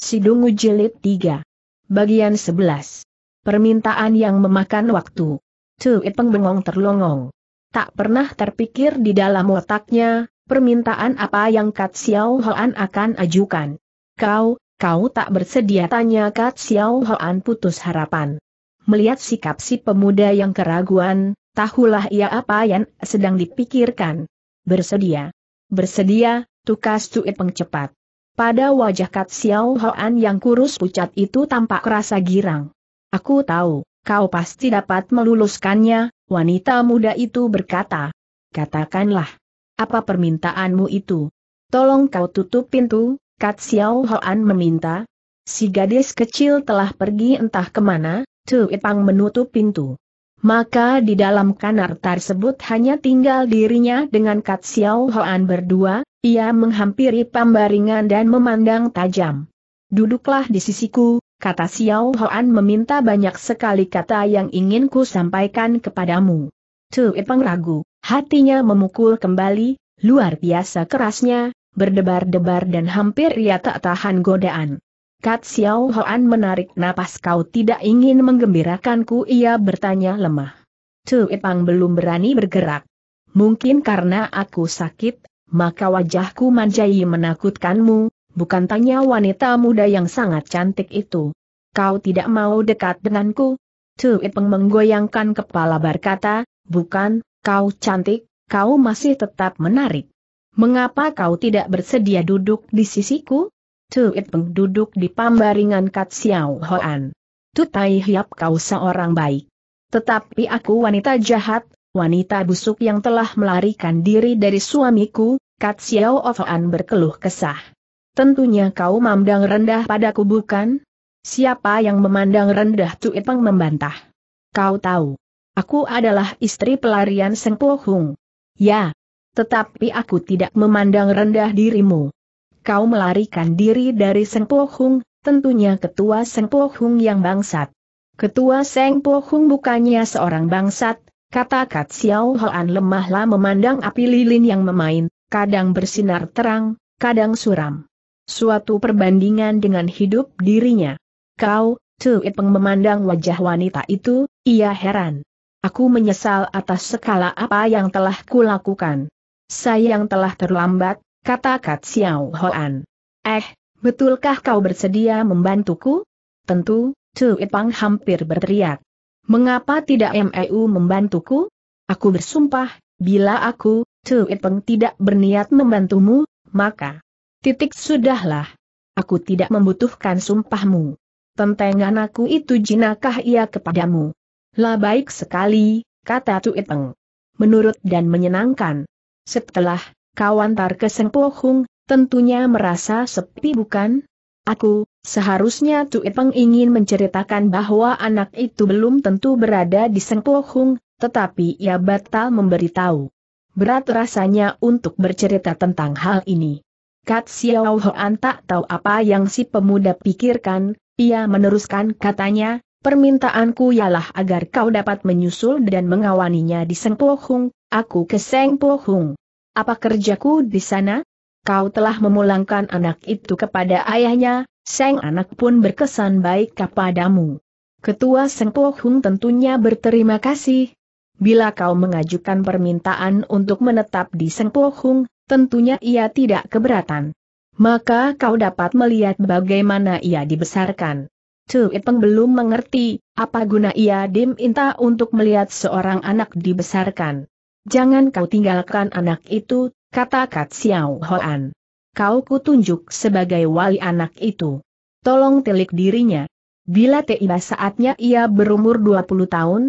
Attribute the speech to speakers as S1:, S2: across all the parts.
S1: Sidungu Jilid 3. Bagian 11. Permintaan yang memakan waktu. Cuit pengbengong terlongong. Tak pernah terpikir di dalam otaknya, permintaan apa yang Kat Xiao Hoan akan ajukan. Kau, kau tak bersedia tanya Kat Xiao Hoan putus harapan. Melihat sikap si pemuda yang keraguan, tahulah ia apa yang sedang dipikirkan. Bersedia. Bersedia, tukas Cuit pengcepat. Pada wajah Kat Xiao Hoan yang kurus pucat itu tampak rasa girang. Aku tahu, kau pasti dapat meluluskannya, wanita muda itu berkata. Katakanlah. Apa permintaanmu itu? Tolong kau tutup pintu, Kat Xiao Hoan meminta. Si gadis kecil telah pergi entah kemana, Tu Ipang menutup pintu. Maka di dalam kanar tersebut hanya tinggal dirinya dengan Kat Xiao Hoan berdua, ia menghampiri pambaringan dan memandang tajam. Duduklah di sisiku, kata Xiao Hoan meminta banyak sekali kata yang ingin ku sampaikan kepadamu. Tu Ipeng ragu, hatinya memukul kembali, luar biasa kerasnya, berdebar-debar dan hampir ia tak tahan godaan. Kat Xiao Hoan menarik napas kau tidak ingin menggembirakanku ia bertanya lemah. Tu Ipeng belum berani bergerak. Mungkin karena aku sakit, maka wajahku manjai menakutkanmu, bukan tanya wanita muda yang sangat cantik itu. Kau tidak mau dekat denganku? Tuipeng menggoyangkan kepala berkata, bukan, kau cantik, kau masih tetap menarik. Mengapa kau tidak bersedia duduk di sisiku? Tuipeng duduk di pambaringan Kat Xiao Hoan. Tu Tai Hiap kau seorang baik. Tetapi aku wanita jahat, wanita busuk yang telah melarikan diri dari suamiku, Kat Xiao Ofan berkeluh kesah. Tentunya kau memandang rendah padaku bukan? Siapa yang memandang rendah tu? Ipeng membantah. Kau tahu. Aku adalah istri pelarian Seng Po Hung. Ya. Tetapi aku tidak memandang rendah dirimu. Kau melarikan diri dari Seng Po Hung, tentunya ketua Seng Po Hung yang bangsat. Ketua Seng Po Hung bukannya seorang bangsat, Kata Kat Xiao Hoan lemahlah memandang api lilin yang memain, kadang bersinar terang, kadang suram. Suatu perbandingan dengan hidup dirinya. Kau, Tu Peng memandang wajah wanita itu, ia heran. Aku menyesal atas skala apa yang telah kulakukan. Sayang telah terlambat, kata Kat Xiao Hoan. Eh, betulkah kau bersedia membantuku? Tentu, Tu Pang hampir berteriak. Mengapa tidak MEU membantuku? Aku bersumpah, bila aku, Itpeng tidak berniat membantumu, maka titik sudahlah. Aku tidak membutuhkan sumpahmu. Tentengan aku itu jinakah ia kepadamu. Lah baik sekali, kata Tu Itpeng. Menurut dan menyenangkan. Setelah, kawan Tar Kesengpohung, tentunya merasa sepi bukan? Aku, Seharusnya Tui Peng ingin menceritakan bahwa anak itu belum tentu berada di Sengpohung, tetapi ia batal memberitahu. Berat rasanya untuk bercerita tentang hal ini. Kat Xiao Hoan tak tahu apa yang si pemuda pikirkan, ia meneruskan katanya, permintaanku ialah agar kau dapat menyusul dan mengawaninya di Sengpohung, aku ke Sengpohung. Apa kerjaku di sana? Kau telah memulangkan anak itu kepada ayahnya, Seng anak pun berkesan baik kepadamu. Ketua Seng Po Hung tentunya berterima kasih. Bila kau mengajukan permintaan untuk menetap di Seng Po Hung, tentunya ia tidak keberatan. Maka kau dapat melihat bagaimana ia dibesarkan. Tu Ipeng belum mengerti, apa guna ia diminta untuk melihat seorang anak dibesarkan. Jangan kau tinggalkan anak itu, kata Kat Xiao Hoan kau kutunjuk sebagai wali anak itu. Tolong telik dirinya. Bila tiba saatnya ia berumur 20 tahun,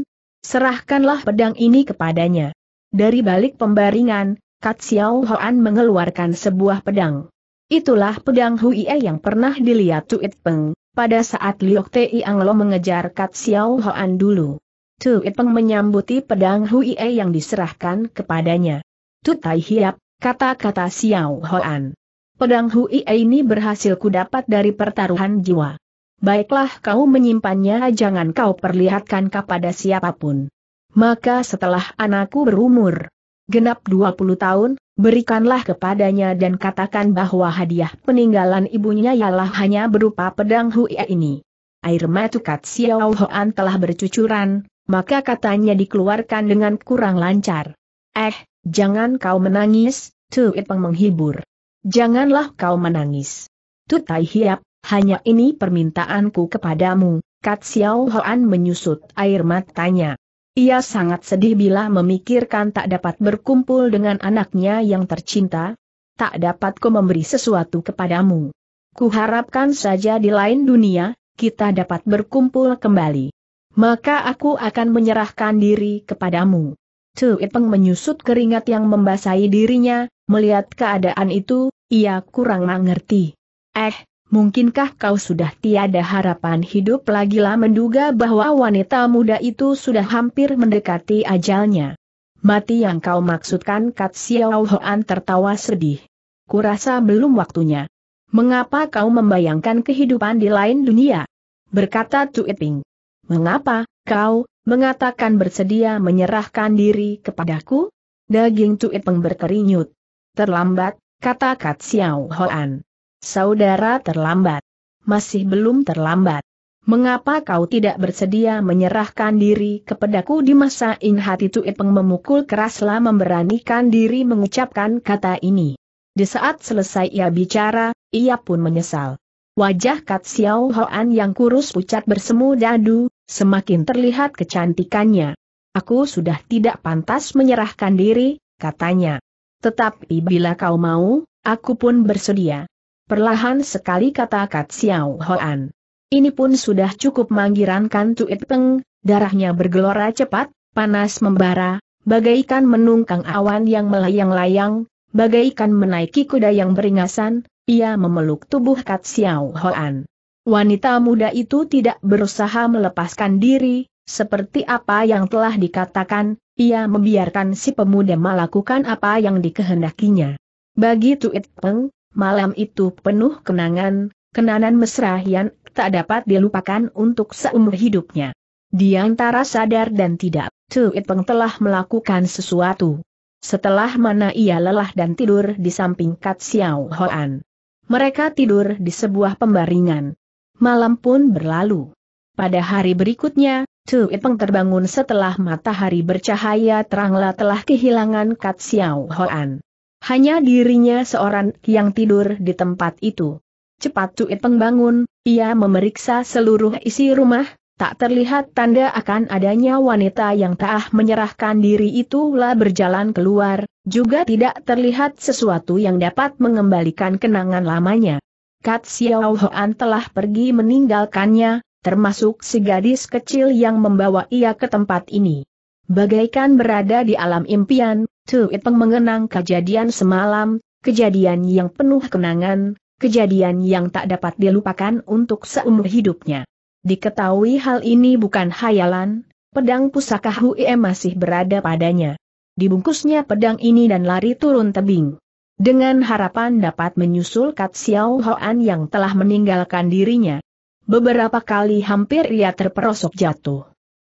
S1: serahkanlah pedang ini kepadanya. Dari balik pembaringan, Kat Xiao Hoan mengeluarkan sebuah pedang. Itulah pedang Huie yang pernah dilihat Tuit Peng, pada saat Liok Tei Anglo mengejar Kat Xiao Hoan dulu. Tuit Peng menyambuti pedang Huie yang diserahkan kepadanya. Tutai Hiap, kata-kata Xiao Hoan. Pedang Hui ini berhasil kudapat dari pertaruhan jiwa. Baiklah kau menyimpannya jangan kau perlihatkan kepada siapapun. Maka setelah anakku berumur genap 20 tahun, berikanlah kepadanya dan katakan bahwa hadiah peninggalan ibunya ialah hanya berupa pedang Hui ini. Air mata Kat Xiao Hoan telah bercucuran, maka katanya dikeluarkan dengan kurang lancar. Eh, jangan kau menangis, Tu menghibur. Janganlah kau menangis. Tutai Hiap, hanya ini permintaanku kepadamu, Kat Xiao Hoan menyusut air matanya. Ia sangat sedih bila memikirkan tak dapat berkumpul dengan anaknya yang tercinta. Tak dapat ku memberi sesuatu kepadamu. Kuharapkan saja di lain dunia, kita dapat berkumpul kembali. Maka aku akan menyerahkan diri kepadamu. Cui Peng menyusut keringat yang membasahi dirinya, Melihat keadaan itu, ia kurang mengerti. Eh, mungkinkah kau sudah tiada harapan hidup lagi lah menduga bahwa wanita muda itu sudah hampir mendekati ajalnya. Mati yang kau maksudkan Kat Xiao Hoan tertawa sedih. Kurasa belum waktunya. Mengapa kau membayangkan kehidupan di lain dunia? Berkata Tuiting. Mengapa, kau, mengatakan bersedia menyerahkan diri kepadaku? Daging Tuiting berkerinyut. Terlambat, kata Kat Xiao Hoan. Saudara terlambat. Masih belum terlambat. Mengapa kau tidak bersedia menyerahkan diri kepadaku di masa In Hati Tuipeng memukul keraslah memberanikan diri mengucapkan kata ini. Di saat selesai ia bicara, ia pun menyesal. Wajah Kat Xiao Hoan yang kurus pucat bersemu dadu, semakin terlihat kecantikannya. Aku sudah tidak pantas menyerahkan diri, katanya. Tetapi bila kau mau, aku pun bersedia. Perlahan sekali kata Kat Xiao Hoan. Ini pun sudah cukup menggirankan Tuit Peng, darahnya bergelora cepat, panas membara, bagaikan menungkang awan yang melayang-layang, bagaikan menaiki kuda yang beringasan, ia memeluk tubuh Kat Xiao Hoan. Wanita muda itu tidak berusaha melepaskan diri, seperti apa yang telah dikatakan, ia membiarkan si pemuda melakukan apa yang dikehendakinya. Bagi Tuit Peng, malam itu penuh kenangan, kenangan mesra yang tak dapat dilupakan untuk seumur hidupnya. Di antara sadar dan tidak, Tuit Peng telah melakukan sesuatu. Setelah mana ia lelah dan tidur di samping Kat Xiao Hoan. Mereka tidur di sebuah pembaringan. Malam pun berlalu. Pada hari berikutnya, Ipeng terbangun setelah matahari bercahaya teranglah telah kehilangan Kat Xiao Hoan. Hanya dirinya seorang yang tidur di tempat itu. Cepat Ipeng bangun, ia memeriksa seluruh isi rumah, tak terlihat tanda akan adanya wanita yang taah menyerahkan diri itulah berjalan keluar, juga tidak terlihat sesuatu yang dapat mengembalikan kenangan lamanya. Kat Xiao Hoan telah pergi meninggalkannya, termasuk si gadis kecil yang membawa ia ke tempat ini. Bagaikan berada di alam impian, Tu Peng mengenang kejadian semalam, kejadian yang penuh kenangan, kejadian yang tak dapat dilupakan untuk seumur hidupnya. Diketahui hal ini bukan hayalan, pedang pusaka Huie masih berada padanya. Dibungkusnya pedang ini dan lari turun tebing. Dengan harapan dapat menyusul Kat Xiao Hoan yang telah meninggalkan dirinya. Beberapa kali hampir ia terperosok jatuh.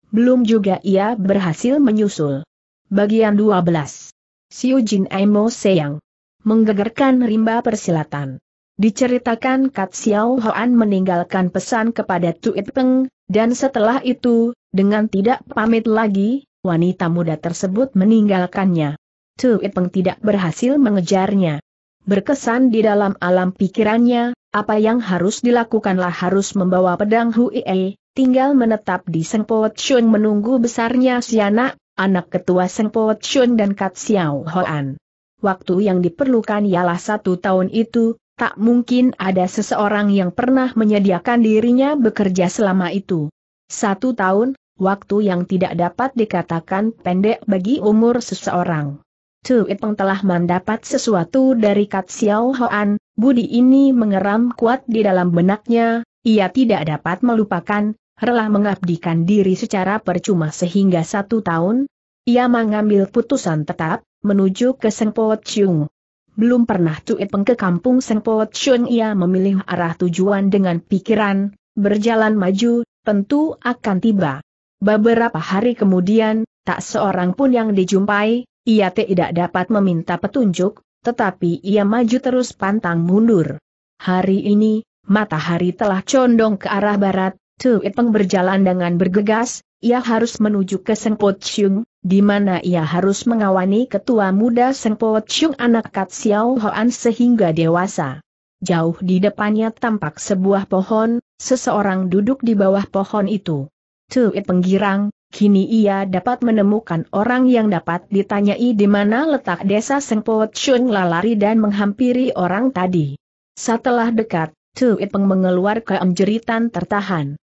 S1: Belum juga ia berhasil menyusul. Bagian 12. Siu Jin emo Seyang. Menggegerkan rimba persilatan. Diceritakan Kat Xiao Hoan meninggalkan pesan kepada Tuit Peng, dan setelah itu, dengan tidak pamit lagi, wanita muda tersebut meninggalkannya. Tuit Peng tidak berhasil mengejarnya. Berkesan di dalam alam pikirannya, apa yang harus dilakukanlah harus membawa pedang Huie, tinggal menetap di Sengpo Chun menunggu besarnya si anak, anak ketua Sengpo Chun dan Kat Xiao Hoan. Waktu yang diperlukan ialah satu tahun itu, tak mungkin ada seseorang yang pernah menyediakan dirinya bekerja selama itu. Satu tahun, waktu yang tidak dapat dikatakan pendek bagi umur seseorang. Tu, Itpeng telah mendapat sesuatu dari Kat Xiao Hoan, Budi ini mengeram kuat di dalam benaknya, ia tidak dapat melupakan, rela mengabdikan diri secara percuma sehingga satu tahun, ia mengambil putusan tetap, menuju ke Sengpo Chung. Belum pernah Tuipeng ke kampung Sengpo Chung ia memilih arah tujuan dengan pikiran, berjalan maju, tentu akan tiba. Beberapa hari kemudian, tak seorang pun yang dijumpai, ia tidak dapat meminta petunjuk, tetapi ia maju terus pantang mundur. Hari ini, matahari telah condong ke arah barat, Tuiteng berjalan dengan bergegas, ia harus menuju ke Sengpo Chung, di mana ia harus mengawani ketua muda Sengpo Chung anak Kat Xiao Hoan sehingga dewasa. Jauh di depannya tampak sebuah pohon, seseorang duduk di bawah pohon itu. Tuit penggirang, Kini ia dapat menemukan orang yang dapat ditanyai di mana letak desa Sengpot Chung lalari dan menghampiri orang tadi. Setelah dekat, Tu Ipeng mengeluarkan jeritan tertahan.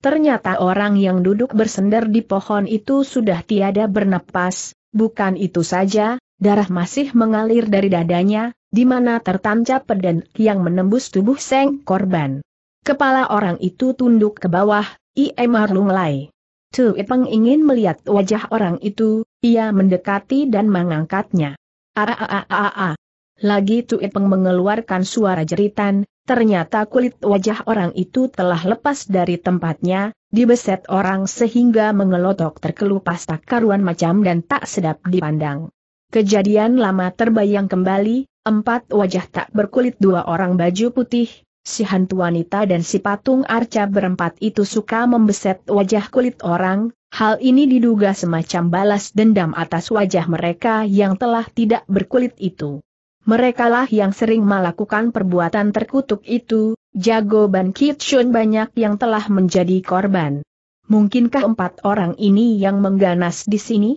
S1: Ternyata orang yang duduk bersender di pohon itu sudah tiada bernapas, bukan itu saja, darah masih mengalir dari dadanya, di mana tertancap pedang yang menembus tubuh seng korban. Kepala orang itu tunduk ke bawah, Ie Lunglai. Cui Peng ingin melihat wajah orang itu, ia mendekati dan mengangkatnya. A-a-a-a-a. Lagi Cui Peng mengeluarkan suara jeritan, ternyata kulit wajah orang itu telah lepas dari tempatnya, dibeset orang sehingga mengelotok terkelupas tak karuan macam dan tak sedap dipandang. Kejadian lama terbayang kembali, empat wajah tak berkulit dua orang baju putih, si hantu wanita dan si patung arca berempat itu suka membeset wajah kulit orang, hal ini diduga semacam balas dendam atas wajah mereka yang telah tidak berkulit itu. Merekalah yang sering melakukan perbuatan terkutuk itu, jago Ban Kitsun banyak yang telah menjadi korban. Mungkinkah empat orang ini yang mengganas di sini?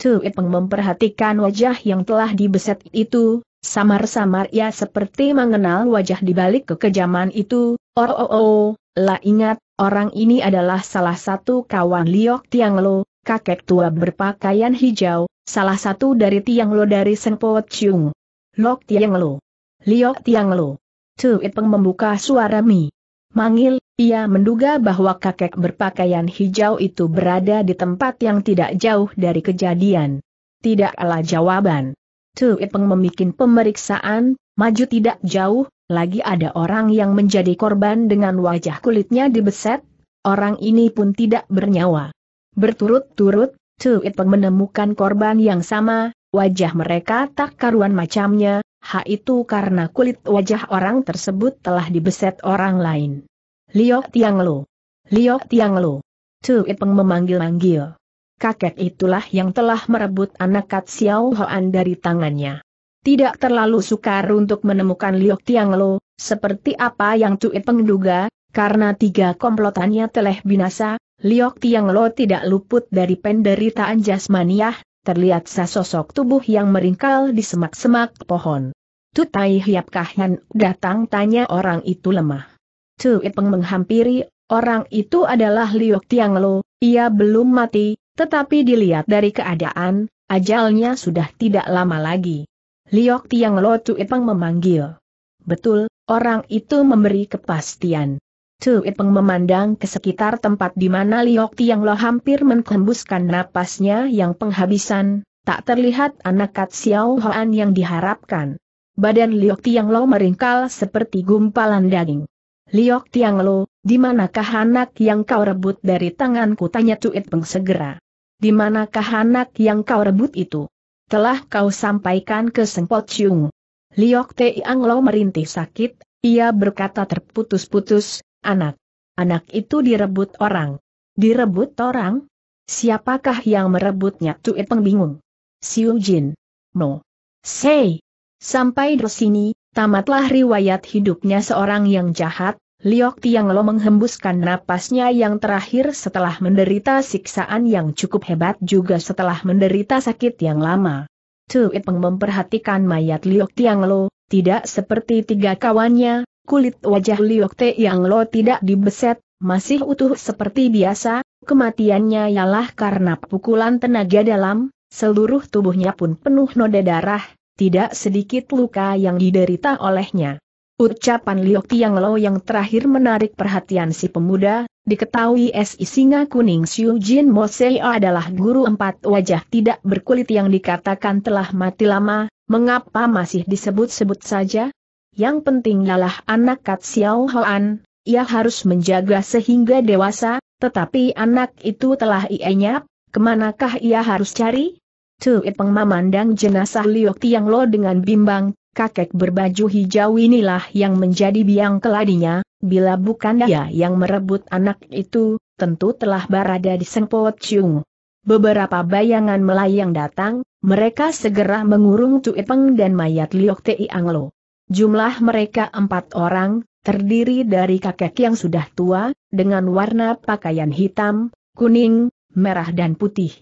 S1: Tuipeng memperhatikan wajah yang telah dibeset itu, Samar-samar ia seperti mengenal wajah di balik kekejaman itu, oh oh oh, lah ingat, orang ini adalah salah satu kawan Liok Tianglo, kakek tua berpakaian hijau, salah satu dari Tianglo dari Senpo Chung. Lok Tianglo. Liok Tianglo. Tuit Peng membuka suara Mi. Manggil, ia menduga bahwa kakek berpakaian hijau itu berada di tempat yang tidak jauh dari kejadian. Tidak ala jawaban. Tu Ipeng memikin pemeriksaan, maju tidak jauh, lagi ada orang yang menjadi korban dengan wajah kulitnya dibeset, orang ini pun tidak bernyawa. Berturut-turut, Tu Ipeng menemukan korban yang sama, wajah mereka tak karuan macamnya, ha itu karena kulit wajah orang tersebut telah dibeset orang lain. Liok Tiang Lo. Liok Tiang Lo. Tu Ipeng memanggil-manggil kakek itulah yang telah merebut anak Kat Xiao Hoan dari tangannya. Tidak terlalu sukar untuk menemukan Liu Tiang seperti apa yang Cui Peng duga, karena tiga komplotannya telah binasa, Liu Tiang tidak luput dari penderitaan jasmaniah, terlihat sesosok tubuh yang meringkal di semak-semak pohon. Tu Tai Hiap Kahan datang tanya orang itu lemah. Cui Peng menghampiri, orang itu adalah Liu Tiang ia belum mati, tetapi dilihat dari keadaan, ajalnya sudah tidak lama lagi. Liok Tiang Lo Tuipeng memanggil. Betul, orang itu memberi kepastian. Tuipeng memandang ke sekitar tempat di mana Liok Tiang Lo hampir menghembuskan napasnya yang penghabisan, tak terlihat anak Kat Xiao Hoan yang diharapkan. Badan Liok Tiang Lo meringkal seperti gumpalan daging. Liok Tiang Lo, di manakah anak yang kau rebut dari tanganku? Tanya Tu Ipeng segera. Di manakah anak yang kau rebut itu? Telah kau sampaikan ke Sengpot Chung. Liok Tei Anglo merintih sakit, ia berkata terputus-putus, anak. Anak itu direbut orang. Direbut orang? Siapakah yang merebutnya? Tuit pengbingung. Siu Jin. No. Say. Sampai di sini, tamatlah riwayat hidupnya seorang yang jahat, Liok Tiang Lo menghembuskan napasnya yang terakhir setelah menderita siksaan yang cukup hebat juga setelah menderita sakit yang lama. Tu Peng memperhatikan mayat Liok Tiang Lo, tidak seperti tiga kawannya, kulit wajah Liok Tiang Lo tidak dibeset, masih utuh seperti biasa, kematiannya ialah karena pukulan tenaga dalam, seluruh tubuhnya pun penuh noda darah, tidak sedikit luka yang diderita olehnya. Ucapan Liok Tiang Lo yang terakhir menarik perhatian si pemuda, diketahui S.I. Singa Kuning Xiu Jin Moseo adalah guru empat wajah tidak berkulit yang dikatakan telah mati lama, mengapa masih disebut-sebut saja? Yang penting ialah anak Kat Xiao Hoan, ia harus menjaga sehingga dewasa, tetapi anak itu telah ienyap, kemanakah ia harus cari? Tuit pengmamandang jenazah Liok Tiang Lo dengan bimbang, kakek berbaju hijau inilah yang menjadi biang keladinya, bila bukan dia yang merebut anak itu, tentu telah berada di Sengpo Chung. Beberapa bayangan melayang datang, mereka segera mengurung Tuipeng dan mayat Liok Tei Anglo. Jumlah mereka empat orang, terdiri dari kakek yang sudah tua, dengan warna pakaian hitam, kuning, merah dan putih.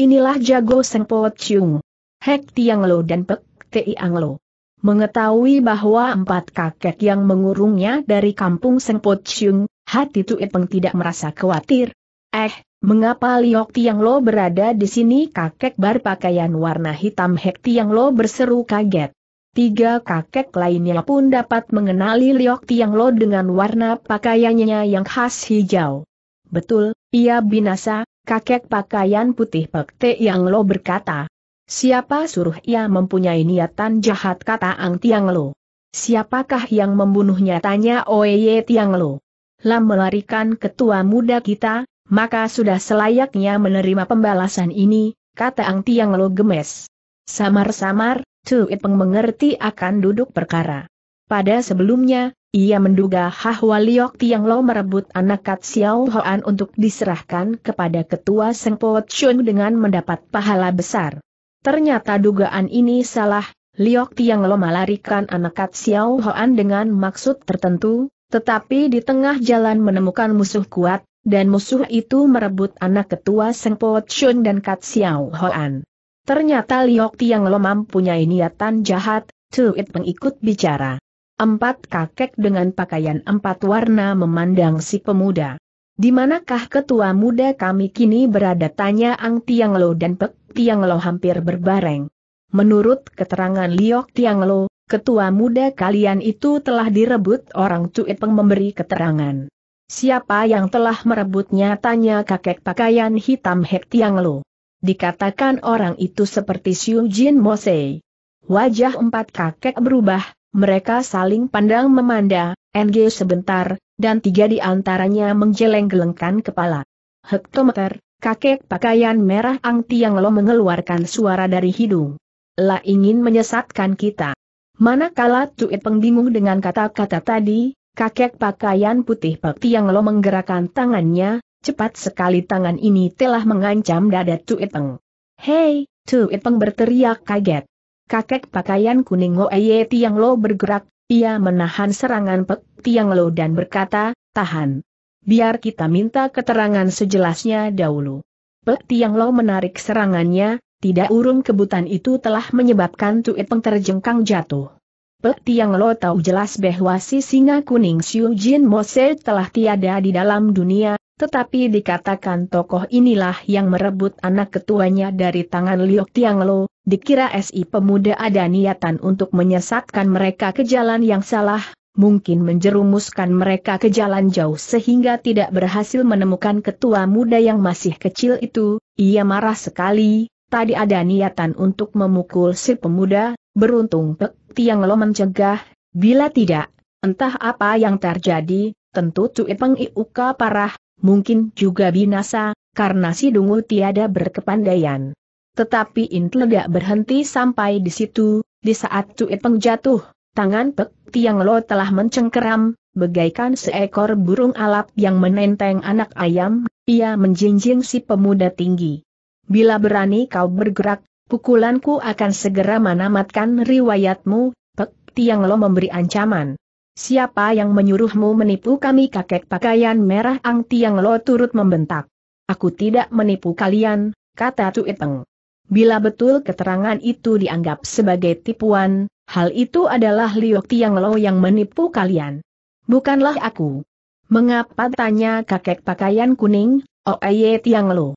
S1: Inilah jago Sengpo Chung. Hek Tiang Lo dan Pek Tei Anglo. Mengetahui bahwa empat kakek yang mengurungnya dari kampung Sengpot Chung, hati Tui Peng tidak merasa khawatir. Eh, mengapa Liok Tiang Lo berada di sini kakek berpakaian warna hitam Hek Tiang Lo berseru kaget. Tiga kakek lainnya pun dapat mengenali Liok Tiang Lo dengan warna pakaiannya yang khas hijau. Betul, ia binasa, kakek pakaian putih Pek yang Lo berkata, Siapa suruh ia mempunyai niatan jahat kata Ang Tiang Lo? Siapakah yang membunuhnya tanya Oye Tiang Lo? Lam melarikan ketua muda kita, maka sudah selayaknya menerima pembalasan ini, kata Ang Tiang Lo gemes. Samar-samar, It Peng mengerti akan duduk perkara. Pada sebelumnya, ia menduga Hahwa Liok Tiang Lo merebut anak Kat Xiao Hoan untuk diserahkan kepada ketua Sengpo Chun dengan mendapat pahala besar. Ternyata dugaan ini salah, Liok Tiang Lo melarikan anak Kat Xiao Hoan dengan maksud tertentu, tetapi di tengah jalan menemukan musuh kuat, dan musuh itu merebut anak ketua Seng Po Chun dan Kat Xiao Hoan. Ternyata Liok Tiang Lo mempunyai niatan jahat, Tuit pengikut bicara. Empat kakek dengan pakaian empat warna memandang si pemuda. Di manakah ketua muda kami kini berada tanya Ang Tiang Lo dan Pek Tiang Lo hampir berbareng. Menurut keterangan Liok Tiang Lo, ketua muda kalian itu telah direbut orang Cuit Peng memberi keterangan. Siapa yang telah merebutnya tanya kakek pakaian hitam Hek Lo. Dikatakan orang itu seperti Xiu Jin Mosei. Wajah empat kakek berubah, mereka saling pandang memanda, NG sebentar, dan tiga di antaranya menjeleng gelengkan kepala. Hektometer, Kakek pakaian merah Ang Tiang Lo mengeluarkan suara dari hidung. La ingin menyesatkan kita. Manakala Cuit pengbingung dengan kata-kata tadi, kakek pakaian putih Pak Tiang Lo menggerakkan tangannya, cepat sekali tangan ini telah mengancam dada Cuit Peng. Hei, Cuit Peng berteriak kaget. Kakek pakaian kuning Oeye Tiang Lo bergerak, ia menahan serangan Pak Tiang Lo dan berkata, tahan biar kita minta keterangan sejelasnya dahulu. Pek Tiang Lo menarik serangannya, tidak urung kebutan itu telah menyebabkan Tuiteng terjengkang jatuh. Pek Tiang Lo tahu jelas bahwa si singa kuning Xiu Jin Mose telah tiada di dalam dunia, tetapi dikatakan tokoh inilah yang merebut anak ketuanya dari tangan Liok Tianglo, dikira SI pemuda ada niatan untuk menyesatkan mereka ke jalan yang salah, mungkin menjerumuskan mereka ke jalan jauh sehingga tidak berhasil menemukan ketua muda yang masih kecil itu, ia marah sekali, tadi ada niatan untuk memukul si pemuda, beruntung Pek Tiang Lo mencegah, bila tidak, entah apa yang terjadi, tentu Cui Peng Iuka parah, mungkin juga binasa, karena si Dungu tiada berkepandaian. Tetapi tidak berhenti sampai di situ, di saat Cui Peng jatuh, Tangan Pek Tiang Lo telah mencengkeram, bagaikan seekor burung alap yang menenteng anak ayam, ia menjinjing si pemuda tinggi. Bila berani kau bergerak, pukulanku akan segera menamatkan riwayatmu, Pek Tiang Lo memberi ancaman. Siapa yang menyuruhmu menipu kami kakek pakaian merah Ang Tiang Lo turut membentak. Aku tidak menipu kalian, kata Tuiteng. Bila betul keterangan itu dianggap sebagai tipuan, Hal itu adalah Liok Tiang Lo yang menipu kalian. Bukanlah aku. Mengapa tanya kakek pakaian kuning, Oeye oh, Lo?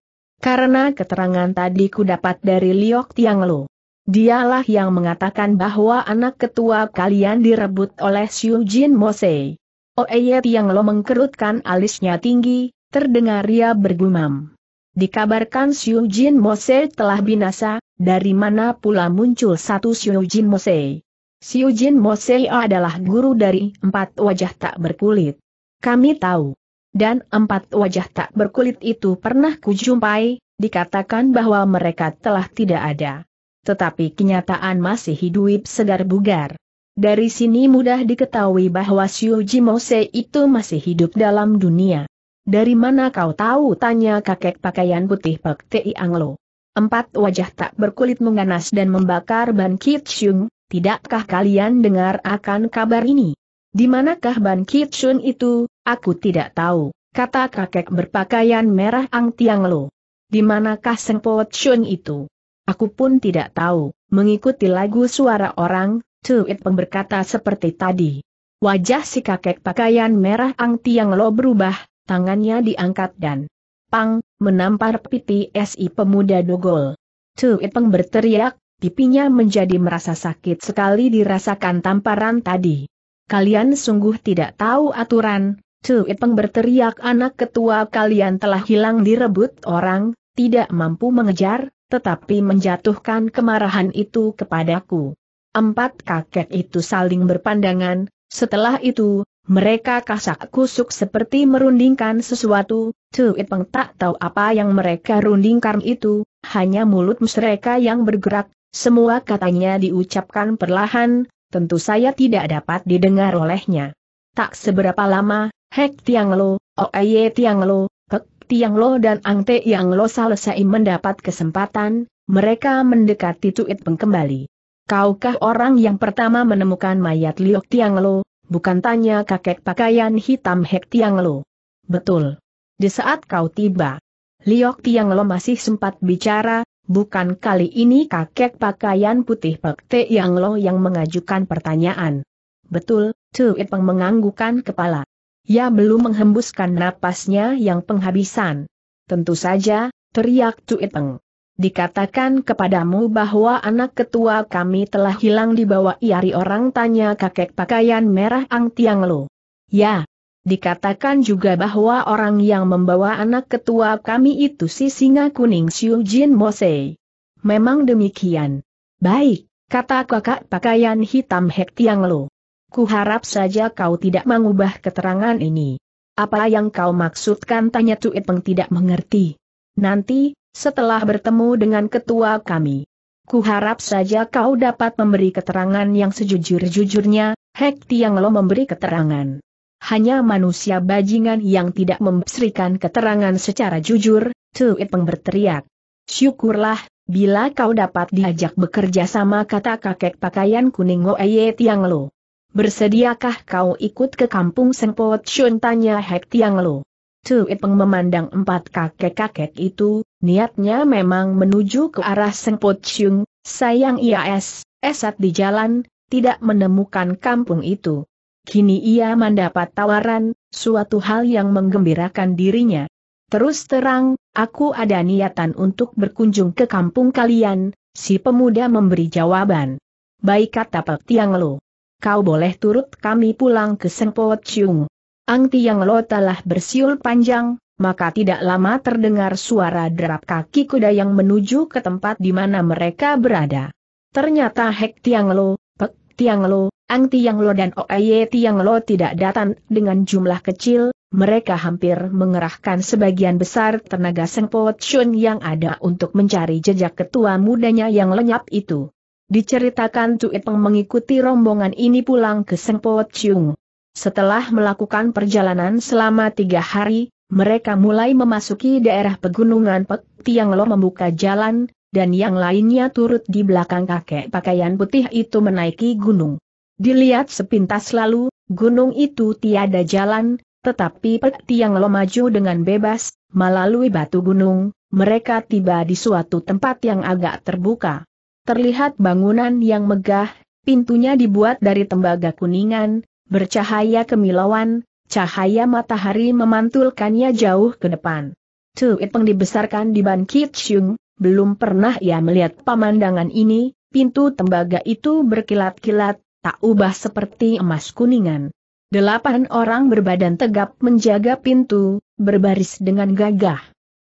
S1: Karena keterangan tadi ku dapat dari Liok Tiang Lo. Dialah yang mengatakan bahwa anak ketua kalian direbut oleh Xiu Jin Mosei. Oeye oh, Lo mengkerutkan alisnya tinggi, terdengar ia bergumam. Dikabarkan Xiu Jin Mose telah binasa, dari mana pula muncul satu Siujin Mosei? Siujin Mosei adalah guru dari empat wajah tak berkulit. Kami tahu. Dan empat wajah tak berkulit itu pernah kujumpai, dikatakan bahwa mereka telah tidak ada. Tetapi kenyataan masih hidup segar bugar. Dari sini mudah diketahui bahwa Xiuji Mose itu masih hidup dalam dunia. Dari mana kau tahu? Tanya kakek pakaian putih Pek Tei Anglo. Empat wajah tak berkulit menganas dan membakar Ban Kitchung, tidakkah kalian dengar akan kabar ini? Di manakah Ban Kitchung itu, aku tidak tahu, kata kakek berpakaian merah Ang Tiang Lo. Di manakah Seng Po Chun itu? Aku pun tidak tahu, mengikuti lagu suara orang, Tuit Peng berkata seperti tadi. Wajah si kakek pakaian merah Ang Tiang Lo berubah, tangannya diangkat dan pang, menampar pipi si pemuda dogol. Peng berteriak, pipinya menjadi merasa sakit sekali dirasakan tamparan tadi. Kalian sungguh tidak tahu aturan, Peng berteriak anak ketua kalian telah hilang direbut orang, tidak mampu mengejar, tetapi menjatuhkan kemarahan itu kepadaku. Empat kakek itu saling berpandangan, setelah itu, mereka kasak kusuk seperti merundingkan sesuatu, Tuit Peng tak tahu apa yang mereka rundingkan itu, hanya mulut mereka yang bergerak, semua katanya diucapkan perlahan, tentu saya tidak dapat didengar olehnya. Tak seberapa lama, Hek Tiang Lo, Oeye Tiang Lo, Kek Tiang Lo dan Ang Te Yang Lo selesai mendapat kesempatan, mereka mendekati Tuit Peng kembali. Kaukah orang yang pertama menemukan mayat Liok Tiang Lo, Bukan tanya kakek pakaian hitam Hek Tiang Lo. Betul. Di saat kau tiba, Liok Tiang Lo masih sempat bicara, bukan kali ini kakek pakaian putih Pek Tiang Lo yang mengajukan pertanyaan. Betul, Tuit Peng menganggukan kepala. Ya belum menghembuskan napasnya yang penghabisan. Tentu saja, teriak Tuit Peng. Dikatakan kepadamu bahwa anak ketua kami telah hilang di bawah iari orang tanya kakek pakaian merah Ang Tiang Lo. Ya. Dikatakan juga bahwa orang yang membawa anak ketua kami itu si singa kuning Xiu Jin Mosei. Memang demikian. Baik, kata kakak pakaian hitam Hek Tiang Lo. Kuharap saja kau tidak mengubah keterangan ini. Apa yang kau maksudkan tanya Tuit Peng tidak mengerti. Nanti, setelah bertemu dengan ketua kami. Kuharap saja kau dapat memberi keterangan yang sejujur-jujurnya, Hek Tiang Lo memberi keterangan. Hanya manusia bajingan yang tidak memberikan keterangan secara jujur, Tuit Peng berteriak. Syukurlah, bila kau dapat diajak bekerja sama kata kakek pakaian kuning Woye Tiang Lo. Bersediakah kau ikut ke kampung Sengpot Shun tanya Hek Tiang Lo. Tuit Peng memandang empat kakek-kakek itu, niatnya memang menuju ke arah Sengpot Chung, sayang ia es, esat di jalan, tidak menemukan kampung itu. Kini ia mendapat tawaran, suatu hal yang menggembirakan dirinya. Terus terang, aku ada niatan untuk berkunjung ke kampung kalian, si pemuda memberi jawaban. Baik kata Pek Tiang Lo. Kau boleh turut kami pulang ke Sengpot Chung. Ang Tiang Lo telah bersiul panjang, maka tidak lama terdengar suara derap kaki kuda yang menuju ke tempat di mana mereka berada. Ternyata Hek Tiang Lo, Pek Tiang Lo, Ang Tiang Lo dan Oeye Tiang Lo tidak datang dengan jumlah kecil, mereka hampir mengerahkan sebagian besar tenaga Seng Po Chun yang ada untuk mencari jejak ketua mudanya yang lenyap itu. Diceritakan Tuit Peng mengikuti rombongan ini pulang ke Seng Po Chung. Setelah melakukan perjalanan selama tiga hari, mereka mulai memasuki daerah pegunungan Pek Tiang Lo membuka jalan, dan yang lainnya turut di belakang kakek pakaian putih itu menaiki gunung. Dilihat sepintas lalu, gunung itu tiada jalan, tetapi Pek Tiang Lo maju dengan bebas, melalui batu gunung, mereka tiba di suatu tempat yang agak terbuka. Terlihat bangunan yang megah, pintunya dibuat dari tembaga kuningan, bercahaya kemilauan, Cahaya matahari memantulkannya jauh ke depan. Tu Iteng dibesarkan di Ban Kitchung, belum pernah ia melihat pemandangan ini, pintu tembaga itu berkilat-kilat, tak ubah seperti emas kuningan. Delapan orang berbadan tegap menjaga pintu, berbaris dengan gagah.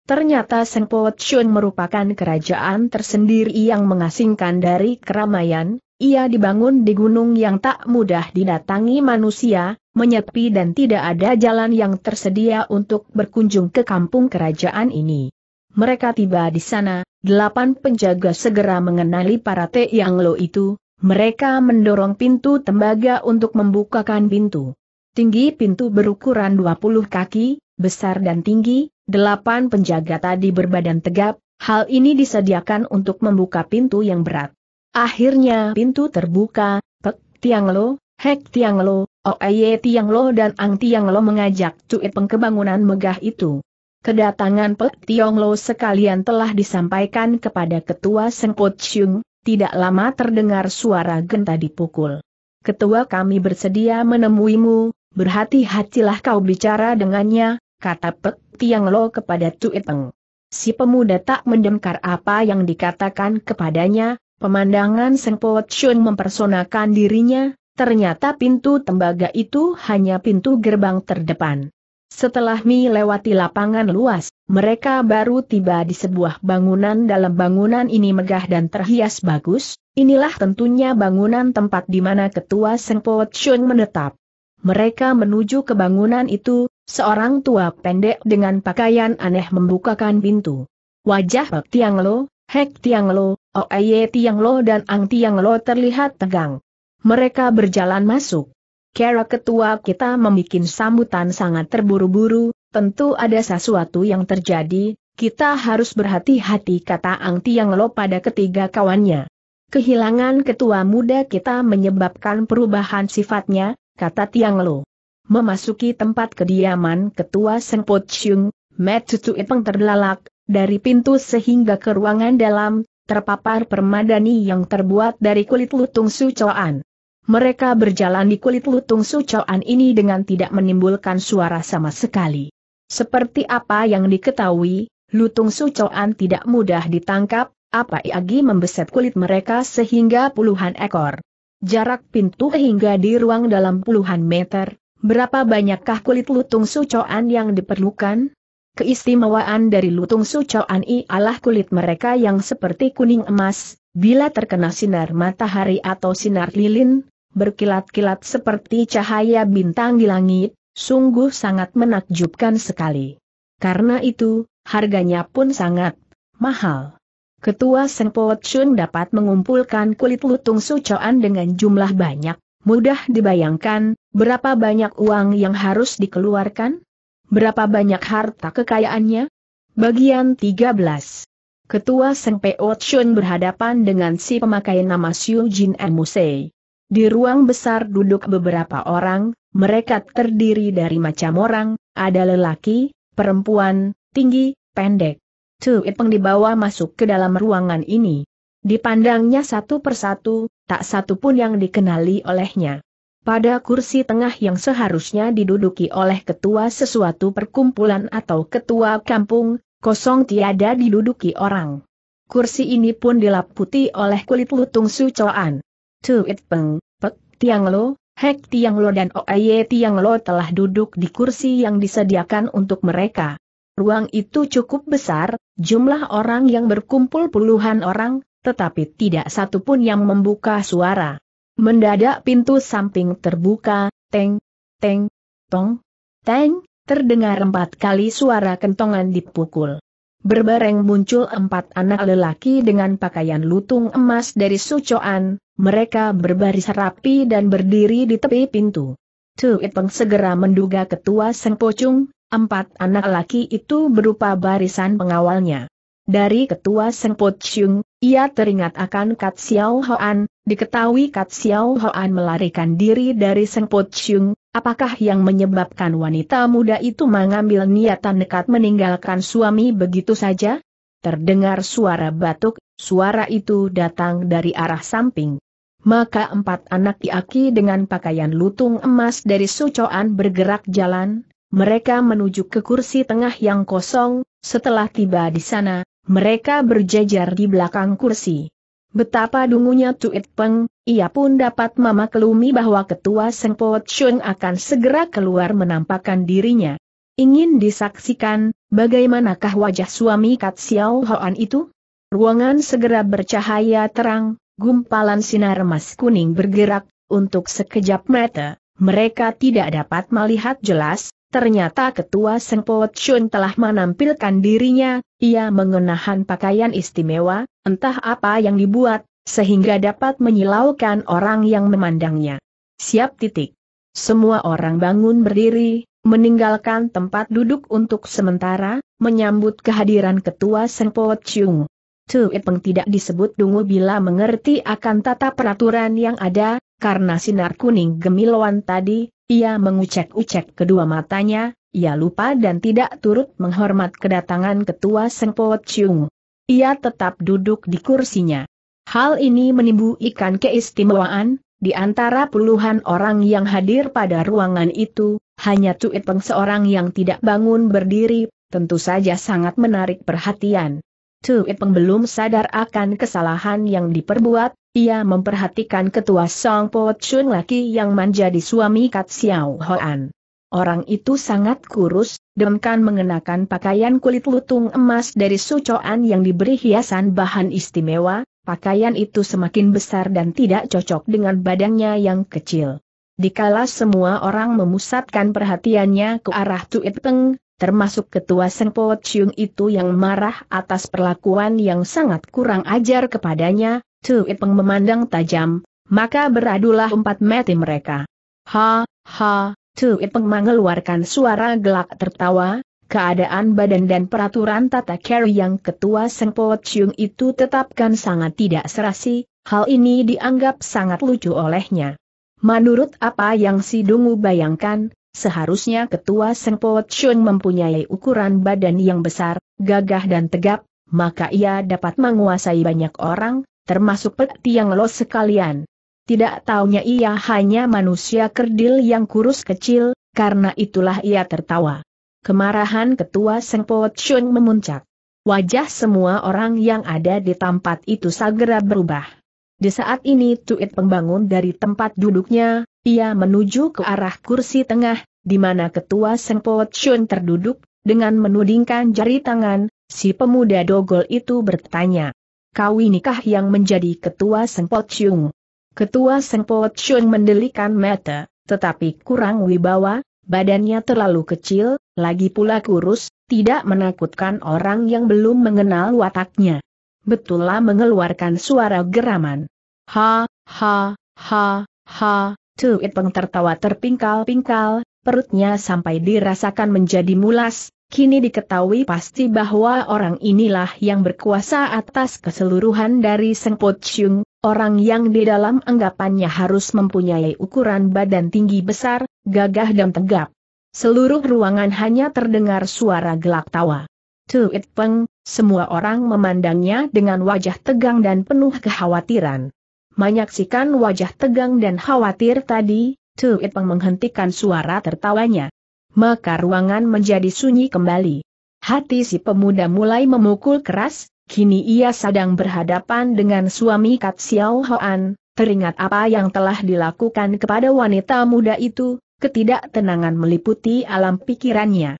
S1: Ternyata Sengpo Chun merupakan kerajaan tersendiri yang mengasingkan dari keramaian, ia dibangun di gunung yang tak mudah didatangi manusia, menyepi dan tidak ada jalan yang tersedia untuk berkunjung ke kampung kerajaan ini. Mereka tiba di sana, delapan penjaga segera mengenali para te Yang Lo itu, mereka mendorong pintu tembaga untuk membukakan pintu. Tinggi pintu berukuran 20 kaki, besar dan tinggi, delapan penjaga tadi berbadan tegap, hal ini disediakan untuk membuka pintu yang berat. Akhirnya pintu terbuka, Pek Tianglo, Hek Tianglo, Oeye oh, Tiang Lo dan Ang Tiang Lo mengajak cuit pengkebangunan megah itu. Kedatangan Pek Tiong Lo sekalian telah disampaikan kepada Ketua Sengkut Chung, tidak lama terdengar suara genta dipukul. Ketua kami bersedia menemuimu, berhati-hatilah kau bicara dengannya, kata Pek Tiang Lo kepada Cuit Peng. Si pemuda tak mendengar apa yang dikatakan kepadanya, pemandangan Sengpot Chung mempersonakan dirinya, Ternyata pintu tembaga itu hanya pintu gerbang terdepan. Setelah Mi lewati lapangan luas, mereka baru tiba di sebuah bangunan dalam bangunan ini megah dan terhias bagus, inilah tentunya bangunan tempat di mana ketua Po Chun menetap. Mereka menuju ke bangunan itu, seorang tua pendek dengan pakaian aneh membukakan pintu. Wajah Hek Tiang Lo, Hek Tiang Lo, Oeye Tiang Lo dan Ang Tiang Lo terlihat tegang. Mereka berjalan masuk. Kera ketua kita membuat sambutan sangat terburu-buru, tentu ada sesuatu yang terjadi, kita harus berhati-hati kata Ang Tiang Lo pada ketiga kawannya. Kehilangan ketua muda kita menyebabkan perubahan sifatnya, kata Tiang Lo. Memasuki tempat kediaman ketua Ching, Chung, Metsutu Ipeng terbelalak, dari pintu sehingga ke ruangan dalam, terpapar permadani yang terbuat dari kulit lutung sucoan mereka berjalan di kulit lutung sucoan ini dengan tidak menimbulkan suara sama sekali. Seperti apa yang diketahui, lutung sucoan tidak mudah ditangkap, apa Iagi membeset kulit mereka sehingga puluhan ekor. Jarak pintu hingga di ruang dalam puluhan meter, berapa banyakkah kulit lutung sucoan yang diperlukan? Keistimewaan dari lutung sucoan ialah kulit mereka yang seperti kuning emas, bila terkena sinar matahari atau sinar lilin, berkilat-kilat seperti cahaya bintang di langit, sungguh sangat menakjubkan sekali. Karena itu, harganya pun sangat mahal. Ketua Seng Po Chun dapat mengumpulkan kulit lutung sucoan dengan jumlah banyak, mudah dibayangkan, berapa banyak uang yang harus dikeluarkan? Berapa banyak harta kekayaannya? Bagian 13 Ketua Seng Chun berhadapan dengan si pemakai nama Xiu Jin Musei. Di ruang besar duduk beberapa orang, mereka terdiri dari macam orang, ada lelaki, perempuan, tinggi, pendek. Tuipeng dibawa masuk ke dalam ruangan ini. Dipandangnya satu persatu, tak satu pun yang dikenali olehnya. Pada kursi tengah yang seharusnya diduduki oleh ketua sesuatu perkumpulan atau ketua kampung, kosong tiada diduduki orang. Kursi ini pun dilaputi oleh kulit lutung sucoan. Tuit Peng, Pek, Tiang Lo, Hek Tiang Lo dan Oaye Tiang Lo telah duduk di kursi yang disediakan untuk mereka. Ruang itu cukup besar, jumlah orang yang berkumpul puluhan orang, tetapi tidak satu pun yang membuka suara. Mendadak pintu samping terbuka, teng, teng, tong, teng, terdengar empat kali suara kentongan dipukul. Berbareng muncul empat anak lelaki dengan pakaian lutung emas dari sucoan, mereka berbaris rapi dan berdiri di tepi pintu. Tu Itpeng segera menduga ketua Seng Pocung, empat anak laki itu berupa barisan pengawalnya. Dari ketua Seng Pocung, ia teringat akan Kat Xiao Hoan, diketahui Kat Xiao Hoan melarikan diri dari Seng Pocung, apakah yang menyebabkan wanita muda itu mengambil niatan nekat meninggalkan suami begitu saja? Terdengar suara batuk, suara itu datang dari arah samping. Maka empat anak Iaki dengan pakaian lutung emas dari sucoan bergerak jalan, mereka menuju ke kursi tengah yang kosong, setelah tiba di sana, mereka berjejer di belakang kursi. Betapa dungunya Tuit Peng, ia pun dapat memaklumi bahwa ketua Sengpo Chung akan segera keluar menampakkan dirinya. Ingin disaksikan, bagaimanakah wajah suami Kat Xiao Hoan itu? Ruangan segera bercahaya terang, gumpalan sinar emas kuning bergerak, untuk sekejap mata, mereka tidak dapat melihat jelas, ternyata ketua Sengpo Chun telah menampilkan dirinya, ia mengenahan pakaian istimewa, entah apa yang dibuat, sehingga dapat menyilaukan orang yang memandangnya. Siap titik. Semua orang bangun berdiri, meninggalkan tempat duduk untuk sementara, menyambut kehadiran ketua Sengpo Chung. Tu Ipeng tidak disebut dungu bila mengerti akan tata peraturan yang ada, karena sinar kuning gemilauan tadi, ia mengucek-ucek kedua matanya, ia lupa dan tidak turut menghormat kedatangan ketua Sengpo Chiung. Ia tetap duduk di kursinya. Hal ini menimbulkan ikan keistimewaan, di antara puluhan orang yang hadir pada ruangan itu, hanya Tu Ipeng seorang yang tidak bangun berdiri, tentu saja sangat menarik perhatian. Ipeng belum sadar akan kesalahan yang diperbuat, ia memperhatikan ketua Song Po Chun laki yang menjadi suami Kat Xiao Hoan. Orang itu sangat kurus, demkan mengenakan pakaian kulit lutung emas dari sucoan yang diberi hiasan bahan istimewa, pakaian itu semakin besar dan tidak cocok dengan badannya yang kecil. Dikala semua orang memusatkan perhatiannya ke arah Tu Peng, termasuk ketua Sengpo Chiung itu yang marah atas perlakuan yang sangat kurang ajar kepadanya, Tu Ipeng memandang tajam, maka beradulah empat mati mereka. Ha, ha, Tu Ipeng mengeluarkan suara gelak tertawa, keadaan badan dan peraturan tata carry yang ketua Sengpo Chiung itu tetapkan sangat tidak serasi, hal ini dianggap sangat lucu olehnya. Menurut apa yang si Dungu bayangkan, Seharusnya ketua Seng Po mempunyai ukuran badan yang besar, gagah dan tegap, maka ia dapat menguasai banyak orang, termasuk peti yang Lo sekalian. Tidak taunya ia hanya manusia kerdil yang kurus kecil, karena itulah ia tertawa. Kemarahan ketua Seng Po memuncak. Wajah semua orang yang ada di tempat itu segera berubah. Di saat ini Tuit pembangun dari tempat duduknya, ia menuju ke arah kursi tengah, di mana ketua Sengpo Chun terduduk, dengan menudingkan jari tangan, si pemuda dogol itu bertanya. Kau inikah yang menjadi ketua Sengpo Chun? Ketua Sengpo Chun mendelikan mata, tetapi kurang wibawa, badannya terlalu kecil, lagi pula kurus, tidak menakutkan orang yang belum mengenal wataknya betullah mengeluarkan suara geraman. Ha, ha, ha, ha, Tuit Peng tertawa terpingkal-pingkal, perutnya sampai dirasakan menjadi mulas, kini diketahui pasti bahwa orang inilah yang berkuasa atas keseluruhan dari Seng Po Chung, orang yang di dalam anggapannya harus mempunyai ukuran badan tinggi besar, gagah dan tegap. Seluruh ruangan hanya terdengar suara gelak tawa. Tuit Peng, semua orang memandangnya dengan wajah tegang dan penuh kekhawatiran. Menyaksikan wajah tegang dan khawatir tadi, Tuit Peng menghentikan suara tertawanya. Maka ruangan menjadi sunyi kembali. Hati si pemuda mulai memukul keras, kini ia sedang berhadapan dengan suami Kat Xiao Hoan, teringat apa yang telah dilakukan kepada wanita muda itu, ketidaktenangan meliputi alam pikirannya.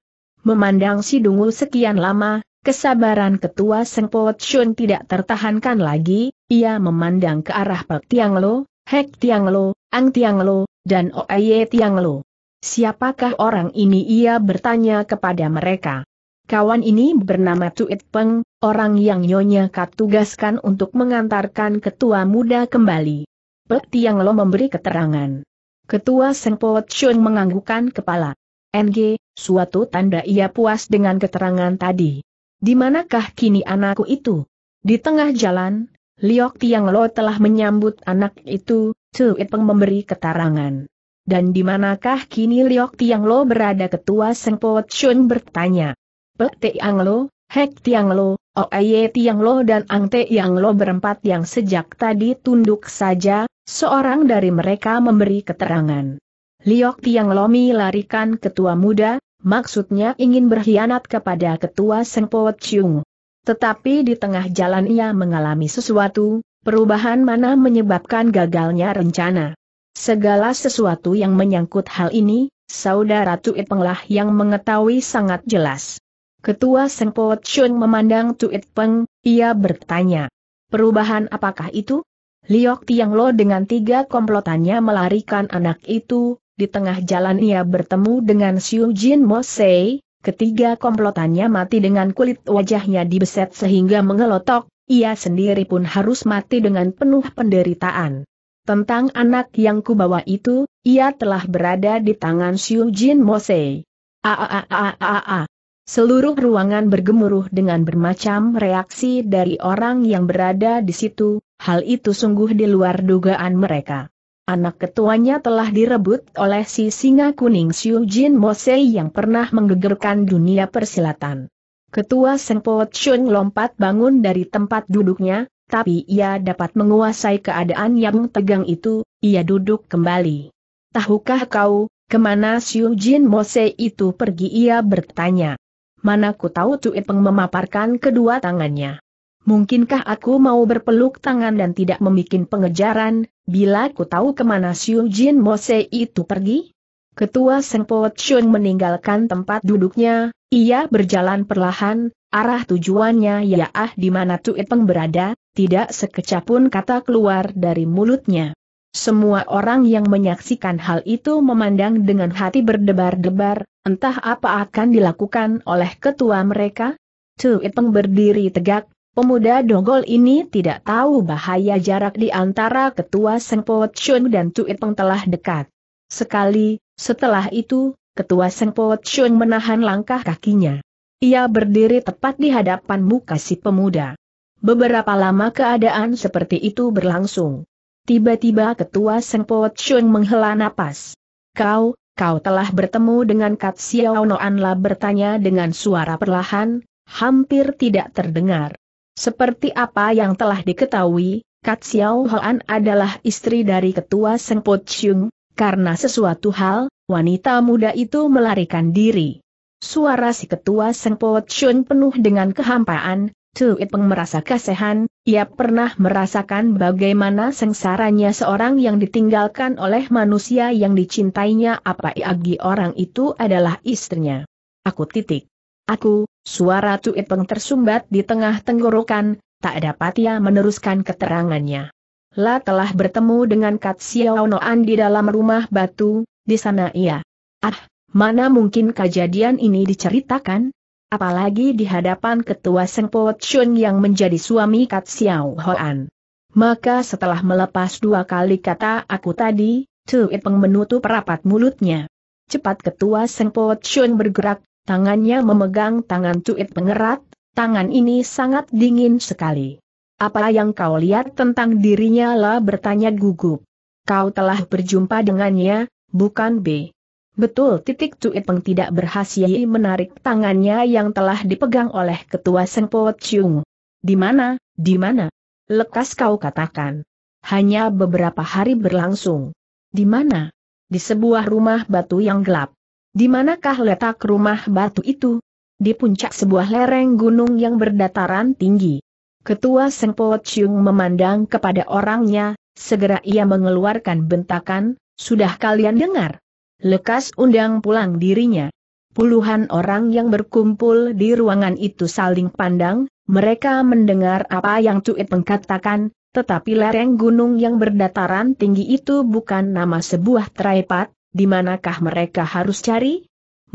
S1: Memandang si dungu sekian lama, kesabaran ketua Sengpo Chun tidak tertahankan lagi, ia memandang ke arah Pek Tiang Lo, Hek Tiang Lo, Ang Tiang Lo, dan Oeye Tiang Lo. Siapakah orang ini ia bertanya kepada mereka. Kawan ini bernama Tuit Peng, orang yang Nyonya Kat tugaskan untuk mengantarkan ketua muda kembali. Pek Tiang Lo memberi keterangan. Ketua Sengpo Chun menganggukkan kepala. NG, Suatu tanda ia puas dengan keterangan tadi. Di manakah kini anakku itu? Di tengah jalan, Liok Tiang Lo telah menyambut anak itu, Cuit Peng memberi keterangan. Dan di manakah kini Liok Tiang Lo berada ketua Seng Po Chun bertanya. Pe Tiang Lo, Hek Tiang Lo, Oeye oh Tiang Lo dan Ang Tiang Lo berempat yang sejak tadi tunduk saja, seorang dari mereka memberi keterangan. Liok Tiang Lo melarikan ketua muda, Maksudnya ingin berkhianat kepada ketua Sengpo Chiung. Tetapi di tengah jalan ia mengalami sesuatu, perubahan mana menyebabkan gagalnya rencana. Segala sesuatu yang menyangkut hal ini, saudara Tuit Penglah yang mengetahui sangat jelas. Ketua Sengpo Chun memandang Tuit Peng, ia bertanya. Perubahan apakah itu? Liok Tiang Lo dengan tiga komplotannya melarikan anak itu, di tengah jalan ia bertemu dengan Xiu Jin Mosei, ketiga komplotannya mati dengan kulit wajahnya dibeset sehingga mengelotok, ia sendiri pun harus mati dengan penuh penderitaan. Tentang anak yang kubawa itu, ia telah berada di tangan Xiu Jin Mosei. -a. Seluruh ruangan bergemuruh dengan bermacam reaksi dari orang yang berada di situ, hal itu sungguh di luar dugaan mereka. Anak ketuanya telah direbut oleh si singa kuning Xiu Jin Mosei yang pernah menggegerkan dunia persilatan. Ketua Sengpo Chun lompat bangun dari tempat duduknya, tapi ia dapat menguasai keadaan yang tegang itu, ia duduk kembali. Tahukah kau, kemana Xiu Jin Mose itu pergi ia bertanya. Mana ku tahu Cui Peng memaparkan kedua tangannya. Mungkinkah aku mau berpeluk tangan dan tidak membuat pengejaran, bila ku tahu kemana Xiu Jin Mo Se itu pergi? Ketua Senpo Chun meninggalkan tempat duduknya, ia berjalan perlahan, arah tujuannya ya ah di mana Peng berada, tidak sekecap pun kata keluar dari mulutnya. Semua orang yang menyaksikan hal itu memandang dengan hati berdebar-debar, entah apa akan dilakukan oleh ketua mereka? Peng berdiri tegak, Pemuda dogol ini tidak tahu bahaya jarak di antara ketua Seng Po Chun dan Tui Peng telah dekat. Sekali, setelah itu, ketua Seng Po Chun menahan langkah kakinya. Ia berdiri tepat di hadapan muka si pemuda. Beberapa lama keadaan seperti itu berlangsung. Tiba-tiba ketua Seng Po Chun menghela napas. Kau, kau telah bertemu dengan Kat Xiao Noan La bertanya dengan suara perlahan, hampir tidak terdengar. Seperti apa yang telah diketahui, Kat Xiao Hoan adalah istri dari ketua Seng Po Chung, karena sesuatu hal, wanita muda itu melarikan diri. Suara si ketua Seng Po Chung penuh dengan kehampaan, Tu Itpeng merasa kasihan, ia pernah merasakan bagaimana sengsaranya seorang yang ditinggalkan oleh manusia yang dicintainya apa iagi orang itu adalah istrinya. Aku titik. Aku, Suara Tuipeng tersumbat di tengah tenggorokan, tak dapat ia meneruskan keterangannya. La telah bertemu dengan Kat Noan di dalam rumah batu, di sana ia. Ah, mana mungkin kejadian ini diceritakan? Apalagi di hadapan ketua Seng Po Chun yang menjadi suami Kat Hoan. Maka setelah melepas dua kali kata aku tadi, Tuipeng menutup rapat mulutnya. Cepat ketua Seng Po Chun bergerak, Tangannya memegang tangan Cuit pengerat, tangan ini sangat dingin sekali. Apa yang kau lihat tentang dirinya lah bertanya gugup. Kau telah berjumpa dengannya, bukan B. Betul titik Cuit Peng tidak berhasil menarik tangannya yang telah dipegang oleh ketua Sengpo Chung. Di mana, di mana? Lekas kau katakan. Hanya beberapa hari berlangsung. Di mana? Di sebuah rumah batu yang gelap. Di manakah letak rumah batu itu? Di puncak sebuah lereng gunung yang berdataran tinggi. Ketua Sengpo Chung memandang kepada orangnya, segera ia mengeluarkan bentakan, sudah kalian dengar? Lekas undang pulang dirinya. Puluhan orang yang berkumpul di ruangan itu saling pandang, mereka mendengar apa yang Cuit mengatakan, tetapi lereng gunung yang berdataran tinggi itu bukan nama sebuah traipat, di manakah mereka harus cari?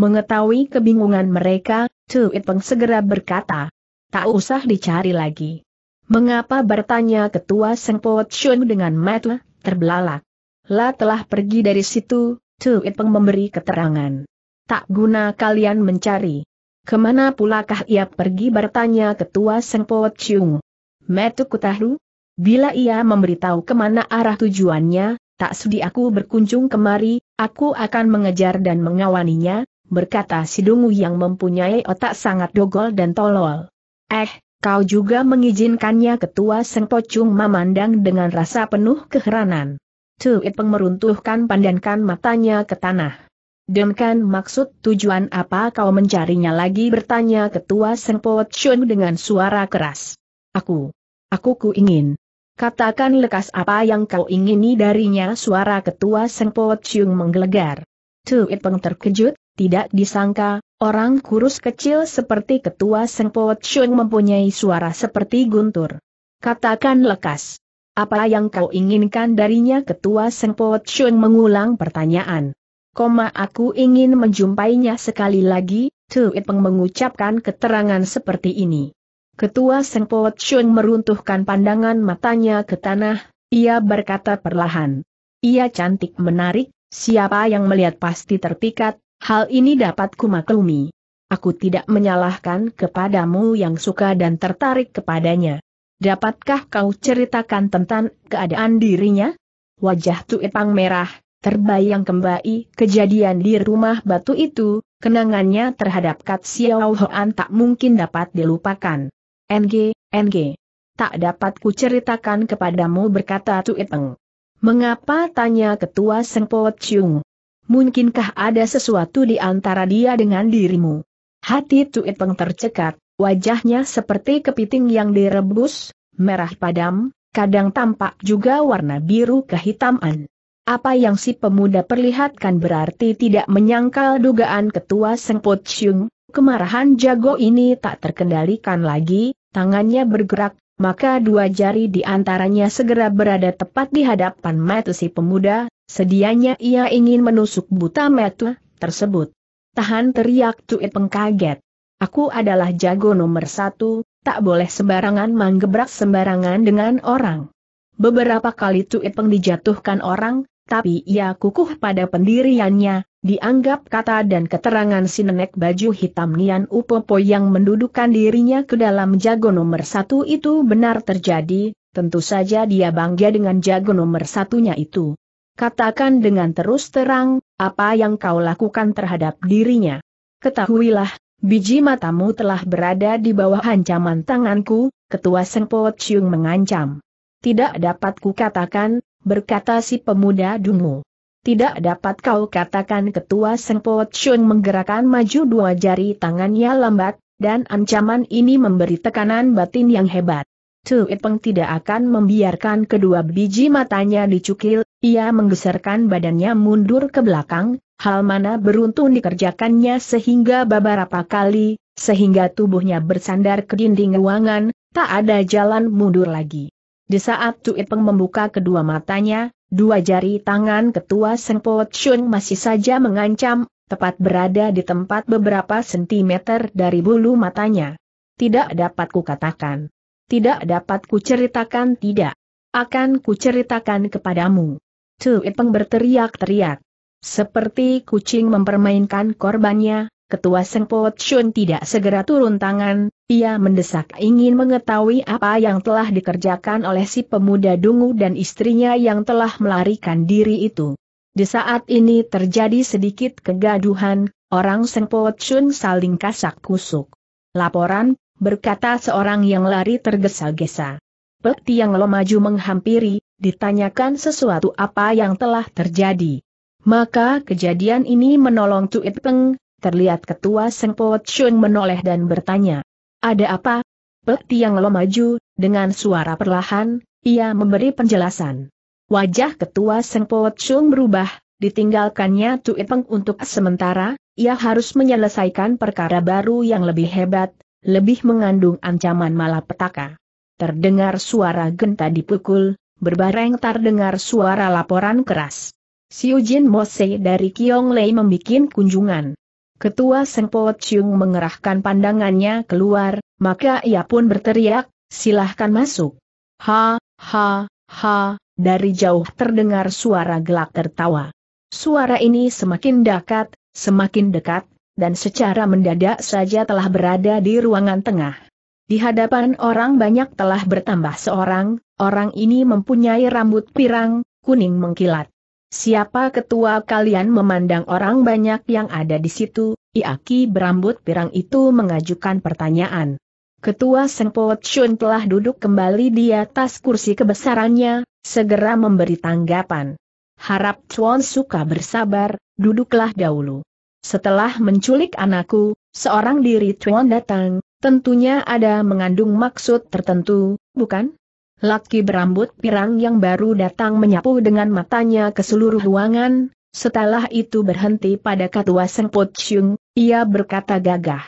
S1: Mengetahui kebingungan mereka, Tuit Itpeng segera berkata, tak usah dicari lagi. Mengapa bertanya ketua Sengpo Po Chun dengan mata terbelalak? La telah pergi dari situ, Tuit Itpeng memberi keterangan. Tak guna kalian mencari. Kemana pulakah ia pergi bertanya ketua Sengpo Po Chung? Metu kutahu? Bila ia memberitahu kemana arah tujuannya, tak sudi aku berkunjung kemari, Aku akan mengejar dan mengawaninya, berkata Sidungu yang mempunyai otak sangat dogol dan tolol. Eh, kau juga mengizinkannya ketua Seng Pocung memandang dengan rasa penuh keheranan. Tuit pengmeruntuhkan pandankan matanya ke tanah. Demkan maksud tujuan apa kau mencarinya lagi bertanya ketua Seng Pocung dengan suara keras. Aku, aku ku ingin Katakan lekas apa yang kau ingini darinya suara ketua Sengpo Chiung menggelegar. Tuit Peng terkejut, tidak disangka, orang kurus kecil seperti ketua Sengpo Chiung mempunyai suara seperti guntur. Katakan lekas. Apa yang kau inginkan darinya ketua Sengpo Chiung mengulang pertanyaan. Koma aku ingin menjumpainya sekali lagi, Tuit Peng mengucapkan keterangan seperti ini. Ketua Seng Po Chun meruntuhkan pandangan matanya ke tanah, ia berkata perlahan. Ia cantik menarik, siapa yang melihat pasti terpikat, hal ini dapat kumaklumi. Aku tidak menyalahkan kepadamu yang suka dan tertarik kepadanya. Dapatkah kau ceritakan tentang keadaan dirinya? Wajah Tuipang merah, terbayang kembali kejadian di rumah batu itu, kenangannya terhadap Kat Xiao Hoan tak mungkin dapat dilupakan. NG, NG. Tak dapat kuceritakan kepadamu berkata Tuiteng. Mengapa tanya ketua Sengpo Chung? Mungkinkah ada sesuatu di antara dia dengan dirimu? Hati Tuiteng tercekat, wajahnya seperti kepiting yang direbus, merah padam, kadang tampak juga warna biru kehitaman. Apa yang si pemuda perlihatkan berarti tidak menyangkal dugaan ketua Sengpo Chung, kemarahan jago ini tak terkendalikan lagi, tangannya bergerak, maka dua jari di antaranya segera berada tepat di hadapan mata si pemuda, sedianya ia ingin menusuk buta mata tersebut. Tahan teriak Tuit pengkaget. Aku adalah jago nomor satu, tak boleh sembarangan manggebrak sembarangan dengan orang. Beberapa kali Tuit peng dijatuhkan orang, tapi ia kukuh pada pendiriannya, Dianggap kata dan keterangan si nenek baju hitam Nian Upopo yang mendudukan dirinya ke dalam jago nomor satu itu benar terjadi, tentu saja dia bangga dengan jago nomor satunya itu. Katakan dengan terus terang, apa yang kau lakukan terhadap dirinya. Ketahuilah, biji matamu telah berada di bawah ancaman tanganku, ketua Sengpo Chiung mengancam. Tidak dapat kukatakan, berkata si pemuda dungu. Tidak dapat kau katakan ketua Sengpo Chun menggerakkan maju dua jari tangannya lambat, dan ancaman ini memberi tekanan batin yang hebat. Tu Ipeng tidak akan membiarkan kedua biji matanya dicukil, ia menggeserkan badannya mundur ke belakang, hal mana beruntung dikerjakannya sehingga beberapa kali, sehingga tubuhnya bersandar ke dinding ruangan, tak ada jalan mundur lagi. Di saat Tu Ipeng membuka kedua matanya, Dua jari tangan ketua Sengpo Chun masih saja mengancam, tepat berada di tempat beberapa sentimeter dari bulu matanya. Tidak dapat kukatakan. Tidak dapat kuceritakan tidak. Akan kuceritakan kepadamu. Tuipeng berteriak-teriak. Seperti kucing mempermainkan korbannya, Ketua Seng Po Chun tidak segera turun tangan, ia mendesak ingin mengetahui apa yang telah dikerjakan oleh si pemuda dungu dan istrinya yang telah melarikan diri itu. Di saat ini terjadi sedikit kegaduhan, orang Seng Po Chun saling kasak kusuk. Laporan, berkata seorang yang lari tergesa-gesa. Pek yang Lo maju menghampiri, ditanyakan sesuatu apa yang telah terjadi. Maka kejadian ini menolong Tuit Peng, terlihat ketua Seng Po Chung menoleh dan bertanya. Ada apa? peti yang Lo maju, dengan suara perlahan, ia memberi penjelasan. Wajah ketua Seng Po Chung berubah, ditinggalkannya Tui Peng untuk sementara, ia harus menyelesaikan perkara baru yang lebih hebat, lebih mengandung ancaman malapetaka. Terdengar suara genta dipukul, berbareng terdengar suara laporan keras. Siu Jin Mose dari Kiong Lei membuat kunjungan. Ketua Sengpo Chung mengerahkan pandangannya keluar, maka ia pun berteriak, silahkan masuk. Ha, ha, ha, dari jauh terdengar suara gelak tertawa. Suara ini semakin dekat, semakin dekat, dan secara mendadak saja telah berada di ruangan tengah. Di hadapan orang banyak telah bertambah seorang, orang ini mempunyai rambut pirang, kuning mengkilat. Siapa ketua kalian memandang orang banyak yang ada di situ, Iaki berambut pirang itu mengajukan pertanyaan. Ketua Sengpo Chun telah duduk kembali di atas kursi kebesarannya, segera memberi tanggapan. Harap Chuan suka bersabar, duduklah dahulu. Setelah menculik anakku, seorang diri Chuan datang, tentunya ada mengandung maksud tertentu, bukan? Laki berambut pirang yang baru datang menyapu dengan matanya ke seluruh ruangan, setelah itu berhenti pada Ketua Sengpot Chung, ia berkata gagah.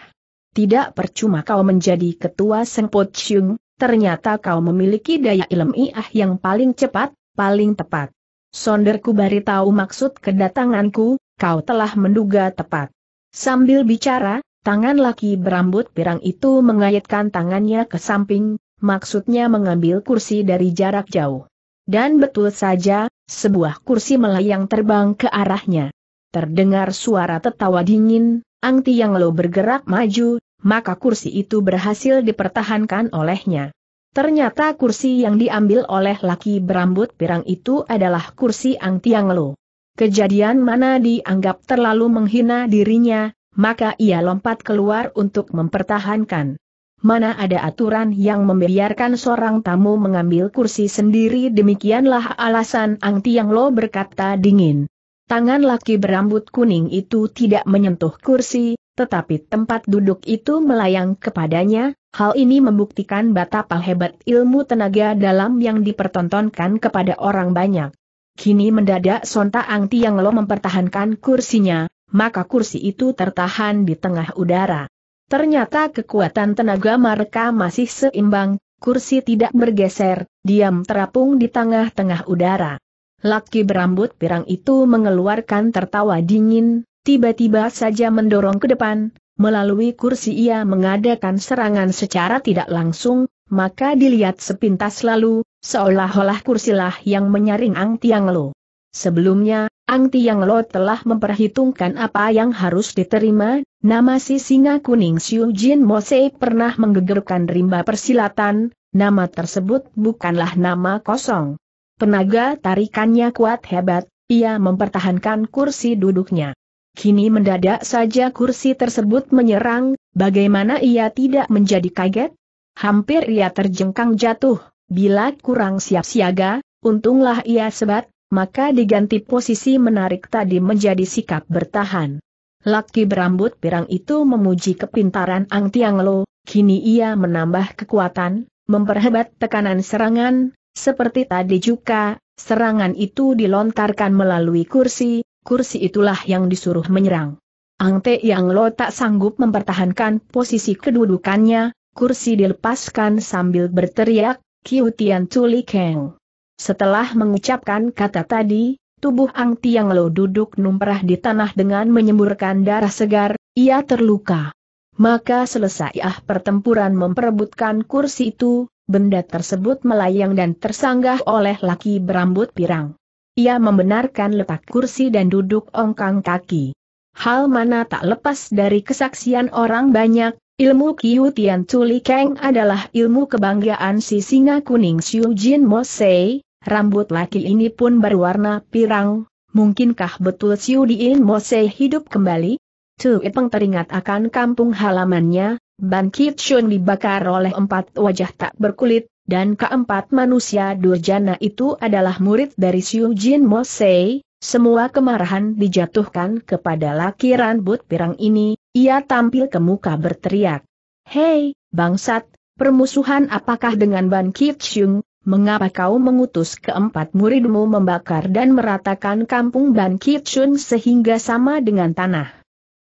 S1: Tidak percuma kau menjadi Ketua Sengpot Chung, ternyata kau memiliki daya ilmiah yang paling cepat, paling tepat. Sonderku bari tahu maksud kedatanganku, kau telah menduga tepat. Sambil bicara, tangan laki berambut pirang itu mengaitkan tangannya ke samping, maksudnya mengambil kursi dari jarak jauh. Dan betul saja, sebuah kursi melayang terbang ke arahnya. Terdengar suara tertawa dingin, Ang Tiang Lo bergerak maju, maka kursi itu berhasil dipertahankan olehnya. Ternyata kursi yang diambil oleh laki berambut pirang itu adalah kursi Ang Tiang Lo. Kejadian mana dianggap terlalu menghina dirinya, maka ia lompat keluar untuk mempertahankan mana ada aturan yang membiarkan seorang tamu mengambil kursi sendiri demikianlah alasan Ang Tiang Lo berkata dingin. Tangan laki berambut kuning itu tidak menyentuh kursi, tetapi tempat duduk itu melayang kepadanya, hal ini membuktikan betapa hebat ilmu tenaga dalam yang dipertontonkan kepada orang banyak. Kini mendadak sontak Ang Tiang Lo mempertahankan kursinya, maka kursi itu tertahan di tengah udara. Ternyata kekuatan tenaga mereka masih seimbang, kursi tidak bergeser, diam terapung di tengah-tengah udara. Laki berambut pirang itu mengeluarkan tertawa dingin, tiba-tiba saja mendorong ke depan, melalui kursi ia mengadakan serangan secara tidak langsung, maka dilihat sepintas lalu, seolah-olah kursilah yang menyaring Ang Tianglo. Lo. Sebelumnya, Ang Tiang Lo telah memperhitungkan apa yang harus diterima, nama si singa kuning Xiu Jin Mose pernah menggegerkan rimba persilatan, nama tersebut bukanlah nama kosong. Penaga tarikannya kuat hebat, ia mempertahankan kursi duduknya. Kini mendadak saja kursi tersebut menyerang, bagaimana ia tidak menjadi kaget? Hampir ia terjengkang jatuh, bila kurang siap siaga, untunglah ia sebat, maka diganti posisi menarik tadi menjadi sikap bertahan. Laki berambut pirang itu memuji kepintaran Ang Tiang Lo, kini ia menambah kekuatan, memperhebat tekanan serangan, seperti tadi juga, serangan itu dilontarkan melalui kursi, kursi itulah yang disuruh menyerang. Ang Tiang Lo tak sanggup mempertahankan posisi kedudukannya, kursi dilepaskan sambil berteriak, Kiu Tian Tuli Keng. Setelah mengucapkan kata tadi, tubuh Ang Tiang Lo duduk numperah di tanah dengan menyemburkan darah segar, ia terluka. Maka selesai ah pertempuran memperebutkan kursi itu, benda tersebut melayang dan tersanggah oleh laki berambut pirang. Ia membenarkan letak kursi dan duduk ongkang kaki. Hal mana tak lepas dari kesaksian orang banyak, Ilmu Qiu Tian Kang adalah ilmu kebanggaan si singa kuning Xiu Jin Mo Sei. rambut laki ini pun berwarna pirang, mungkinkah betul Xiu Jin Sei hidup kembali? Tu Ipeng teringat akan kampung halamannya, Ban Kitchun dibakar oleh empat wajah tak berkulit, dan keempat manusia durjana itu adalah murid dari Xiu Jin Mo Sei. semua kemarahan dijatuhkan kepada laki rambut pirang ini, ia tampil ke muka berteriak. Hei, bangsat, permusuhan apakah dengan Ban chung? mengapa kau mengutus keempat muridmu membakar dan meratakan kampung Ban Kitsun sehingga sama dengan tanah?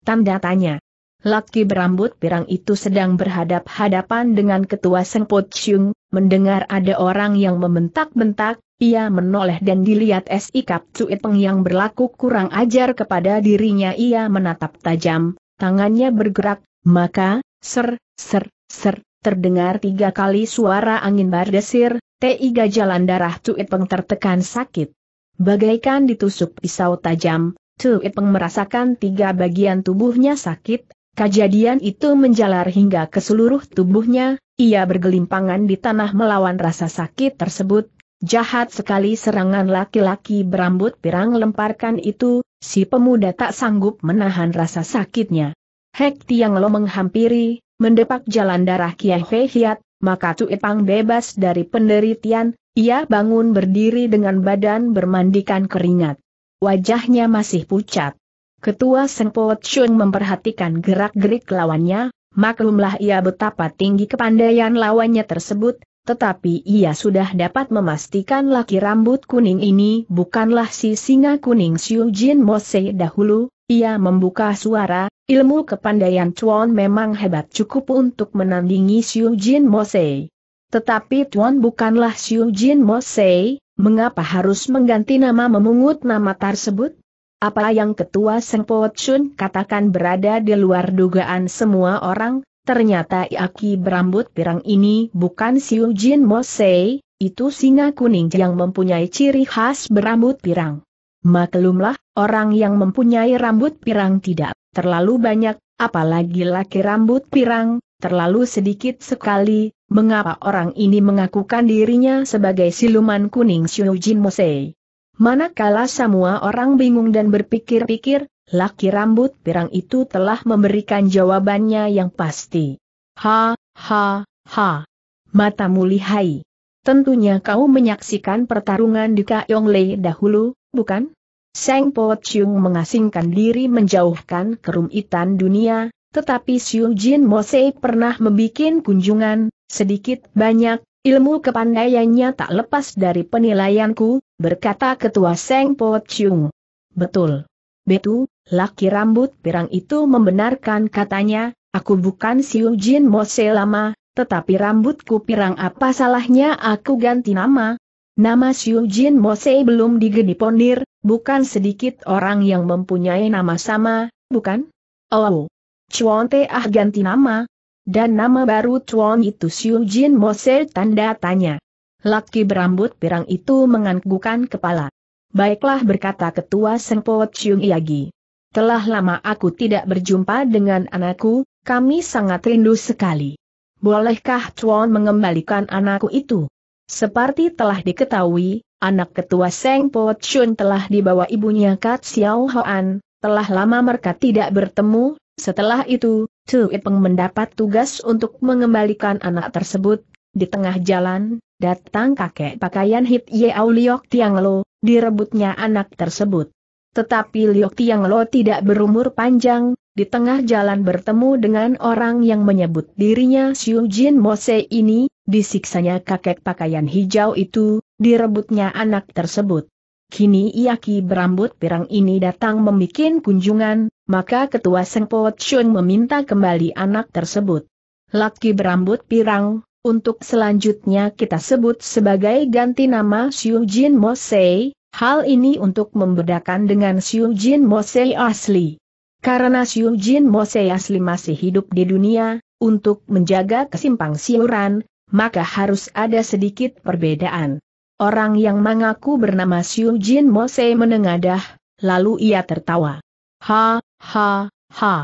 S1: Tanda tanya. Laki berambut pirang itu sedang berhadap-hadapan dengan ketua Seng Chung, mendengar ada orang yang membentak-bentak, ia menoleh dan dilihat S.I. Kap Peng yang berlaku kurang ajar kepada dirinya ia menatap tajam, tangannya bergerak, maka, ser, ser, ser, terdengar tiga kali suara angin berdesir, tiga jalan darah Tuit Peng tertekan sakit. Bagaikan ditusuk pisau tajam, Tuit Peng merasakan tiga bagian tubuhnya sakit, kejadian itu menjalar hingga ke seluruh tubuhnya, ia bergelimpangan di tanah melawan rasa sakit tersebut, Jahat sekali serangan laki-laki berambut pirang lemparkan itu, si pemuda tak sanggup menahan rasa sakitnya. Hek Tiang Lo menghampiri, mendepak jalan darah Kiai Hei Hiat, maka Tuipang bebas dari penderitian, ia bangun berdiri dengan badan bermandikan keringat. Wajahnya masih pucat. Ketua Senpo Chung memperhatikan gerak-gerik lawannya, maklumlah ia betapa tinggi kepandaian lawannya tersebut, tetapi ia sudah dapat memastikan laki rambut kuning ini bukanlah si singa kuning Xiu Jin Mose dahulu, ia membuka suara, ilmu kepandaian Chuan memang hebat cukup untuk menandingi Xiu Jin Mose. Tetapi Chuan bukanlah Xiu Jin Mose, mengapa harus mengganti nama memungut nama tersebut? Apa yang ketua Seng Po Chun katakan berada di luar dugaan semua orang, Ternyata Iaki berambut pirang ini bukan Siu Jin Mosei, itu singa kuning yang mempunyai ciri khas berambut pirang. Maklumlah, orang yang mempunyai rambut pirang tidak terlalu banyak, apalagi laki rambut pirang, terlalu sedikit sekali, mengapa orang ini mengakukan dirinya sebagai siluman kuning Siu Jin Mosei. Manakala semua orang bingung dan berpikir-pikir, laki rambut pirang itu telah memberikan jawabannya yang pasti. Ha, ha, ha. Matamu lihai. Tentunya kau menyaksikan pertarungan di Lei dahulu, bukan? Seng Po Chung mengasingkan diri menjauhkan kerumitan dunia, tetapi Xiu Jin Mose pernah membuat kunjungan, sedikit banyak, ilmu kepandaiannya tak lepas dari penilaianku, berkata ketua Seng Po Chung. Betul. Betu, laki rambut pirang itu membenarkan katanya, aku bukan si Jin Mose lama, tetapi rambutku pirang apa salahnya aku ganti nama? Nama si Jin Mose belum digediponir, bukan sedikit orang yang mempunyai nama sama, bukan? Oh, Chuan Te ah ganti nama. Dan nama baru Chuan itu Siu Jin Mose tanda tanya. Laki berambut pirang itu menganggukkan kepala. Baiklah berkata ketua Sengpo Chiung Yagi. Telah lama aku tidak berjumpa dengan anakku, kami sangat rindu sekali. Bolehkah Chuan mengembalikan anakku itu? Seperti telah diketahui, anak ketua Seng Po telah dibawa ibunya Kat Xiao Hoan, telah lama mereka tidak bertemu, setelah itu, Tu Ipeng mendapat tugas untuk mengembalikan anak tersebut. Di tengah jalan, datang kakek pakaian Hit Ye Auliok Tiang Lo, direbutnya anak tersebut. Tetapi Liu Tiang Lo tidak berumur panjang, di tengah jalan bertemu dengan orang yang menyebut dirinya Xiu Jin Mose ini, disiksanya kakek pakaian hijau itu, direbutnya anak tersebut. Kini Iaki berambut pirang ini datang membuat kunjungan, maka ketua Sengpo Chun meminta kembali anak tersebut. Laki berambut pirang, untuk selanjutnya kita sebut sebagai ganti nama Xiu Jin Mosei, hal ini untuk membedakan dengan Xiu Jin Mosei asli. Karena Xiu Jin Mosei asli masih hidup di dunia, untuk menjaga kesimpang siuran, maka harus ada sedikit perbedaan. Orang yang mengaku bernama Xiu Jin Mosei menengadah, lalu ia tertawa. Ha, ha, ha.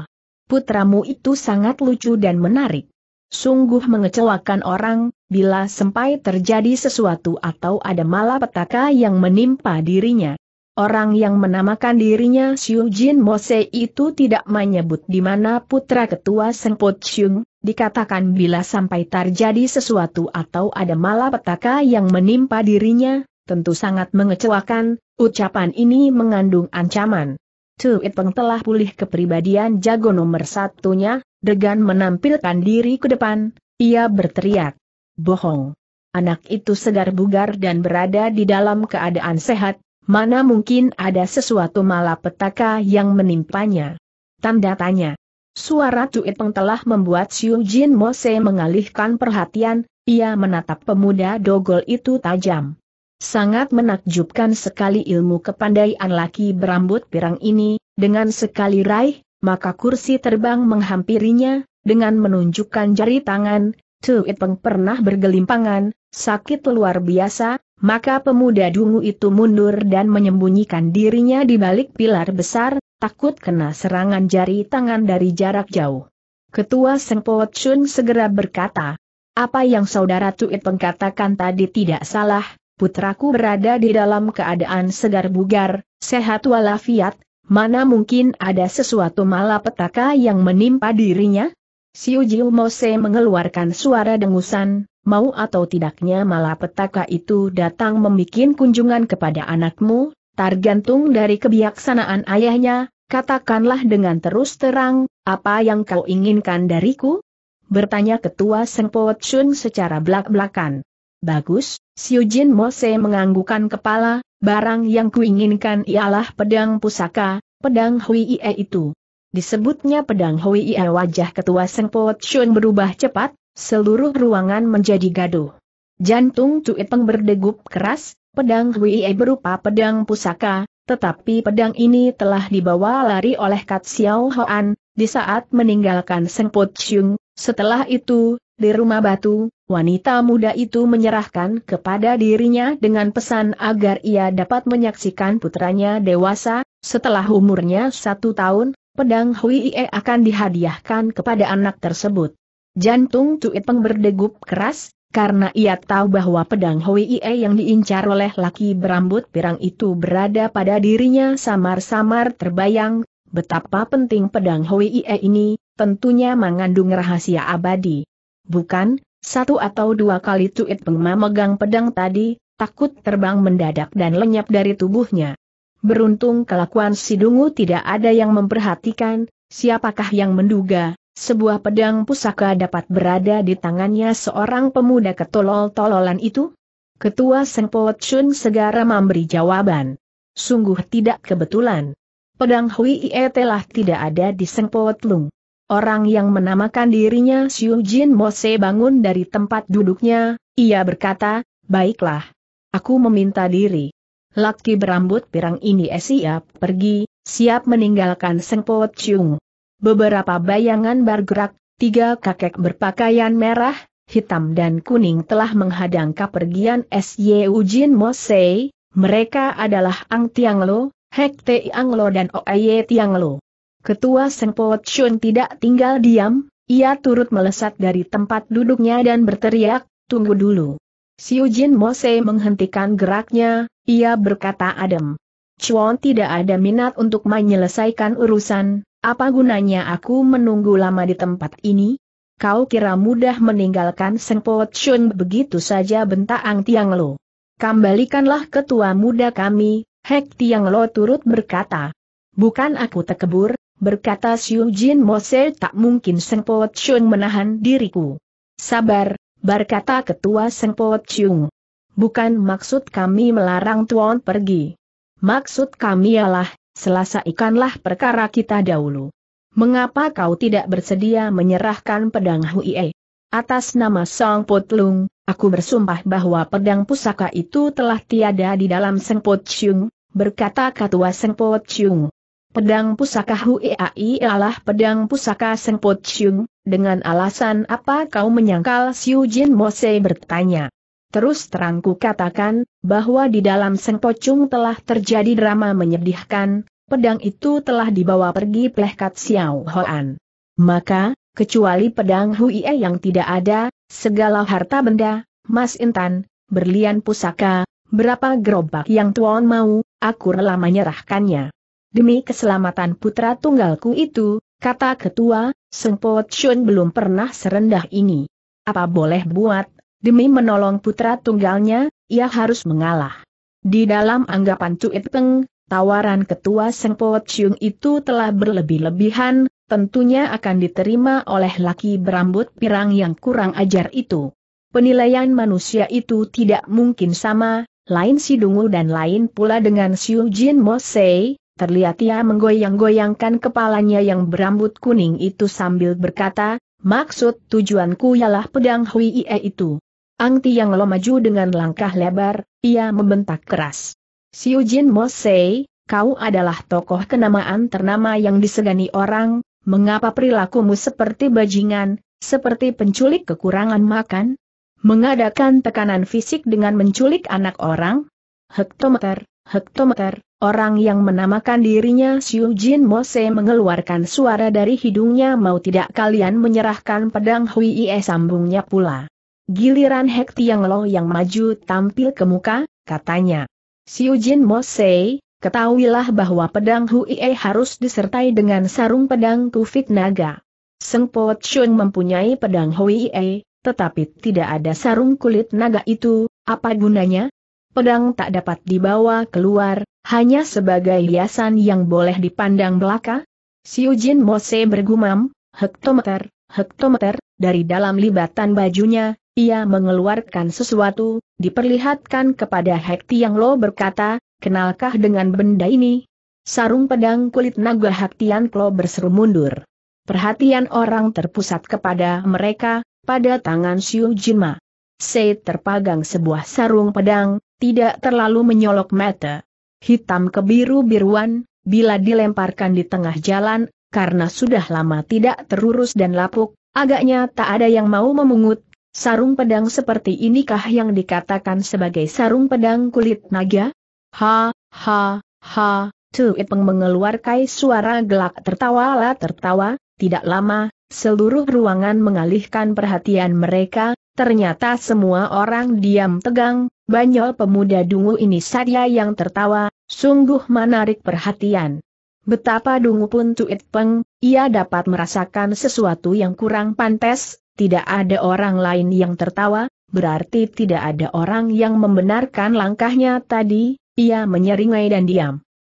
S1: Putramu itu sangat lucu dan menarik. Sungguh mengecewakan orang, bila sampai terjadi sesuatu atau ada malapetaka yang menimpa dirinya. Orang yang menamakan dirinya Xiu Jin Mose itu tidak menyebut di mana putra ketua Sengpot Xiung, dikatakan bila sampai terjadi sesuatu atau ada malapetaka yang menimpa dirinya, tentu sangat mengecewakan, ucapan ini mengandung ancaman. Tu Peng telah pulih kepribadian jago nomor satunya, degan menampilkan diri ke depan, ia berteriak. Bohong. Anak itu segar bugar dan berada di dalam keadaan sehat, mana mungkin ada sesuatu malapetaka yang menimpanya. Tanda tanya. Suara Cuiteng telah membuat Xiu Jin Mose mengalihkan perhatian, ia menatap pemuda dogol itu tajam. Sangat menakjubkan sekali ilmu kepandaian laki berambut pirang ini, dengan sekali raih, maka kursi terbang menghampirinya, dengan menunjukkan jari tangan, Tuit Peng pernah bergelimpangan, sakit luar biasa, maka pemuda dungu itu mundur dan menyembunyikan dirinya di balik pilar besar, takut kena serangan jari tangan dari jarak jauh. Ketua Seng Po Chun segera berkata, apa yang saudara Tuit Peng katakan tadi tidak salah, putraku berada di dalam keadaan segar bugar, sehat walafiat, Mana mungkin ada sesuatu malapetaka yang menimpa dirinya? Si Jiu Mose mengeluarkan suara dengusan, mau atau tidaknya malapetaka itu datang membuat kunjungan kepada anakmu, tergantung dari kebijaksanaan ayahnya, katakanlah dengan terus terang, apa yang kau inginkan dariku? Bertanya ketua Sengpo Chun secara belak-belakan. Bagus, Siu Jin Mose menganggukan kepala, Barang yang kuinginkan ialah pedang pusaka, pedang Hui Ie itu. Disebutnya pedang Hui Ie wajah ketua Sengpot Shun berubah cepat, seluruh ruangan menjadi gaduh. Jantung Cuiteng berdegup keras, pedang Hui Ie berupa pedang pusaka, tetapi pedang ini telah dibawa lari oleh Kat Xiao Hoan, di saat meninggalkan Sengpot Shun, setelah itu, di rumah batu, wanita muda itu menyerahkan kepada dirinya dengan pesan agar ia dapat menyaksikan putranya dewasa, setelah umurnya satu tahun, pedang Hui Ie akan dihadiahkan kepada anak tersebut. Jantung Tuit Peng berdegup keras, karena ia tahu bahwa pedang Hui Ie yang diincar oleh laki berambut pirang itu berada pada dirinya samar-samar terbayang, betapa penting pedang Hui Ie ini, tentunya mengandung rahasia abadi. Bukan, satu atau dua kali Tuit Peng memegang pedang tadi, takut terbang mendadak dan lenyap dari tubuhnya. Beruntung kelakuan Sidungu tidak ada yang memperhatikan, siapakah yang menduga, sebuah pedang pusaka dapat berada di tangannya seorang pemuda ketolol-tololan itu? Ketua Sengpo Chun segera memberi jawaban. Sungguh tidak kebetulan. Pedang Hui Ie telah tidak ada di Sengpo Tlung. Orang yang menamakan dirinya Xiu Jin Mose bangun dari tempat duduknya, ia berkata, baiklah. Aku meminta diri. Laki berambut pirang ini eh, siap pergi, siap meninggalkan Sengpo Chung. Beberapa bayangan bergerak, tiga kakek berpakaian merah, hitam dan kuning telah menghadang kepergian Siu Ujin Mose, mereka adalah Ang Tiang Lo, Hek Tianglo Ang Lo dan Oye Tiang Lo. Ketua Sengpo Chun tidak tinggal diam, ia turut melesat dari tempat duduknya dan berteriak, tunggu dulu. Siu Jin Mose menghentikan geraknya, ia berkata adem. Chuan tidak ada minat untuk menyelesaikan urusan, apa gunanya aku menunggu lama di tempat ini? Kau kira mudah meninggalkan Seng Po Chun begitu saja bentak Ang Tiang Lo. Kembalikanlah ketua muda kami, Hek Tiang Lo turut berkata. Bukan aku tekebur, berkata Xiu Jin Mose tak mungkin Seng Po Chung menahan diriku. Sabar, berkata ketua Seng Po Chung. Bukan maksud kami melarang Tuan pergi. Maksud kami ialah, selasa ikanlah perkara kita dahulu. Mengapa kau tidak bersedia menyerahkan pedang Huie? Atas nama Song Potlung, aku bersumpah bahwa pedang pusaka itu telah tiada di dalam Seng Po Chung, berkata Ketua Seng Po Chung. Pedang pusaka Huiai ialah pedang pusaka Po Chiung, dengan alasan apa kau menyangkal Xiu Jin Mose bertanya. Terus terangku katakan, bahwa di dalam Po Chung telah terjadi drama menyedihkan, pedang itu telah dibawa pergi plehkat Xiao Hoan. Maka, kecuali pedang Huiai yang tidak ada, segala harta benda, mas intan, berlian pusaka, berapa gerobak yang tuan mau, aku rela menyerahkannya. Demi keselamatan putra tunggalku itu, kata ketua, Sengpo Chun belum pernah serendah ini. Apa boleh buat, demi menolong putra tunggalnya, ia harus mengalah. Di dalam anggapan Cuit Peng, tawaran ketua Sengpo Chun itu telah berlebih-lebihan, tentunya akan diterima oleh laki berambut pirang yang kurang ajar itu. Penilaian manusia itu tidak mungkin sama, lain si dungu dan lain pula dengan Siu Jin Mosei, terlihat ia menggoyang-goyangkan kepalanya yang berambut kuning itu sambil berkata, maksud tujuanku ialah pedang Hui Ie itu. Ang Tiang lo maju dengan langkah lebar, ia membentak keras. Siu Jin Mo Sei, kau adalah tokoh kenamaan ternama yang disegani orang, mengapa perilakumu seperti bajingan, seperti penculik kekurangan makan? Mengadakan tekanan fisik dengan menculik anak orang? Hektometer, hektometer, Orang yang menamakan dirinya Xiu Jin Mose mengeluarkan suara dari hidungnya mau tidak kalian menyerahkan pedang Hui Ie sambungnya pula. Giliran Hek Tiang Lo yang maju tampil ke muka, katanya. Xiu Jin Mose, ketahuilah bahwa pedang Hui Ie harus disertai dengan sarung pedang kufit naga. Seng Po Chun mempunyai pedang Hui Ie, tetapi tidak ada sarung kulit naga itu, apa gunanya? Pedang tak dapat dibawa keluar, hanya sebagai hiasan yang boleh dipandang belaka? Si Ujin Mose bergumam, hektometer, hektometer, dari dalam libatan bajunya, ia mengeluarkan sesuatu, diperlihatkan kepada Hekti yang lo berkata, kenalkah dengan benda ini? Sarung pedang kulit naga Haktian Lo berseru mundur. Perhatian orang terpusat kepada mereka, pada tangan Siu Jinma. Se terpagang sebuah sarung pedang, tidak terlalu menyolok mata. Hitam kebiru-biruan, bila dilemparkan di tengah jalan, karena sudah lama tidak terurus dan lapuk, agaknya tak ada yang mau memungut. Sarung pedang seperti inikah yang dikatakan sebagai sarung pedang kulit naga? Ha, ha, ha, Tuipeng mengeluarkan suara gelak tertawa-la tertawa, tidak lama, seluruh ruangan mengalihkan perhatian mereka, Ternyata semua orang diam tegang, banyol pemuda dungu ini saja yang tertawa, sungguh menarik perhatian. Betapa dungu pun Tuit Peng, ia dapat merasakan sesuatu yang kurang pantas, tidak ada orang lain yang tertawa, berarti tidak ada orang yang membenarkan langkahnya tadi, ia menyeringai dan diam.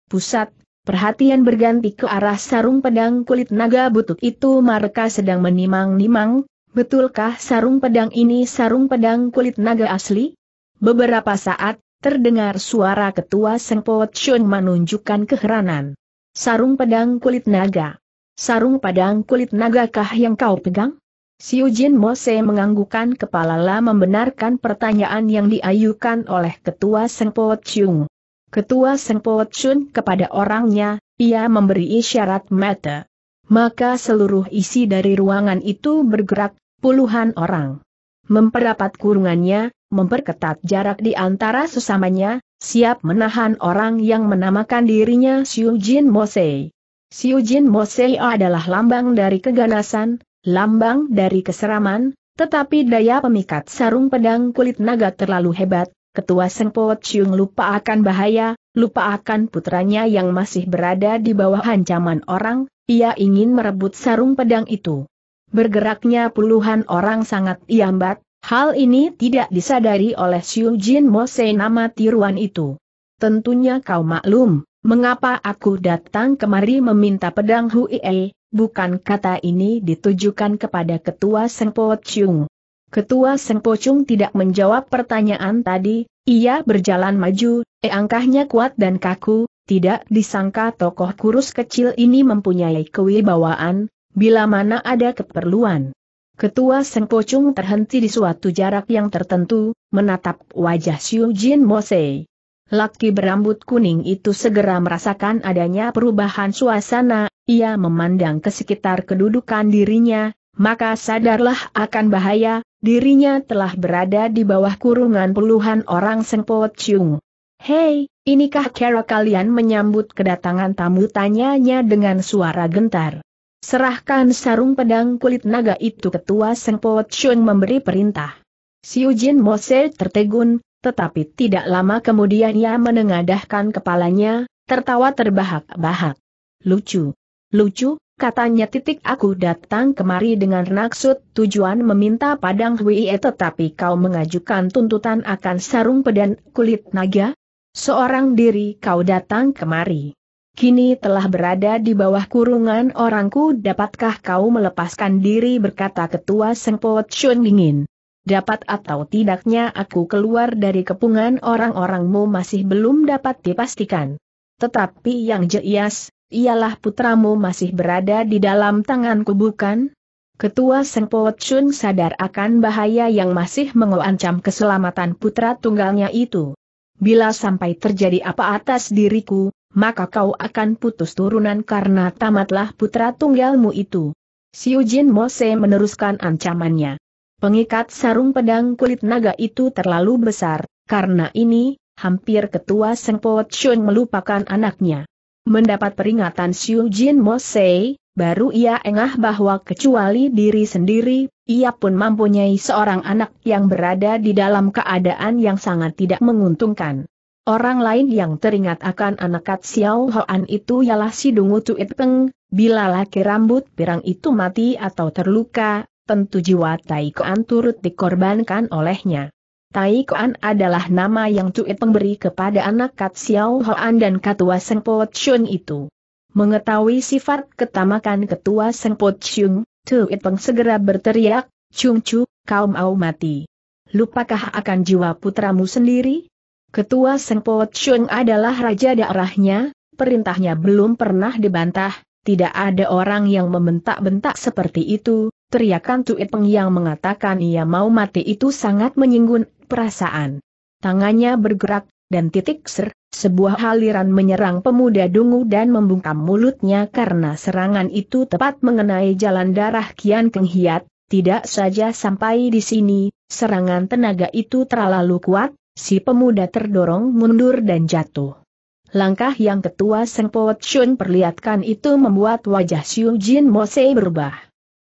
S1: Pusat, perhatian berganti ke arah sarung pedang kulit naga butut itu mereka sedang menimang-nimang, Betulkah sarung pedang ini sarung pedang kulit naga asli? Beberapa saat, terdengar suara ketua Sengpo Chun menunjukkan keheranan. Sarung pedang kulit naga. Sarung pedang kulit nagakah yang kau pegang? Siu Jin Mose menganggukan kepala la membenarkan pertanyaan yang diayukan oleh ketua Sengpo Chung. Ketua Sengpo Chun kepada orangnya, ia memberi isyarat mata maka seluruh isi dari ruangan itu bergerak puluhan orang. Memperapat kurungannya, memperketat jarak di antara sesamanya, siap menahan orang yang menamakan dirinya Jin Mosei. Jin Mosei adalah lambang dari keganasan, lambang dari keseraman, tetapi daya pemikat sarung pedang kulit naga terlalu hebat, ketua Sengpo Chiung lupa akan bahaya, lupa akan putranya yang masih berada di bawah ancaman orang, ia ingin merebut sarung pedang itu. Bergeraknya puluhan orang sangat iambat, hal ini tidak disadari oleh Xiu Jin Mose nama tiruan itu. Tentunya kau maklum, mengapa aku datang kemari meminta pedang Huiei, bukan kata ini ditujukan kepada Ketua Sengpo Chung. Ketua Sengpo Chung tidak menjawab pertanyaan tadi, ia berjalan maju, eh angkahnya kuat dan kaku, tidak disangka tokoh kurus kecil ini mempunyai kewibawaan, bila mana ada keperluan. Ketua Seng Pocung terhenti di suatu jarak yang tertentu, menatap wajah Xiu Jin Mosei. Laki berambut kuning itu segera merasakan adanya perubahan suasana, ia memandang ke sekitar kedudukan dirinya, maka sadarlah akan bahaya, dirinya telah berada di bawah kurungan puluhan orang Seng Pocung. Hei, inikah cara kalian menyambut kedatangan tamu tanyanya dengan suara gentar. Serahkan sarung pedang kulit naga itu ketua Seng Po memberi perintah. Si Jin Mose tertegun, tetapi tidak lama kemudian ia menengadahkan kepalanya, tertawa terbahak-bahak. Lucu. Lucu, katanya titik aku datang kemari dengan naksud tujuan meminta padang Huie tetapi kau mengajukan tuntutan akan sarung pedang kulit naga? Seorang diri kau datang kemari kini telah berada di bawah kurungan orangku dapatkah kau melepaskan diri berkata ketua Sengpo Chun dingin. Dapat atau tidaknya aku keluar dari kepungan orang-orangmu masih belum dapat dipastikan. Tetapi yang jelas, ialah putramu masih berada di dalam tanganku bukan? Ketua Sengpo Chun sadar akan bahaya yang masih mengancam keselamatan putra tunggalnya itu. Bila sampai terjadi apa atas diriku, maka kau akan putus turunan karena tamatlah putra tunggalmu itu. Si Jin Mose meneruskan ancamannya. Pengikat sarung pedang kulit naga itu terlalu besar, karena ini, hampir ketua Seng Po Chun melupakan anaknya. Mendapat peringatan Si Jin Mose, baru ia engah bahwa kecuali diri sendiri, ia pun mempunyai seorang anak yang berada di dalam keadaan yang sangat tidak menguntungkan. Orang lain yang teringat akan anak Kat Xiao Hoan itu ialah si Dungu Tuit Peng, bila laki rambut pirang itu mati atau terluka, tentu jiwa Tai Koan turut dikorbankan olehnya. Tai Koan adalah nama yang Tuit Peng beri kepada anak Kat Xiao Hoan dan katua Seng Po Chun itu. Mengetahui sifat ketamakan Ketua Seng Po Chun, Tuit Peng segera berteriak, Chung Chu, kau mau mati. Lupakah akan jiwa putramu sendiri? Ketua Sengpo Chung adalah raja daerahnya, perintahnya belum pernah dibantah, tidak ada orang yang membentak-bentak seperti itu, teriakan Tuit Peng yang mengatakan ia mau mati itu sangat menyinggung perasaan. Tangannya bergerak, dan titik ser, sebuah haliran menyerang pemuda dungu dan membungkam mulutnya karena serangan itu tepat mengenai jalan darah Kian Keng Hiat, tidak saja sampai di sini, serangan tenaga itu terlalu kuat, si pemuda terdorong mundur dan jatuh. Langkah yang ketua Seng Po Chun perlihatkan itu membuat wajah Xiu Jin Mose berubah.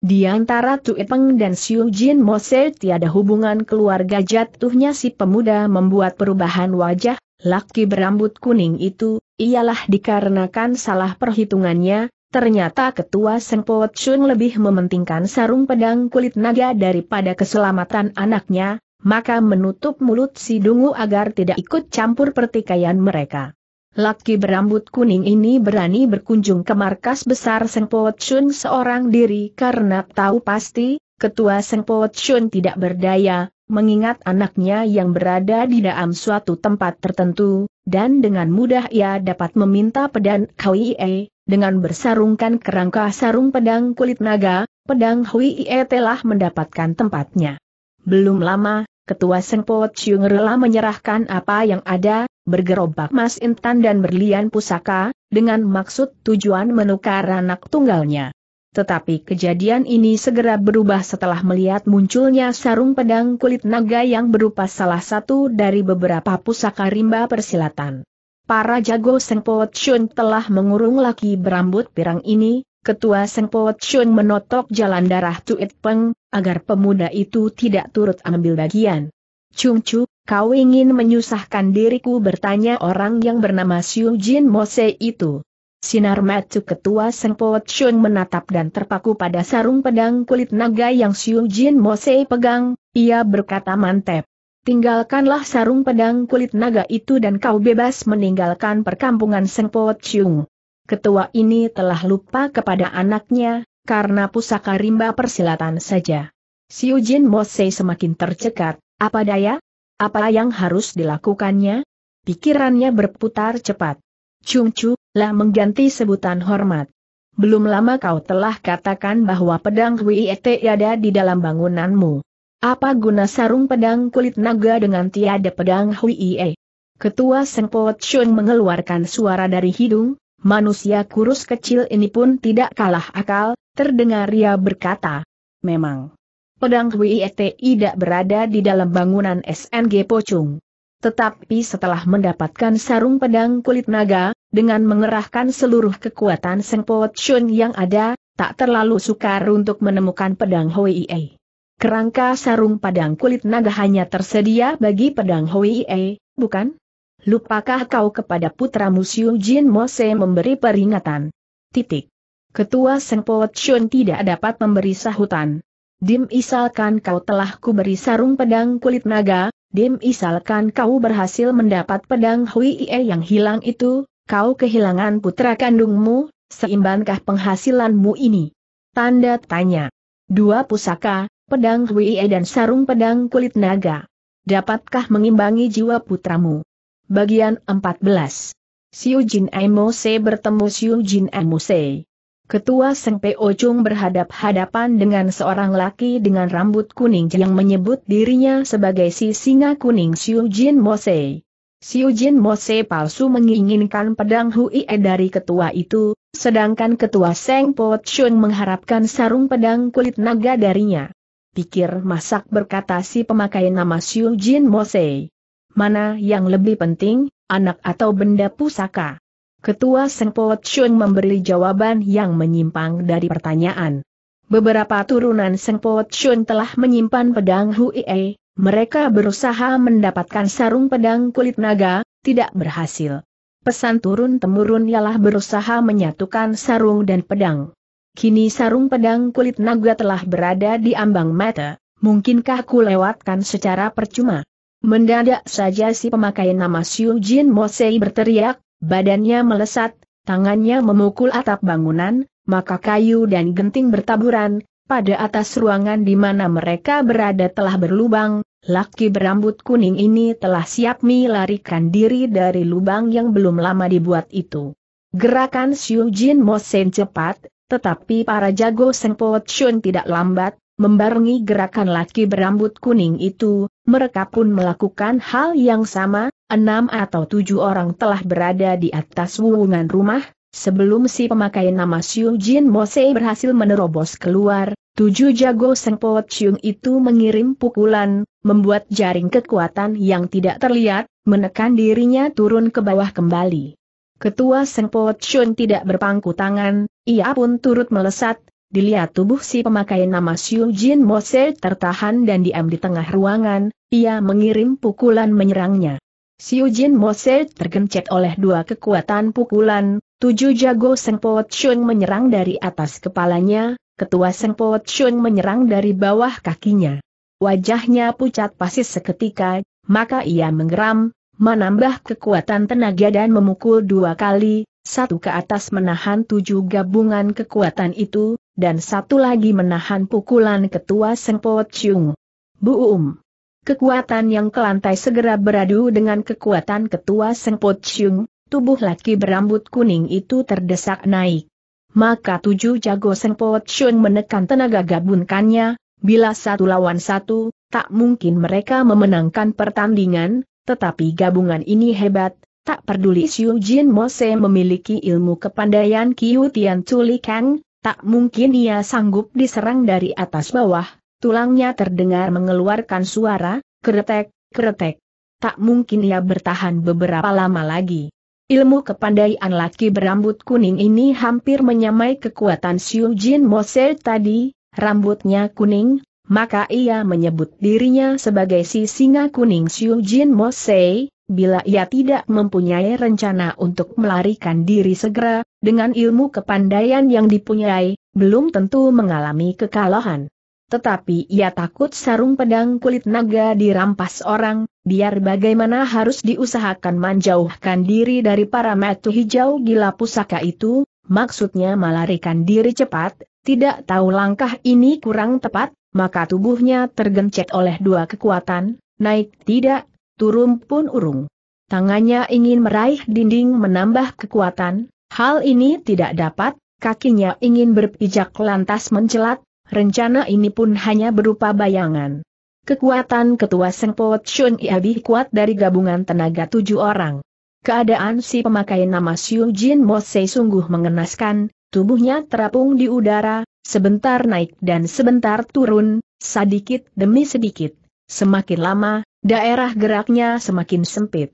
S1: Di antara Tue Peng dan Xiu Jin Mose tiada hubungan keluarga jatuhnya si pemuda membuat perubahan wajah, laki berambut kuning itu, ialah dikarenakan salah perhitungannya, ternyata ketua Seng Po Chun lebih mementingkan sarung pedang kulit naga daripada keselamatan anaknya, maka menutup mulut si dungu agar tidak ikut campur pertikaian mereka. Laki berambut kuning ini berani berkunjung ke markas besar Seng Po Chun seorang diri karena tahu pasti, ketua Seng Po Chun tidak berdaya, mengingat anaknya yang berada di dalam suatu tempat tertentu, dan dengan mudah ia dapat meminta pedang Huie, dengan bersarungkan kerangka sarung pedang kulit naga, pedang Huie telah mendapatkan tempatnya. Belum lama, Ketua Sengpo Chiung rela menyerahkan apa yang ada, bergerobak emas intan dan berlian pusaka, dengan maksud tujuan menukar anak tunggalnya. Tetapi kejadian ini segera berubah setelah melihat munculnya sarung pedang kulit naga yang berupa salah satu dari beberapa pusaka rimba persilatan. Para jago Sengpo Chiung telah mengurung laki berambut pirang ini, Ketua Sengpo Chun menotok jalan darah Tuit Peng, agar pemuda itu tidak turut ambil bagian. Chung Chu, kau ingin menyusahkan diriku bertanya orang yang bernama Xiu Jin Mose itu. Sinar mata ketua Sengpo Chun menatap dan terpaku pada sarung pedang kulit naga yang Xiu Jin Mose pegang, ia berkata mantep. Tinggalkanlah sarung pedang kulit naga itu dan kau bebas meninggalkan perkampungan Sengpo Chung ketua ini telah lupa kepada anaknya, karena pusaka rimba persilatan saja. Si Jin Mose semakin tercekat, apa daya? Apa yang harus dilakukannya? Pikirannya berputar cepat. Cungcu, lah mengganti sebutan hormat. Belum lama kau telah katakan bahwa pedang Hui ada di dalam bangunanmu. Apa guna sarung pedang kulit naga dengan tiada pedang Hui e? Ketua Sengpo Chun mengeluarkan suara dari hidung, Manusia kurus kecil ini pun tidak kalah akal, terdengar ia berkata. Memang. Pedang WIET tidak berada di dalam bangunan SNG Pocung. Tetapi setelah mendapatkan sarung pedang kulit naga, dengan mengerahkan seluruh kekuatan Seng Po yang ada, tak terlalu sukar untuk menemukan pedang Hoie. Kerangka sarung pedang kulit naga hanya tersedia bagi pedang Hoie, bukan? Lupakah kau kepada putramu Xiu Jin Mose memberi peringatan? Titik. Ketua Senpo Chun tidak dapat memberi sahutan. Dim isalkan kau telah kuberi sarung pedang kulit naga, dim isalkan kau berhasil mendapat pedang Hui Ie yang hilang itu, kau kehilangan putra kandungmu, seimbangkah penghasilanmu ini? Tanda tanya. Dua pusaka, pedang Hui Ie dan sarung pedang kulit naga. Dapatkah mengimbangi jiwa putramu? Bagian 14. Xiu Jin Emose bertemu Xiu Jin Emose. Ketua Seng Po Chung berhadap-hadapan dengan seorang laki dengan rambut kuning yang menyebut dirinya sebagai si singa kuning Xiu Jin Mose. Xiu Jin Mose palsu menginginkan pedang Hui E dari ketua itu, sedangkan ketua Seng Po Chung mengharapkan sarung pedang kulit naga darinya. Pikir masak berkata si pemakai nama Xiu Jin Mose. Mana yang lebih penting, anak atau benda pusaka? Ketua Sengpo Po Chung memberi jawaban yang menyimpang dari pertanyaan. Beberapa turunan Sengpo Po Chung telah menyimpan pedang Huie, mereka berusaha mendapatkan sarung pedang kulit naga, tidak berhasil. Pesan turun-temurun ialah berusaha menyatukan sarung dan pedang. Kini sarung pedang kulit naga telah berada di ambang mata, mungkinkah ku lewatkan secara percuma? Mendadak saja si pemakai nama Xiu Jin Mosei berteriak, badannya melesat, tangannya memukul atap bangunan, maka kayu dan genting bertaburan, pada atas ruangan di mana mereka berada telah berlubang, laki berambut kuning ini telah siap melarikan diri dari lubang yang belum lama dibuat itu. Gerakan Xiu Jin Mosen cepat, tetapi para jago Sengpo Chun tidak lambat, Membarengi gerakan laki berambut kuning itu, mereka pun melakukan hal yang sama, enam atau tujuh orang telah berada di atas wuwungan rumah, sebelum si pemakai nama Xiu Jin Mose berhasil menerobos keluar, tujuh jago Sengpo Chiung itu mengirim pukulan, membuat jaring kekuatan yang tidak terlihat, menekan dirinya turun ke bawah kembali. Ketua Sengpo Chun tidak berpangku tangan, ia pun turut melesat, Dilihat tubuh si pemakai nama Xiu Jin Mose tertahan dan diam di tengah ruangan, ia mengirim pukulan menyerangnya. Xiu Jin Mose tergencet oleh dua kekuatan pukulan, tujuh jago Seng Po Chun menyerang dari atas kepalanya, ketua Seng Po Chun menyerang dari bawah kakinya. Wajahnya pucat pasis seketika, maka ia menggeram, menambah kekuatan tenaga dan memukul dua kali, satu ke atas menahan tujuh gabungan kekuatan itu, dan satu lagi menahan pukulan ketua Sengpo Chung. Buum. Kekuatan yang ke lantai segera beradu dengan kekuatan ketua Sengpo Chung, tubuh laki berambut kuning itu terdesak naik. Maka tujuh jago Sengpo Chung menekan tenaga gabungkannya. bila satu lawan satu, tak mungkin mereka memenangkan pertandingan, tetapi gabungan ini hebat, tak peduli Xiu Jin Mose memiliki ilmu kepandaian Qiu Tian Tuli Kang, Tak mungkin ia sanggup diserang dari atas bawah, tulangnya terdengar mengeluarkan suara, kretek, kretek. Tak mungkin ia bertahan beberapa lama lagi. Ilmu kepandaian laki berambut kuning ini hampir menyamai kekuatan Xiu Jin Mose tadi, rambutnya kuning, maka ia menyebut dirinya sebagai si singa kuning Xiu Jin Mose, bila ia tidak mempunyai rencana untuk melarikan diri segera, dengan ilmu kepandaian yang dipunyai, belum tentu mengalami kekalahan. Tetapi ia takut sarung pedang kulit naga dirampas orang, biar bagaimana harus diusahakan menjauhkan diri dari para metu hijau gila pusaka itu, maksudnya melarikan diri cepat, tidak tahu langkah ini kurang tepat, maka tubuhnya tergencet oleh dua kekuatan, naik tidak, turun pun urung. Tangannya ingin meraih dinding menambah kekuatan, Hal ini tidak dapat, kakinya ingin berpijak lantas mencelat, rencana ini pun hanya berupa bayangan. Kekuatan ketua Sengpo Chun lebih kuat dari gabungan tenaga tujuh orang. Keadaan si pemakai nama Xiu Jin Mose sungguh mengenaskan, tubuhnya terapung di udara, sebentar naik dan sebentar turun, sedikit demi sedikit. Semakin lama, daerah geraknya semakin sempit.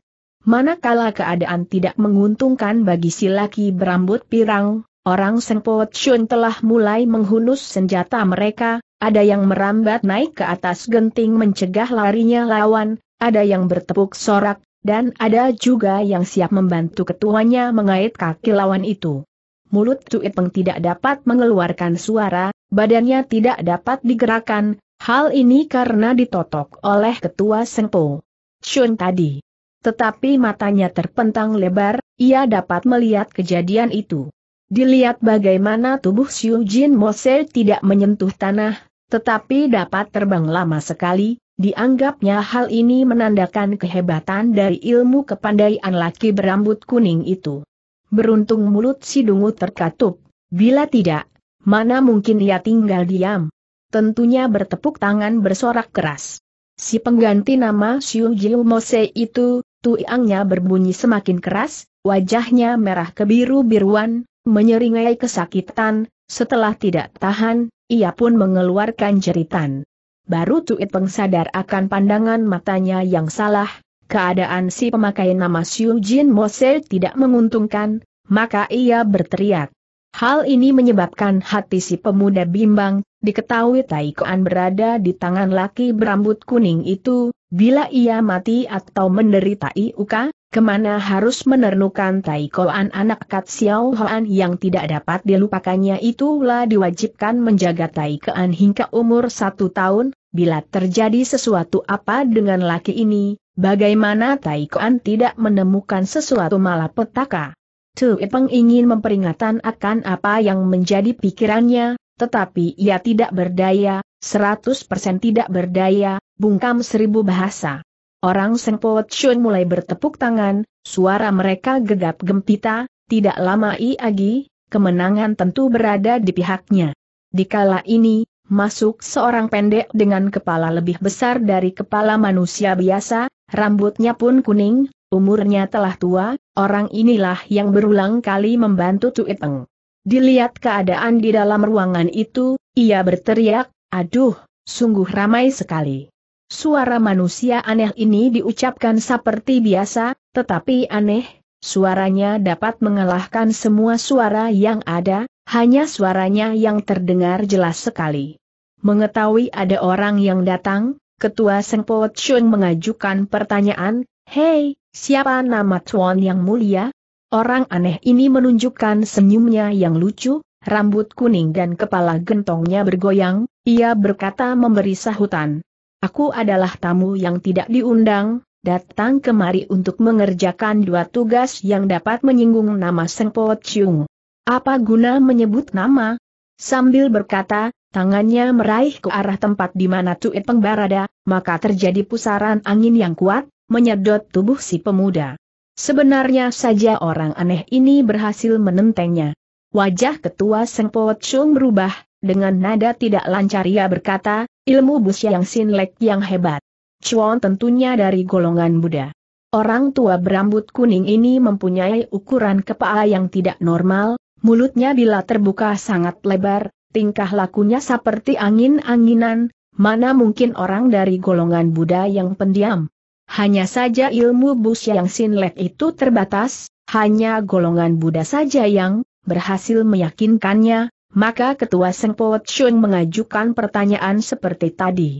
S1: Manakala keadaan tidak menguntungkan bagi si laki berambut pirang, orang Sengpo Chun telah mulai menghunus senjata mereka, ada yang merambat naik ke atas genting mencegah larinya lawan, ada yang bertepuk sorak, dan ada juga yang siap membantu ketuanya mengait kaki lawan itu. Mulut Tuit Peng tidak dapat mengeluarkan suara, badannya tidak dapat digerakkan, hal ini karena ditotok oleh ketua Sengpo Chun tadi. Tetapi matanya terpentang lebar, ia dapat melihat kejadian itu. Dilihat bagaimana tubuh Xiu Jin Mose tidak menyentuh tanah, tetapi dapat terbang lama sekali, dianggapnya hal ini menandakan kehebatan dari ilmu kepandaian laki berambut kuning itu. Beruntung mulut si dungu terkatup, bila tidak, mana mungkin ia tinggal diam. Tentunya bertepuk tangan bersorak keras. Si pengganti nama Xiu Jiu Mose itu, tuiangnya berbunyi semakin keras, wajahnya merah kebiru-biruan, menyeringai kesakitan, setelah tidak tahan, ia pun mengeluarkan jeritan. Baru Tuit pengsadar akan pandangan matanya yang salah, keadaan si pemakai nama Xiu Jin Mose tidak menguntungkan, maka ia berteriak. Hal ini menyebabkan hati si pemuda bimbang, diketahui Taikoan berada di tangan laki berambut kuning itu, Bila ia mati atau menderita Iuka, kemana harus menernukan Taikoan anak Kat Xiao Hoan yang tidak dapat dilupakannya itulah diwajibkan menjaga Taikoan hingga umur satu tahun, bila terjadi sesuatu apa dengan laki ini, bagaimana Taikoan tidak menemukan sesuatu malah petaka. Tu Peng ingin memperingatan akan apa yang menjadi pikirannya, tetapi ia tidak berdaya, 100% tidak berdaya, bungkam seribu bahasa. Orang Sengpo Chun mulai bertepuk tangan, suara mereka gegap gempita, tidak lama Iagi, kemenangan tentu berada di pihaknya. Dikala ini, masuk seorang pendek dengan kepala lebih besar dari kepala manusia biasa, rambutnya pun kuning, umurnya telah tua, orang inilah yang berulang kali membantu Tuipeng. Dilihat keadaan di dalam ruangan itu, ia berteriak, aduh, sungguh ramai sekali. Suara manusia aneh ini diucapkan seperti biasa, tetapi aneh, suaranya dapat mengalahkan semua suara yang ada, hanya suaranya yang terdengar jelas sekali. Mengetahui ada orang yang datang, Ketua Sengpo Chun mengajukan pertanyaan, Hei, siapa nama Tuan yang mulia? Orang aneh ini menunjukkan senyumnya yang lucu, rambut kuning dan kepala gentongnya bergoyang, ia berkata memberi sahutan. Aku adalah tamu yang tidak diundang, datang kemari untuk mengerjakan dua tugas yang dapat menyinggung nama Seng Po Chiung. Apa guna menyebut nama? Sambil berkata, tangannya meraih ke arah tempat di mana Tuit berada, maka terjadi pusaran angin yang kuat, menyedot tubuh si pemuda. Sebenarnya saja orang aneh ini berhasil menentengnya. Wajah ketua Seng Po Chung berubah, dengan nada tidak lancar ia berkata, ilmu bus yang sinlek yang hebat. Chuan tentunya dari golongan Buddha. Orang tua berambut kuning ini mempunyai ukuran kepala yang tidak normal, mulutnya bila terbuka sangat lebar, tingkah lakunya seperti angin-anginan, mana mungkin orang dari golongan Buddha yang pendiam. Hanya saja ilmu bus yang sinlek itu terbatas, hanya golongan Buddha saja yang berhasil meyakinkannya, maka Ketua Sengpo Chung mengajukan pertanyaan seperti tadi.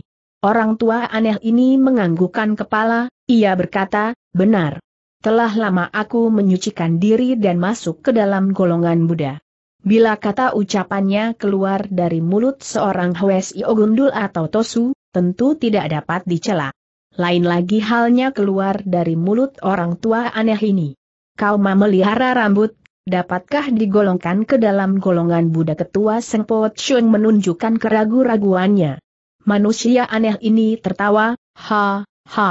S1: Orang tua aneh ini menganggukkan kepala, ia berkata, benar. Telah lama aku menyucikan diri dan masuk ke dalam golongan Buddha. Bila kata ucapannya keluar dari mulut seorang Hwesi Ogundul atau Tosu, tentu tidak dapat dicela lain lagi halnya keluar dari mulut orang tua aneh ini. Kau memelihara rambut, dapatkah digolongkan ke dalam golongan Buddha ketua Po Chung menunjukkan keragu-raguannya. Manusia aneh ini tertawa, ha, ha.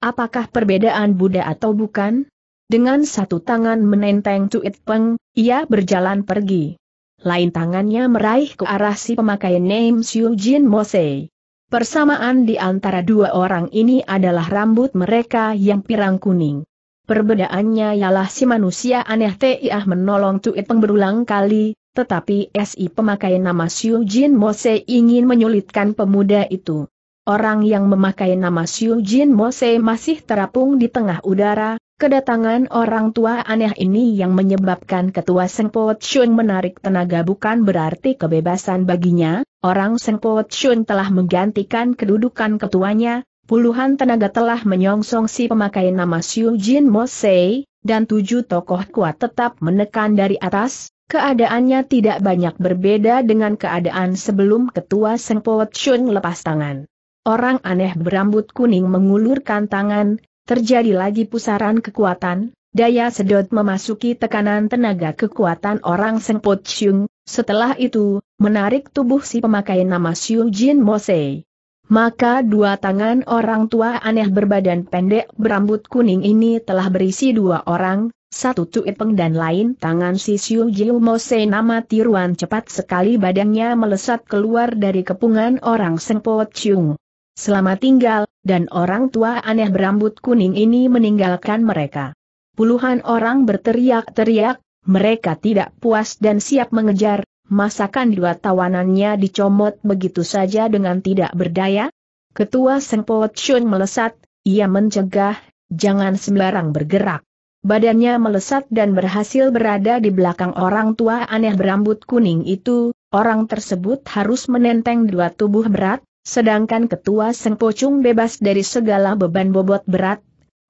S1: Apakah perbedaan Buddha atau bukan? Dengan satu tangan menenteng Cuit Peng, ia berjalan pergi. Lain tangannya meraih ke arah si pemakai name Xiu Jin Mosei. Persamaan di antara dua orang ini adalah rambut mereka yang pirang kuning. Perbedaannya ialah si manusia aneh Tiah menolong Tuit Peng kali, tetapi SI pemakai nama Siu Jin Mose ingin menyulitkan pemuda itu. Orang yang memakai nama Siu Jin Mose masih terapung di tengah udara, Kedatangan orang tua aneh ini yang menyebabkan ketua Seng Po Chun menarik tenaga bukan berarti kebebasan baginya, orang Seng Po Chun telah menggantikan kedudukan ketuanya, puluhan tenaga telah menyongsong si pemakai nama Xiu Jin Mosei, dan tujuh tokoh kuat tetap menekan dari atas, keadaannya tidak banyak berbeda dengan keadaan sebelum ketua Seng Po Chun lepas tangan. Orang aneh berambut kuning mengulurkan tangan, Terjadi lagi pusaran kekuatan, daya sedot memasuki tekanan tenaga kekuatan orang Sengpot Xiong, setelah itu, menarik tubuh si pemakai nama Xiu Jin Mosei. Maka dua tangan orang tua aneh berbadan pendek berambut kuning ini telah berisi dua orang, satu Tuipeng dan lain tangan si Xiu Jiu Mose nama tiruan cepat sekali badannya melesat keluar dari kepungan orang Sengpot Xiong. Selama tinggal, dan orang tua aneh berambut kuning ini meninggalkan mereka. Puluhan orang berteriak-teriak, mereka tidak puas dan siap mengejar, masakan dua tawanannya dicomot begitu saja dengan tidak berdaya? Ketua Sengpo Chun melesat, ia mencegah, jangan sembarang bergerak. Badannya melesat dan berhasil berada di belakang orang tua aneh berambut kuning itu, orang tersebut harus menenteng dua tubuh berat, Sedangkan ketua seng Pocung bebas dari segala beban bobot berat,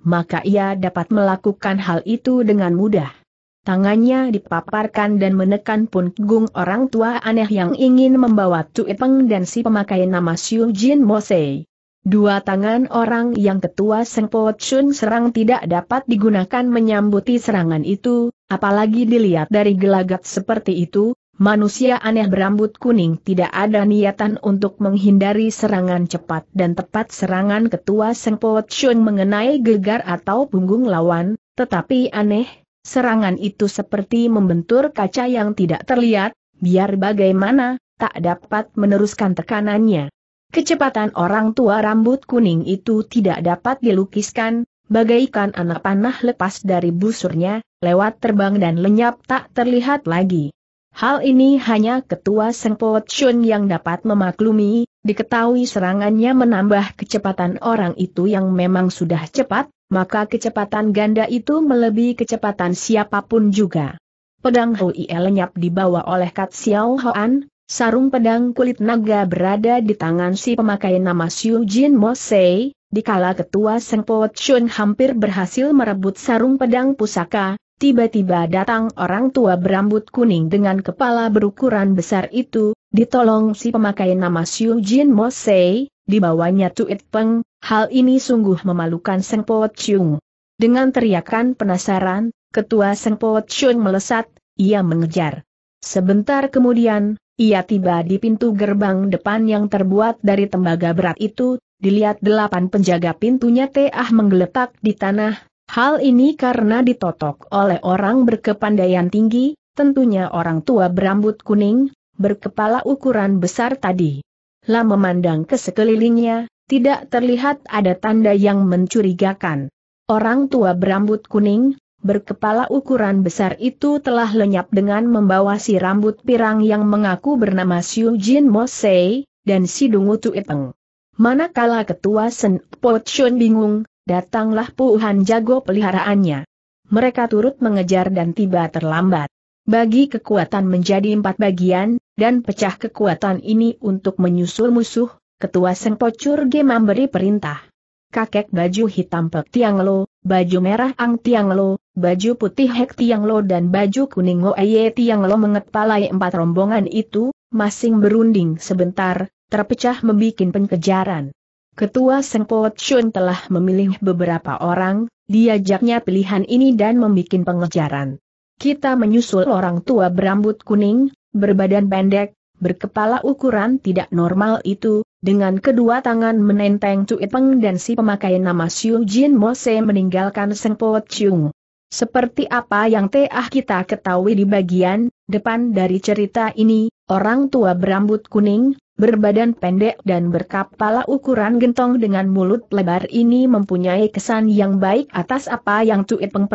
S1: maka ia dapat melakukan hal itu dengan mudah. Tangannya dipaparkan dan menekan punggung orang tua aneh yang ingin membawa Tuipeng dan si pemakai nama Xiu Jin Mosei. Dua tangan orang yang ketua seng po Chun serang tidak dapat digunakan menyambuti serangan itu, apalagi dilihat dari gelagat seperti itu, Manusia aneh berambut kuning tidak ada niatan untuk menghindari serangan cepat dan tepat serangan ketua Sengpo Chun mengenai gegar atau punggung lawan, tetapi aneh, serangan itu seperti membentur kaca yang tidak terlihat, biar bagaimana, tak dapat meneruskan tekanannya. Kecepatan orang tua rambut kuning itu tidak dapat dilukiskan, bagaikan anak panah lepas dari busurnya, lewat terbang dan lenyap tak terlihat lagi. Hal ini hanya ketua Sengpo Chun yang dapat memaklumi, diketahui serangannya menambah kecepatan orang itu yang memang sudah cepat, maka kecepatan ganda itu melebihi kecepatan siapapun juga. Pedang Hui lenyap dibawa oleh Kat Xiao Hoan, sarung pedang kulit naga berada di tangan si pemakai nama Xiu Jin Mo Sei, dikala ketua Sengpo Chun hampir berhasil merebut sarung pedang pusaka, Tiba-tiba datang orang tua berambut kuning dengan kepala berukuran besar itu, ditolong si pemakai nama Xiu Jin Mo Mosei, dibawanya Tuit Peng, hal ini sungguh memalukan Seng Po Chung. Dengan teriakan penasaran, ketua Seng Po Chung melesat, ia mengejar. Sebentar kemudian, ia tiba di pintu gerbang depan yang terbuat dari tembaga berat itu, dilihat delapan penjaga pintunya teah menggeletak di tanah, Hal ini karena ditotok oleh orang berkepandaian tinggi, tentunya orang tua berambut kuning, berkepala ukuran besar tadi. Lah memandang ke sekelilingnya, tidak terlihat ada tanda yang mencurigakan. Orang tua berambut kuning, berkepala ukuran besar itu telah lenyap dengan membawa si rambut pirang yang mengaku bernama Xiu Jin Mo Sei dan si Dungu Tuiteng. Manakala ketua Sen Po Chun bingung, Datanglah puluhan jago peliharaannya. Mereka turut mengejar dan tiba terlambat. Bagi kekuatan menjadi empat bagian, dan pecah kekuatan ini untuk menyusul musuh, Ketua Sengpo G memberi perintah. Kakek baju hitam Pek Tiang Lo, baju merah Ang Tiang Lo, baju putih Hek Tiang Lo dan baju kuning Oye Tiang Lo mengepalai empat rombongan itu, masing berunding sebentar, terpecah membuat pengejaran. Ketua Sengpo Chun telah memilih beberapa orang, diajaknya pilihan ini dan membuat pengejaran. Kita menyusul orang tua berambut kuning, berbadan pendek, berkepala ukuran tidak normal itu, dengan kedua tangan menenteng Cui Peng dan si pemakai nama Xiu Jin Mose meninggalkan Sengpo Chun. Seperti apa yang teah kita ketahui di bagian depan dari cerita ini, orang tua berambut kuning, berbadan pendek dan berkepala ukuran gentong dengan mulut lebar ini mempunyai kesan yang baik atas apa yang Tuit Peng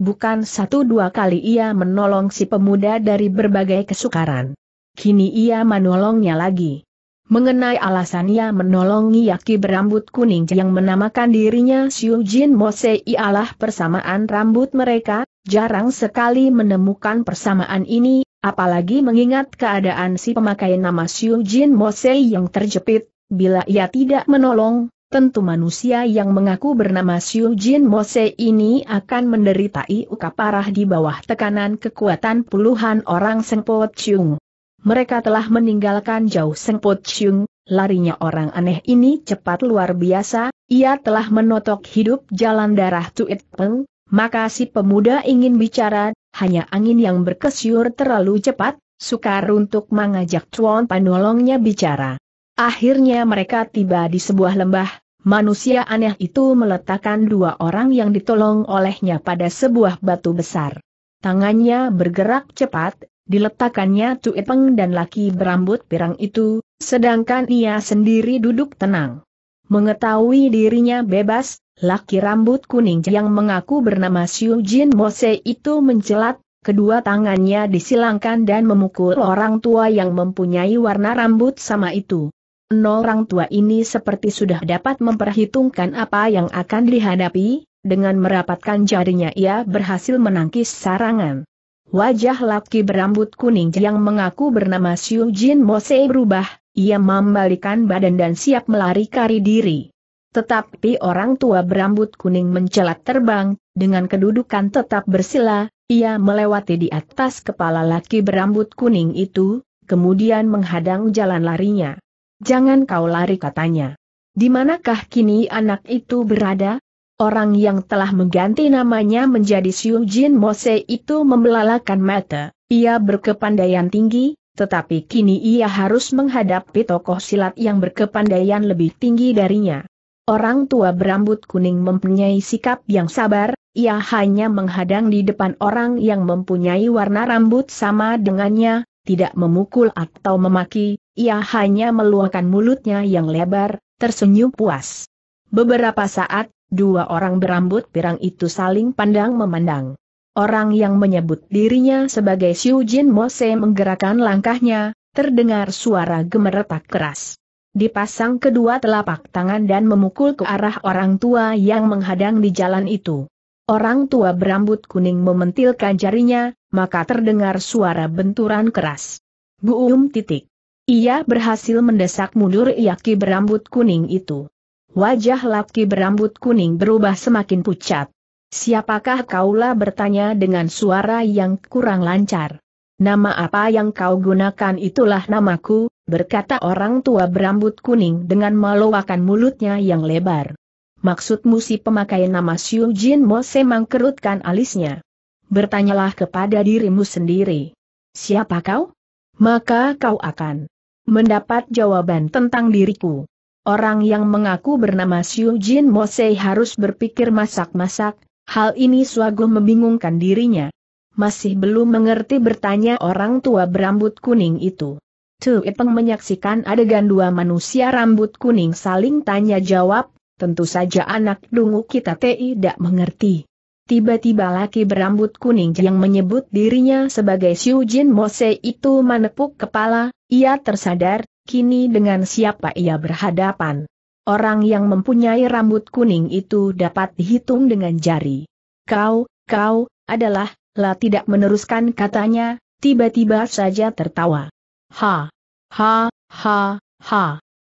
S1: bukan satu dua kali ia menolong si pemuda dari berbagai kesukaran. Kini ia menolongnya lagi. Mengenai alasan ia menolongi Yaki berambut kuning yang menamakan dirinya Xiu Jin Mose ialah persamaan rambut mereka, jarang sekali menemukan persamaan ini, Apalagi mengingat keadaan si pemakai nama Xiu Jin Mosei yang terjepit, bila ia tidak menolong, tentu manusia yang mengaku bernama Xiu Jin Mosei ini akan menderita iuka parah di bawah tekanan kekuatan puluhan orang Sengpot Chung. Mereka telah meninggalkan jauh Sengpot Chung, larinya orang aneh ini cepat luar biasa, ia telah menotok hidup jalan darah Tuit Peng, maka si pemuda ingin bicara, hanya angin yang berkesyur terlalu cepat, sukar untuk mengajak Chuan panolongnya bicara. Akhirnya mereka tiba di sebuah lembah, manusia aneh itu meletakkan dua orang yang ditolong olehnya pada sebuah batu besar. Tangannya bergerak cepat, diletakkannya Peng dan laki berambut pirang itu, sedangkan ia sendiri duduk tenang. Mengetahui dirinya bebas, laki rambut kuning yang mengaku bernama Xiu Jin Mose itu mencelat, kedua tangannya disilangkan dan memukul orang tua yang mempunyai warna rambut sama itu. No orang tua ini seperti sudah dapat memperhitungkan apa yang akan dihadapi, dengan merapatkan jarinya ia berhasil menangkis sarangan. Wajah laki berambut kuning yang mengaku bernama Xiu Jin Mose berubah, ia membalikan badan dan siap melari diri. Tetapi orang tua berambut kuning mencelat terbang, dengan kedudukan tetap bersila, ia melewati di atas kepala laki berambut kuning itu, kemudian menghadang jalan larinya. Jangan kau lari katanya. Dimanakah kini anak itu berada? Orang yang telah mengganti namanya menjadi Xiu Jin Mose itu membelalakan mata, ia berkepandaian tinggi, tetapi kini ia harus menghadapi tokoh silat yang berkepandaian lebih tinggi darinya. Orang tua berambut kuning mempunyai sikap yang sabar, ia hanya menghadang di depan orang yang mempunyai warna rambut sama dengannya, tidak memukul atau memaki, ia hanya meluahkan mulutnya yang lebar, tersenyum puas. Beberapa saat, dua orang berambut pirang itu saling pandang memandang. Orang yang menyebut dirinya sebagai Xiu Jin Mose menggerakkan langkahnya, terdengar suara gemeretak keras. Dipasang kedua telapak tangan dan memukul ke arah orang tua yang menghadang di jalan itu. Orang tua berambut kuning mementilkan jarinya, maka terdengar suara benturan keras. Buum titik. Ia berhasil mendesak mundur Yaki berambut kuning itu. Wajah laki berambut kuning berubah semakin pucat. Siapakah kaulah bertanya dengan suara yang kurang lancar. Nama apa yang kau gunakan itulah namaku, berkata orang tua berambut kuning dengan meluakan mulutnya yang lebar. maksud si pemakai nama Xiu Jin Mo semang kerutkan alisnya. Bertanyalah kepada dirimu sendiri. Siapa kau? Maka kau akan mendapat jawaban tentang diriku. Orang yang mengaku bernama Xiu Jin Mo Se harus berpikir masak-masak, hal ini suago membingungkan dirinya. Masih belum mengerti bertanya orang tua berambut kuning itu. Tu Ipeng menyaksikan adegan dua manusia rambut kuning saling tanya jawab, tentu saja anak dungu kita tidak mengerti. Tiba-tiba laki berambut kuning yang menyebut dirinya sebagai Xiu Jin Mose itu menepuk kepala, ia tersadar, kini dengan siapa ia berhadapan. Orang yang mempunyai rambut kuning itu dapat dihitung dengan jari. Kau, kau, adalah, lah tidak meneruskan katanya, tiba-tiba saja tertawa. Ha, ha, ha, ha.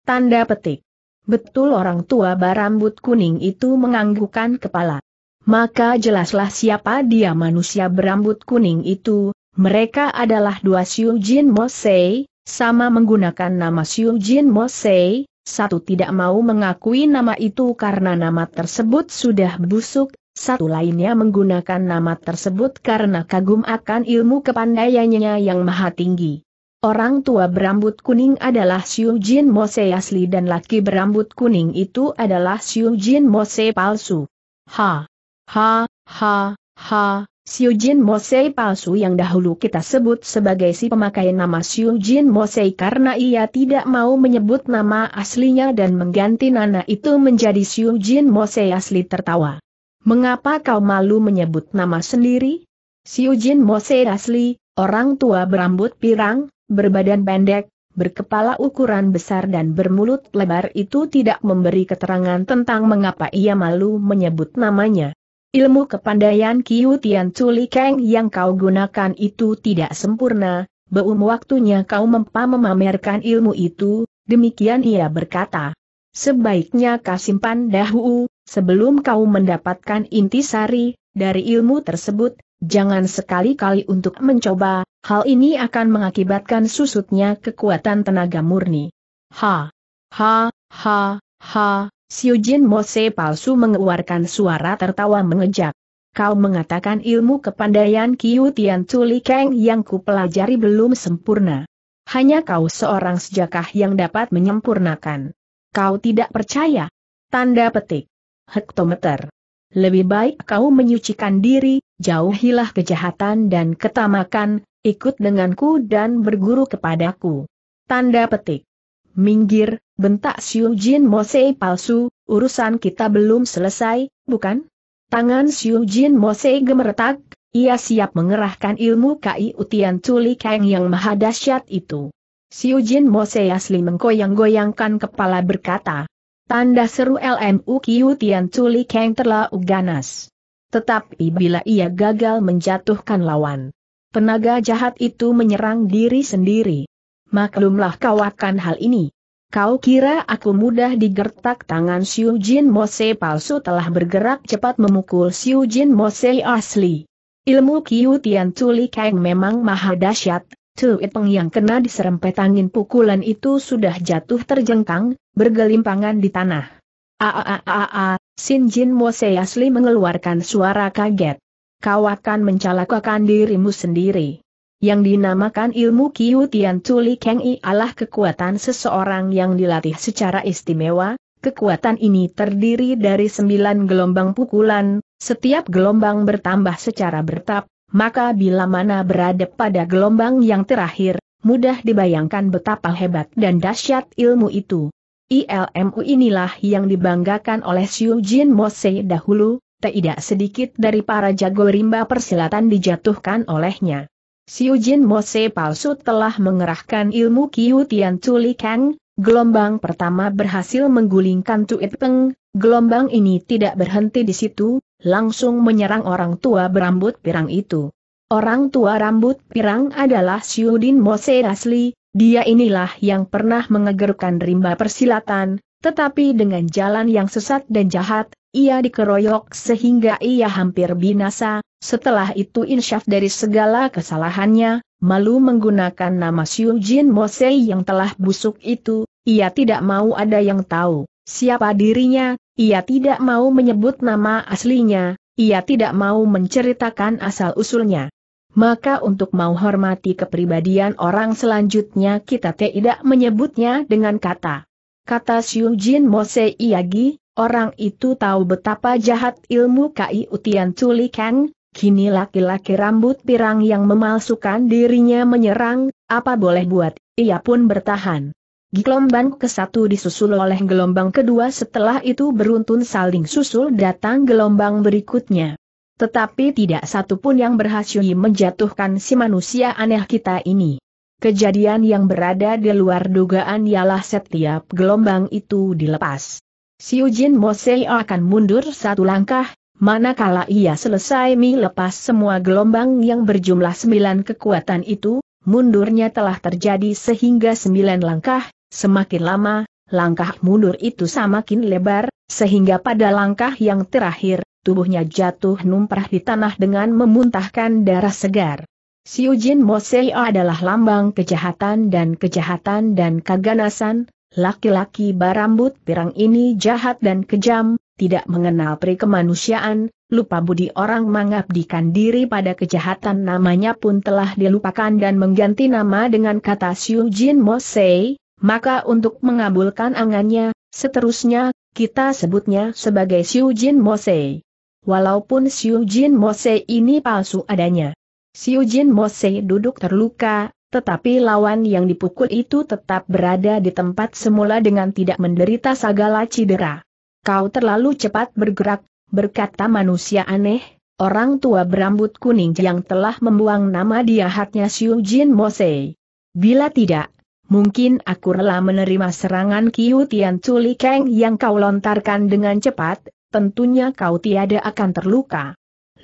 S1: Tanda petik. Betul orang tua berambut kuning itu menganggukkan kepala. Maka jelaslah siapa dia manusia berambut kuning itu, mereka adalah dua Xiu Jin Mosei, sama menggunakan nama Xiu Jin Mosei, satu tidak mau mengakui nama itu karena nama tersebut sudah busuk, satu lainnya menggunakan nama tersebut karena kagum akan ilmu kepandaiannya yang maha tinggi. Orang tua berambut kuning adalah Xiu Jin Mose asli dan laki berambut kuning itu adalah Xiu Jin Mose palsu. Ha! Ha! Ha! Ha! Xiu Jin Mose palsu yang dahulu kita sebut sebagai si pemakai nama Xiu Jin Mose karena ia tidak mau menyebut nama aslinya dan mengganti Nana itu menjadi Xiu Jin Mose asli tertawa. Mengapa kau malu menyebut nama sendiri? Xiu Jin Mose asli, orang tua berambut pirang, berbadan pendek, berkepala ukuran besar dan bermulut lebar itu tidak memberi keterangan tentang mengapa ia malu menyebut namanya. Ilmu kepandaian Kiu Tian Culi Kang yang kau gunakan itu tidak sempurna, Beum waktunya kau mempa memamerkan ilmu itu, demikian ia berkata. Sebaiknya kau simpan dahulu, sebelum kau mendapatkan intisari, dari ilmu tersebut, jangan sekali-kali untuk mencoba, Hal ini akan mengakibatkan susutnya kekuatan tenaga murni. Ha! Ha! Ha! Ha! Siu Siujin Mose palsu mengeluarkan suara tertawa mengejak. Kau mengatakan ilmu kepandaian Kiu Tian Tuli Kang yang kupelajari belum sempurna. Hanya kau seorang sejakah yang dapat menyempurnakan. Kau tidak percaya? Tanda petik. Hektometer. Lebih baik kau menyucikan diri, jauhilah kejahatan dan ketamakan, ikut denganku dan berguru kepadaku. Tanda petik. Minggir, bentak Xiu Jin Mosei palsu, urusan kita belum selesai, bukan? Tangan Xiu Jin Mosei gemeretak, ia siap mengerahkan ilmu Kai Utian Tuli Kang yang maha dahsyat itu. Xiu Jin Mosei asli menggoyang-goyangkan kepala berkata, Tanda seru LMU Kiu Tian Tuli Kang terlalu ganas. Tetapi bila ia gagal menjatuhkan lawan, Penaga jahat itu menyerang diri sendiri. Maklumlah kau akan hal ini. Kau kira aku mudah digertak tangan Xiu Jin Mose palsu telah bergerak cepat memukul Xiu Jin Mose asli. Ilmu Kiu Tian Tuli Kang memang maha dahsyat, Tuit Peng yang kena diserempet angin pukulan itu sudah jatuh terjengkang, bergelimpangan di tanah. Aaaa, Sin Jin Mose asli mengeluarkan suara kaget kau akan mencalakakan dirimu sendiri. Yang dinamakan ilmu Kiu Tian Tuli Keng I adalah kekuatan seseorang yang dilatih secara istimewa, kekuatan ini terdiri dari sembilan gelombang pukulan, setiap gelombang bertambah secara bertap. maka bila mana berada pada gelombang yang terakhir, mudah dibayangkan betapa hebat dan dahsyat ilmu itu. ILMU inilah yang dibanggakan oleh Xiu Jin Mose dahulu, tidak sedikit dari para jago rimba persilatan dijatuhkan olehnya. Siu Jin Mose palsu telah mengerahkan ilmu Kiu Tian Tuli Kang, gelombang pertama berhasil menggulingkan Tuit Peng, gelombang ini tidak berhenti di situ, langsung menyerang orang tua berambut pirang itu. Orang tua rambut pirang adalah Siu Din Mose asli, dia inilah yang pernah mengegerkan rimba persilatan, tetapi dengan jalan yang sesat dan jahat, ia dikeroyok sehingga ia hampir binasa, setelah itu insyaf dari segala kesalahannya, malu menggunakan nama Xiu Jin Mosei yang telah busuk itu, ia tidak mau ada yang tahu siapa dirinya, ia tidak mau menyebut nama aslinya, ia tidak mau menceritakan asal-usulnya. Maka untuk mau hormati kepribadian orang selanjutnya kita tidak menyebutnya dengan kata. Kata Xiu Jin Mosei Iagi. Orang itu tahu betapa jahat ilmu Kai Utian Kang, kini laki-laki rambut pirang yang memalsukan dirinya menyerang, apa boleh buat, ia pun bertahan. Gelombang ke satu disusul oleh gelombang kedua setelah itu beruntun saling susul datang gelombang berikutnya. Tetapi tidak satu pun yang berhasil menjatuhkan si manusia aneh kita ini. Kejadian yang berada di luar dugaan ialah setiap gelombang itu dilepas. Xiu Jin Mosei akan mundur satu langkah, manakala ia selesai melepas semua gelombang yang berjumlah sembilan kekuatan itu, mundurnya telah terjadi sehingga sembilan langkah, semakin lama, langkah mundur itu semakin lebar, sehingga pada langkah yang terakhir, tubuhnya jatuh numprah di tanah dengan memuntahkan darah segar. Siujin Mosei adalah lambang kejahatan dan kejahatan dan keganasan, Laki-laki barambut pirang ini jahat dan kejam, tidak mengenal pri kemanusiaan, lupa budi orang mengabdikan diri pada kejahatan namanya pun telah dilupakan dan mengganti nama dengan kata Xiu Jin Mosei, maka untuk mengabulkan angannya, seterusnya, kita sebutnya sebagai Xiu Jin Mosei. Walaupun Xiu Jin Mosei ini palsu adanya. Xiu Jin Mosei duduk terluka, tetapi lawan yang dipukul itu tetap berada di tempat semula dengan tidak menderita segala cedera. Kau terlalu cepat bergerak, berkata manusia aneh, orang tua berambut kuning yang telah membuang nama diahatnya hatnya Xiu Jin Mosei. Bila tidak, mungkin aku rela menerima serangan Kiu Tian Culi Kang yang kau lontarkan dengan cepat, tentunya kau tiada akan terluka.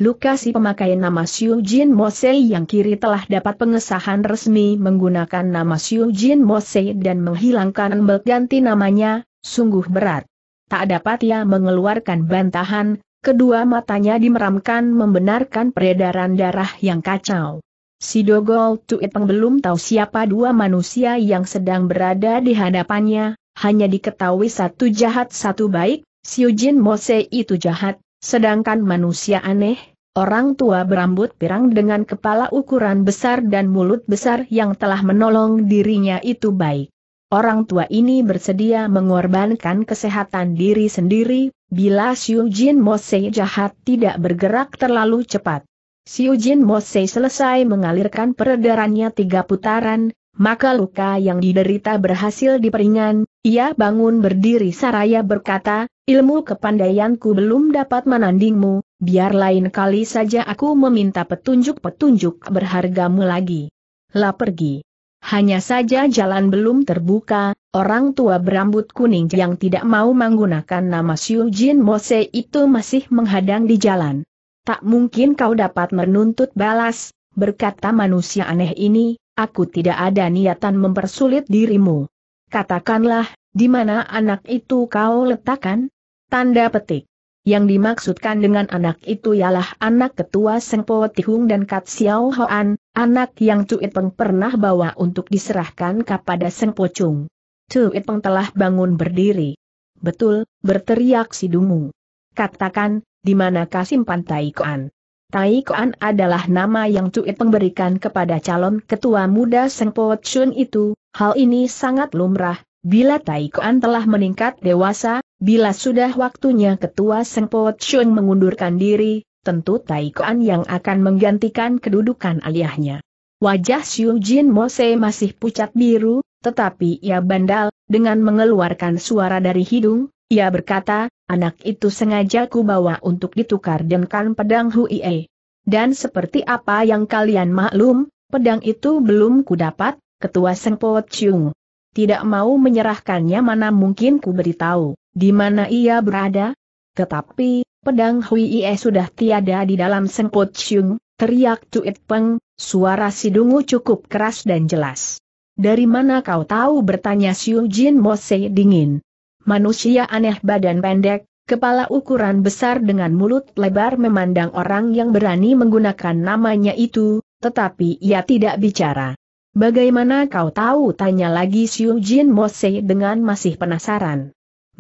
S1: Lukasi pemakaian nama Xiu Jin Mosei yang kiri telah dapat pengesahan resmi menggunakan nama Xiu Jin Mosei dan menghilangkan embel ganti namanya, sungguh berat. Tak dapat ia mengeluarkan bantahan, kedua matanya dimeramkan membenarkan peredaran darah yang kacau. Si Dogol Tuipeng belum tahu siapa dua manusia yang sedang berada di hadapannya, hanya diketahui satu jahat satu baik, Jin Mosei itu jahat, sedangkan manusia aneh, Orang tua berambut pirang dengan kepala ukuran besar dan mulut besar yang telah menolong dirinya itu baik. Orang tua ini bersedia mengorbankan kesehatan diri sendiri, bila Xiu Jin Mose jahat tidak bergerak terlalu cepat. Xiu Jin Mose selesai mengalirkan peredarannya tiga putaran, maka luka yang diderita berhasil diperingan, ia bangun berdiri saraya berkata, ilmu kepandaianku belum dapat menandingmu, biar lain kali saja aku meminta petunjuk-petunjuk berhargamu lagi. Lah pergi. Hanya saja jalan belum terbuka, orang tua berambut kuning yang tidak mau menggunakan nama Xiu Jin Mose itu masih menghadang di jalan. Tak mungkin kau dapat menuntut balas, berkata manusia aneh ini, aku tidak ada niatan mempersulit dirimu. Katakanlah, di mana anak itu kau letakkan? Tanda petik. Yang dimaksudkan dengan anak itu ialah anak ketua Sengpo Tihung dan Kat Xiao Hoan, anak yang Cuit Peng pernah bawa untuk diserahkan kepada Sengpo Chung. Cuit Peng telah bangun berdiri. Betul, berteriak si Dungu. Katakan, di manakah simpan Tai Koan? Tai Koan adalah nama yang Cuit Peng berikan kepada calon ketua muda Sengpo Chun itu, hal ini sangat lumrah, bila Tai Koan telah meningkat dewasa, Bila sudah waktunya ketua Seng Po Chung mengundurkan diri, tentu Tai Kuan yang akan menggantikan kedudukan ayahnya. Wajah Xiu Jin Mose masih pucat biru, tetapi ia bandal, dengan mengeluarkan suara dari hidung, ia berkata, anak itu sengaja ku bawa untuk ditukar dengan pedang Huie. Dan seperti apa yang kalian maklum, pedang itu belum ku dapat, ketua Sengpo Chun. Tidak mau menyerahkannya mana mungkin ku beritahu di mana ia berada? Tetapi, pedang Hui Ie sudah tiada di dalam sengkut Xiong, teriak Tuit Peng, suara Sidungu cukup keras dan jelas. Dari mana kau tahu bertanya Xiu Jin Mose dingin. Manusia aneh badan pendek, kepala ukuran besar dengan mulut lebar memandang orang yang berani menggunakan namanya itu, tetapi ia tidak bicara. Bagaimana kau tahu? Tanya lagi Xiu Jin Mose dengan masih penasaran.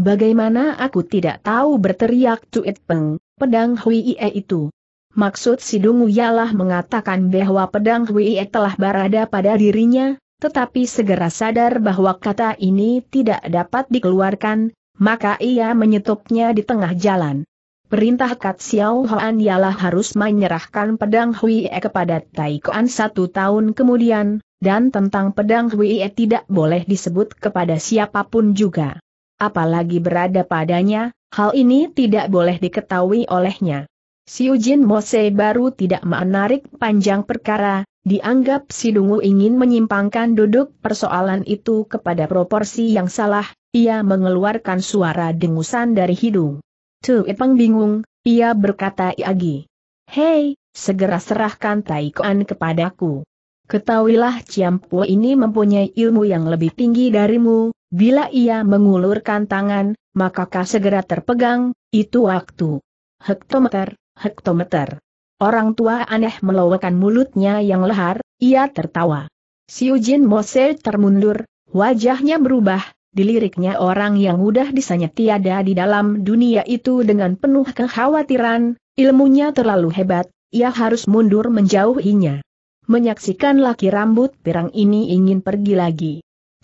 S1: Bagaimana aku tidak tahu berteriak Tuit Peng, pedang Hui Ie itu. Maksud si ialah mengatakan bahwa pedang Hui Ie telah berada pada dirinya, tetapi segera sadar bahwa kata ini tidak dapat dikeluarkan, maka ia menyetopnya di tengah jalan. Perintah Kat Xiao Hoan ialah harus menyerahkan pedang Hui E kepada Tai Kuan satu tahun kemudian, dan tentang pedang Hui E tidak boleh disebut kepada siapapun juga apalagi berada padanya, hal ini tidak boleh diketahui olehnya. Si Ujin Mose baru tidak menarik panjang perkara, dianggap si Sidungu ingin menyimpangkan duduk persoalan itu kepada proporsi yang salah, ia mengeluarkan suara dengusan dari hidung. Tu, Ipeng bingung, ia berkata Iagi. Hei, segera serahkan Taikoan kepadaku. Ketahuilah Ciampu ini mempunyai ilmu yang lebih tinggi darimu, bila ia mengulurkan tangan, maka kau segera terpegang, itu waktu. Hektometer, hektometer. Orang tua aneh melowakan mulutnya yang lehar, ia tertawa. Siujin Mose termundur, wajahnya berubah, diliriknya orang yang mudah disanya tiada di dalam dunia itu dengan penuh kekhawatiran, ilmunya terlalu hebat, ia harus mundur menjauhinya menyaksikan laki rambut pirang ini ingin pergi lagi.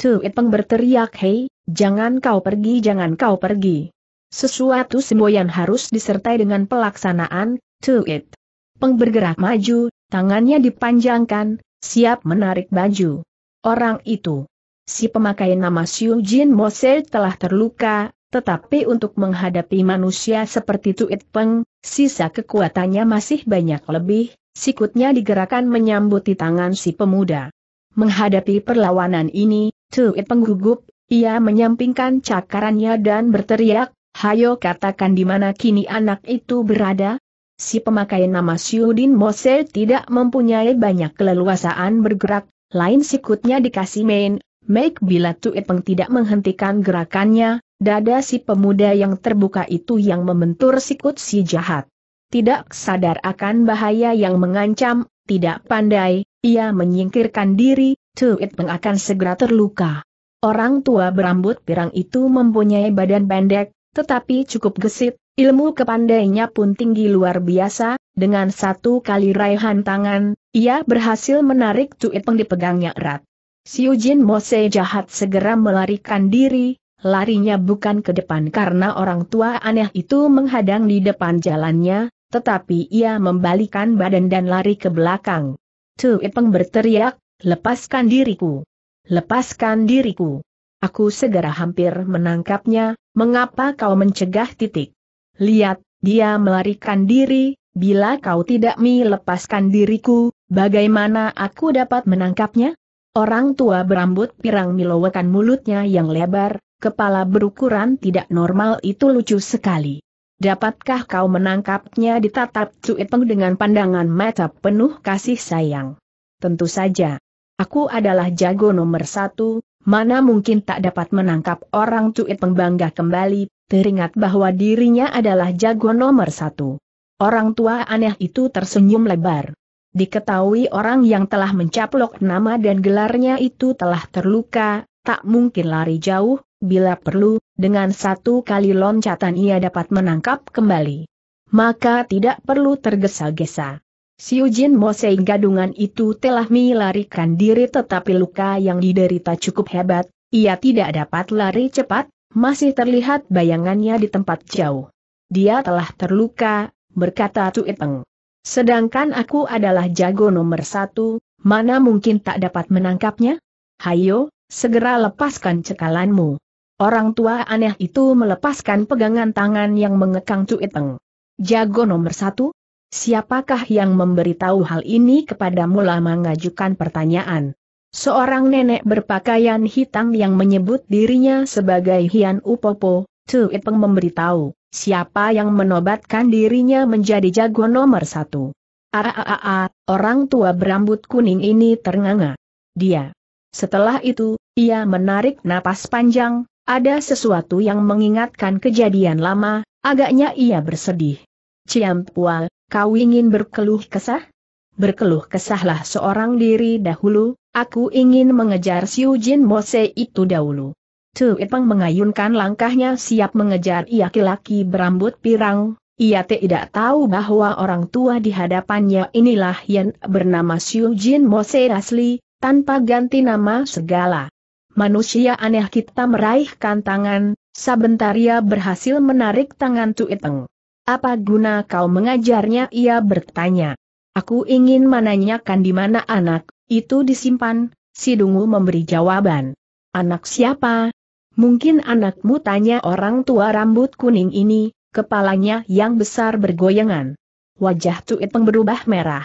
S1: Tu Itpeng berteriak hei, jangan kau pergi jangan kau pergi. Sesuatu semboyan harus disertai dengan pelaksanaan, It. Peng bergerak maju, tangannya dipanjangkan, siap menarik baju. Orang itu. Si pemakai nama Xiu Jin Mose telah terluka, tetapi untuk menghadapi manusia seperti Tuit Peng, sisa kekuatannya masih banyak lebih, sikutnya digerakkan menyambuti tangan si pemuda. Menghadapi perlawanan ini, Tuit Peng gugup, ia menyampingkan cakarannya dan berteriak, Hayo katakan di mana kini anak itu berada? Si pemakai nama Syudin Mose tidak mempunyai banyak keleluasaan bergerak, lain sikutnya dikasih main, Make bila Tuit Peng tidak menghentikan gerakannya, Dada si pemuda yang terbuka itu yang membentur sikut si jahat. Tidak sadar akan bahaya yang mengancam, tidak pandai, ia menyingkirkan diri, Tuit Peng akan segera terluka. Orang tua berambut pirang itu mempunyai badan pendek, tetapi cukup gesit, ilmu kepandainya pun tinggi luar biasa, dengan satu kali raihan tangan, ia berhasil menarik Tuit Peng dipegangnya erat. Si Jin Mose jahat segera melarikan diri, Larinya bukan ke depan karena orang tua aneh itu menghadang di depan jalannya, tetapi ia membalikan badan dan lari ke belakang. Tu Ipeng berteriak, lepaskan diriku. Lepaskan diriku. Aku segera hampir menangkapnya, mengapa kau mencegah titik? Lihat, dia melarikan diri, bila kau tidak melepaskan diriku, bagaimana aku dapat menangkapnya? Orang tua berambut pirang melowakan mulutnya yang lebar, kepala berukuran tidak normal itu lucu sekali. Dapatkah kau menangkapnya di tatap Cuiteng dengan pandangan mata penuh kasih sayang? Tentu saja. Aku adalah jago nomor satu, mana mungkin tak dapat menangkap orang Cuiteng bangga kembali, teringat bahwa dirinya adalah jago nomor satu. Orang tua aneh itu tersenyum lebar. Diketahui orang yang telah mencaplok nama dan gelarnya itu telah terluka, tak mungkin lari jauh, bila perlu, dengan satu kali loncatan ia dapat menangkap kembali. Maka tidak perlu tergesa-gesa. Si Ujin Mosei gadungan itu telah melarikan diri tetapi luka yang diderita cukup hebat, ia tidak dapat lari cepat, masih terlihat bayangannya di tempat jauh. Dia telah terluka, berkata Tuiteng. Sedangkan aku adalah jago nomor satu, mana mungkin tak dapat menangkapnya? Hayo, segera lepaskan cekalanmu. Orang tua aneh itu melepaskan pegangan tangan yang mengekang Cuiteng. Jago nomor satu? Siapakah yang memberitahu hal ini kepadamu lama mengajukan pertanyaan? Seorang nenek berpakaian hitam yang menyebut dirinya sebagai Hian Upopo, Cuiteng memberitahu, siapa yang menobatkan dirinya menjadi jago nomor satu. Aaaa, orang tua berambut kuning ini ternganga. Dia. Setelah itu, ia menarik napas panjang, ada sesuatu yang mengingatkan kejadian lama, agaknya ia bersedih. Ciam Pual, kau ingin berkeluh kesah? Berkeluh kesahlah seorang diri dahulu, aku ingin mengejar Siu Jin Mose itu dahulu. Tu Ipeng mengayunkan langkahnya siap mengejar ia laki-laki berambut pirang, ia tidak tahu bahwa orang tua di hadapannya inilah yang bernama Siu Jin Mose asli, tanpa ganti nama segala. Manusia aneh kita meraihkan tangan, sebentar ia berhasil menarik tangan Tuiteng. Apa guna kau mengajarnya ia bertanya. Aku ingin menanyakan di mana anak, itu disimpan, si Dungu memberi jawaban. Anak siapa? Mungkin anakmu tanya orang tua rambut kuning ini, kepalanya yang besar bergoyangan. Wajah Tuiteng berubah merah.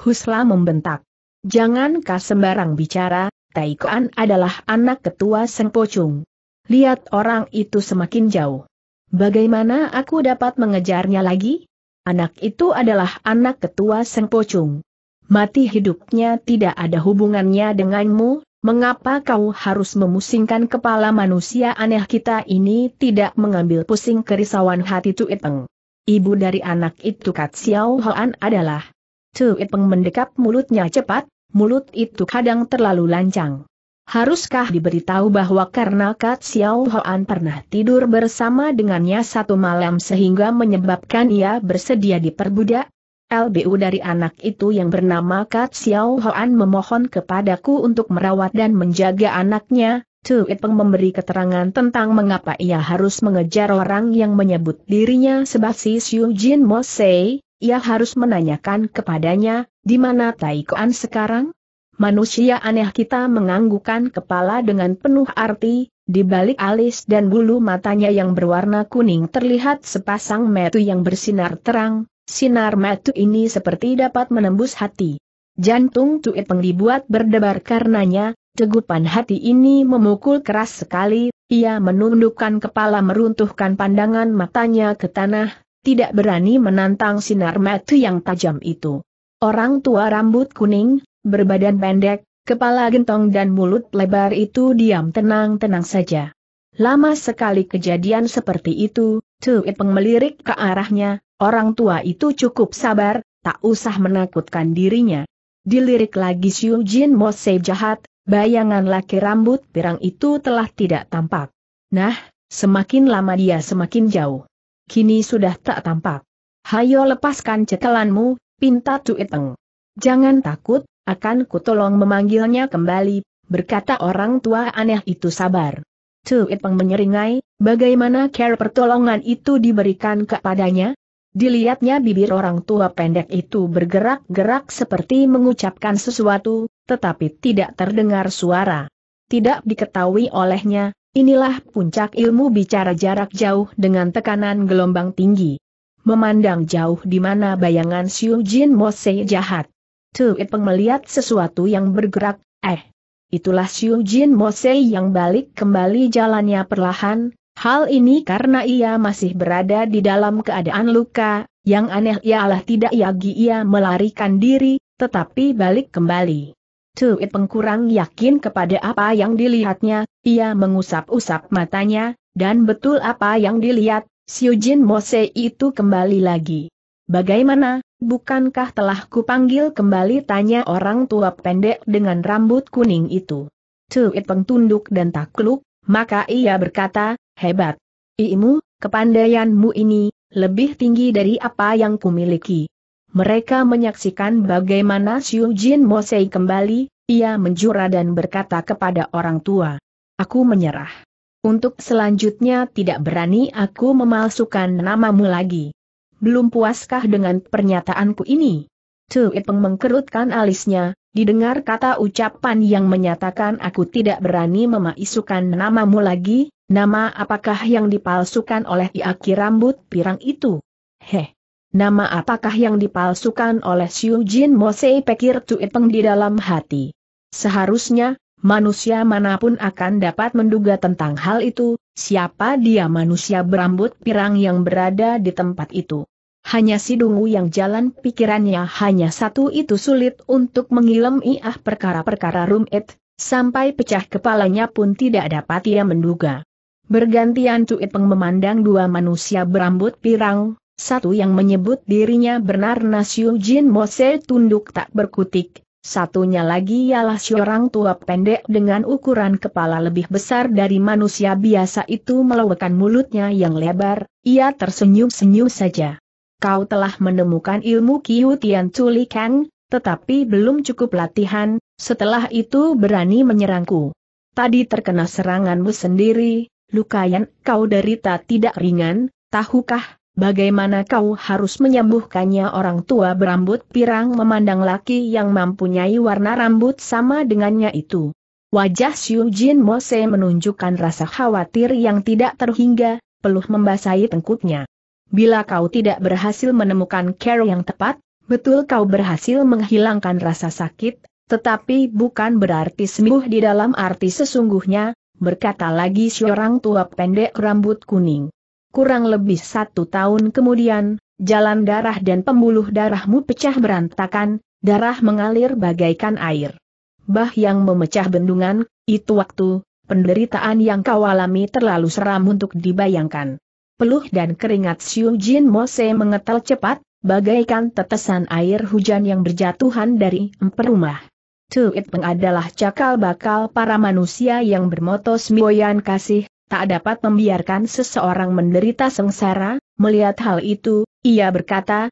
S1: Husla membentak. Jangan kau sembarang bicara, Taikoan adalah anak ketua Seng Pocung. Lihat orang itu semakin jauh. Bagaimana aku dapat mengejarnya lagi? Anak itu adalah anak ketua Seng Pocung. Mati hidupnya tidak ada hubungannya denganmu, mengapa kau harus memusingkan kepala manusia aneh kita ini tidak mengambil pusing kerisauan hati Tuiteng. Ibu dari anak itu Katsiao Hoan adalah. Tuiteng mendekap mulutnya cepat, Mulut itu kadang terlalu lancang. Haruskah diberitahu bahwa karena Kat Xiao Hoan pernah tidur bersama dengannya satu malam sehingga menyebabkan ia bersedia diperbudak? LBU dari anak itu yang bernama Kat Xiao Hoan memohon kepadaku untuk merawat dan menjaga anaknya, Tu Ipeng memberi keterangan tentang mengapa ia harus mengejar orang yang menyebut dirinya sebasi Xiu Jin Mosei, ia harus menanyakan kepadanya, di mana Taikoan sekarang? Manusia aneh kita menganggukan kepala dengan penuh arti, di balik alis dan bulu matanya yang berwarna kuning terlihat sepasang metu yang bersinar terang, sinar metu ini seperti dapat menembus hati. Jantung Tue Peng dibuat berdebar karenanya, cegupan hati ini memukul keras sekali, ia menundukkan kepala meruntuhkan pandangan matanya ke tanah, tidak berani menantang sinar mata yang tajam itu. Orang tua rambut kuning, berbadan pendek, kepala gentong dan mulut lebar itu diam tenang-tenang saja. Lama sekali kejadian seperti itu, Tui Peng melirik ke arahnya, orang tua itu cukup sabar, tak usah menakutkan dirinya. Dilirik lagi Xiu Jin Mose jahat, bayangan laki rambut pirang itu telah tidak tampak. Nah, semakin lama dia semakin jauh kini sudah tak tampak. Hayo lepaskan cekelanmu, pinta Tuiteng. Jangan takut, akan kutolong memanggilnya kembali, berkata orang tua aneh itu sabar. Tuiteng menyeringai, bagaimana care pertolongan itu diberikan kepadanya? Dilihatnya bibir orang tua pendek itu bergerak-gerak seperti mengucapkan sesuatu, tetapi tidak terdengar suara. Tidak diketahui olehnya, Inilah puncak ilmu bicara jarak jauh dengan tekanan gelombang tinggi. Memandang jauh di mana bayangan Xiu Jin Mose jahat. Tui Peng melihat sesuatu yang bergerak, eh. Itulah Xiu Jin Mose yang balik kembali jalannya perlahan, hal ini karena ia masih berada di dalam keadaan luka, yang aneh ialah tidak yagi ia melarikan diri, tetapi balik kembali. Tuit pengkurang yakin kepada apa yang dilihatnya, ia mengusap-usap matanya, dan betul apa yang dilihat, Siujin Mose itu kembali lagi. Bagaimana, bukankah telah kupanggil kembali tanya orang tua pendek dengan rambut kuning itu. Tuit pengtunduk dan takluk, maka ia berkata, hebat. Iimu, kepandaianmu ini, lebih tinggi dari apa yang kumiliki mereka menyaksikan bagaimana Xiu Jin Mosei kembali, ia menjura dan berkata kepada orang tua. Aku menyerah. Untuk selanjutnya tidak berani aku memalsukan namamu lagi. Belum puaskah dengan pernyataanku ini? Tu Ipeng mengkerutkan alisnya, didengar kata ucapan yang menyatakan aku tidak berani memaisukan namamu lagi, nama apakah yang dipalsukan oleh Iaki rambut pirang itu? Heh, nama apakah yang dipalsukan oleh Xiu Jin Mose pikir Tuit Peng di dalam hati. Seharusnya, manusia manapun akan dapat menduga tentang hal itu, siapa dia manusia berambut pirang yang berada di tempat itu. Hanya si dungu yang jalan pikirannya hanya satu itu sulit untuk mengilem iah perkara-perkara rumit, sampai pecah kepalanya pun tidak dapat ia menduga. Bergantian Cuit Peng memandang dua manusia berambut pirang, satu yang menyebut dirinya benar Nasyu Jin Mose tunduk tak berkutik, satunya lagi ialah seorang tua pendek dengan ukuran kepala lebih besar dari manusia biasa itu melewakan mulutnya yang lebar, ia tersenyum-senyum saja. Kau telah menemukan ilmu Kihu Tian Culi Kang, tetapi belum cukup latihan, setelah itu berani menyerangku. Tadi terkena seranganmu sendiri, lukayan kau derita tidak ringan, tahukah? bagaimana kau harus menyembuhkannya orang tua berambut pirang memandang laki yang mempunyai warna rambut sama dengannya itu. Wajah Xiu Jin Mose menunjukkan rasa khawatir yang tidak terhingga, peluh membasahi tengkuknya. Bila kau tidak berhasil menemukan care yang tepat, betul kau berhasil menghilangkan rasa sakit, tetapi bukan berarti sembuh di dalam arti sesungguhnya, berkata lagi seorang tua pendek rambut kuning. Kurang lebih satu tahun kemudian, jalan darah dan pembuluh darahmu pecah berantakan, darah mengalir bagaikan air. Bah yang memecah bendungan, itu waktu, penderitaan yang kau alami terlalu seram untuk dibayangkan. Peluh dan keringat Xiu Jin Mose mengetal cepat, bagaikan tetesan air hujan yang berjatuhan dari emper rumah. Tuit Peng adalah cakal bakal para manusia yang bermoto semboyan kasih, tak dapat membiarkan seseorang menderita sengsara, melihat hal itu, ia berkata,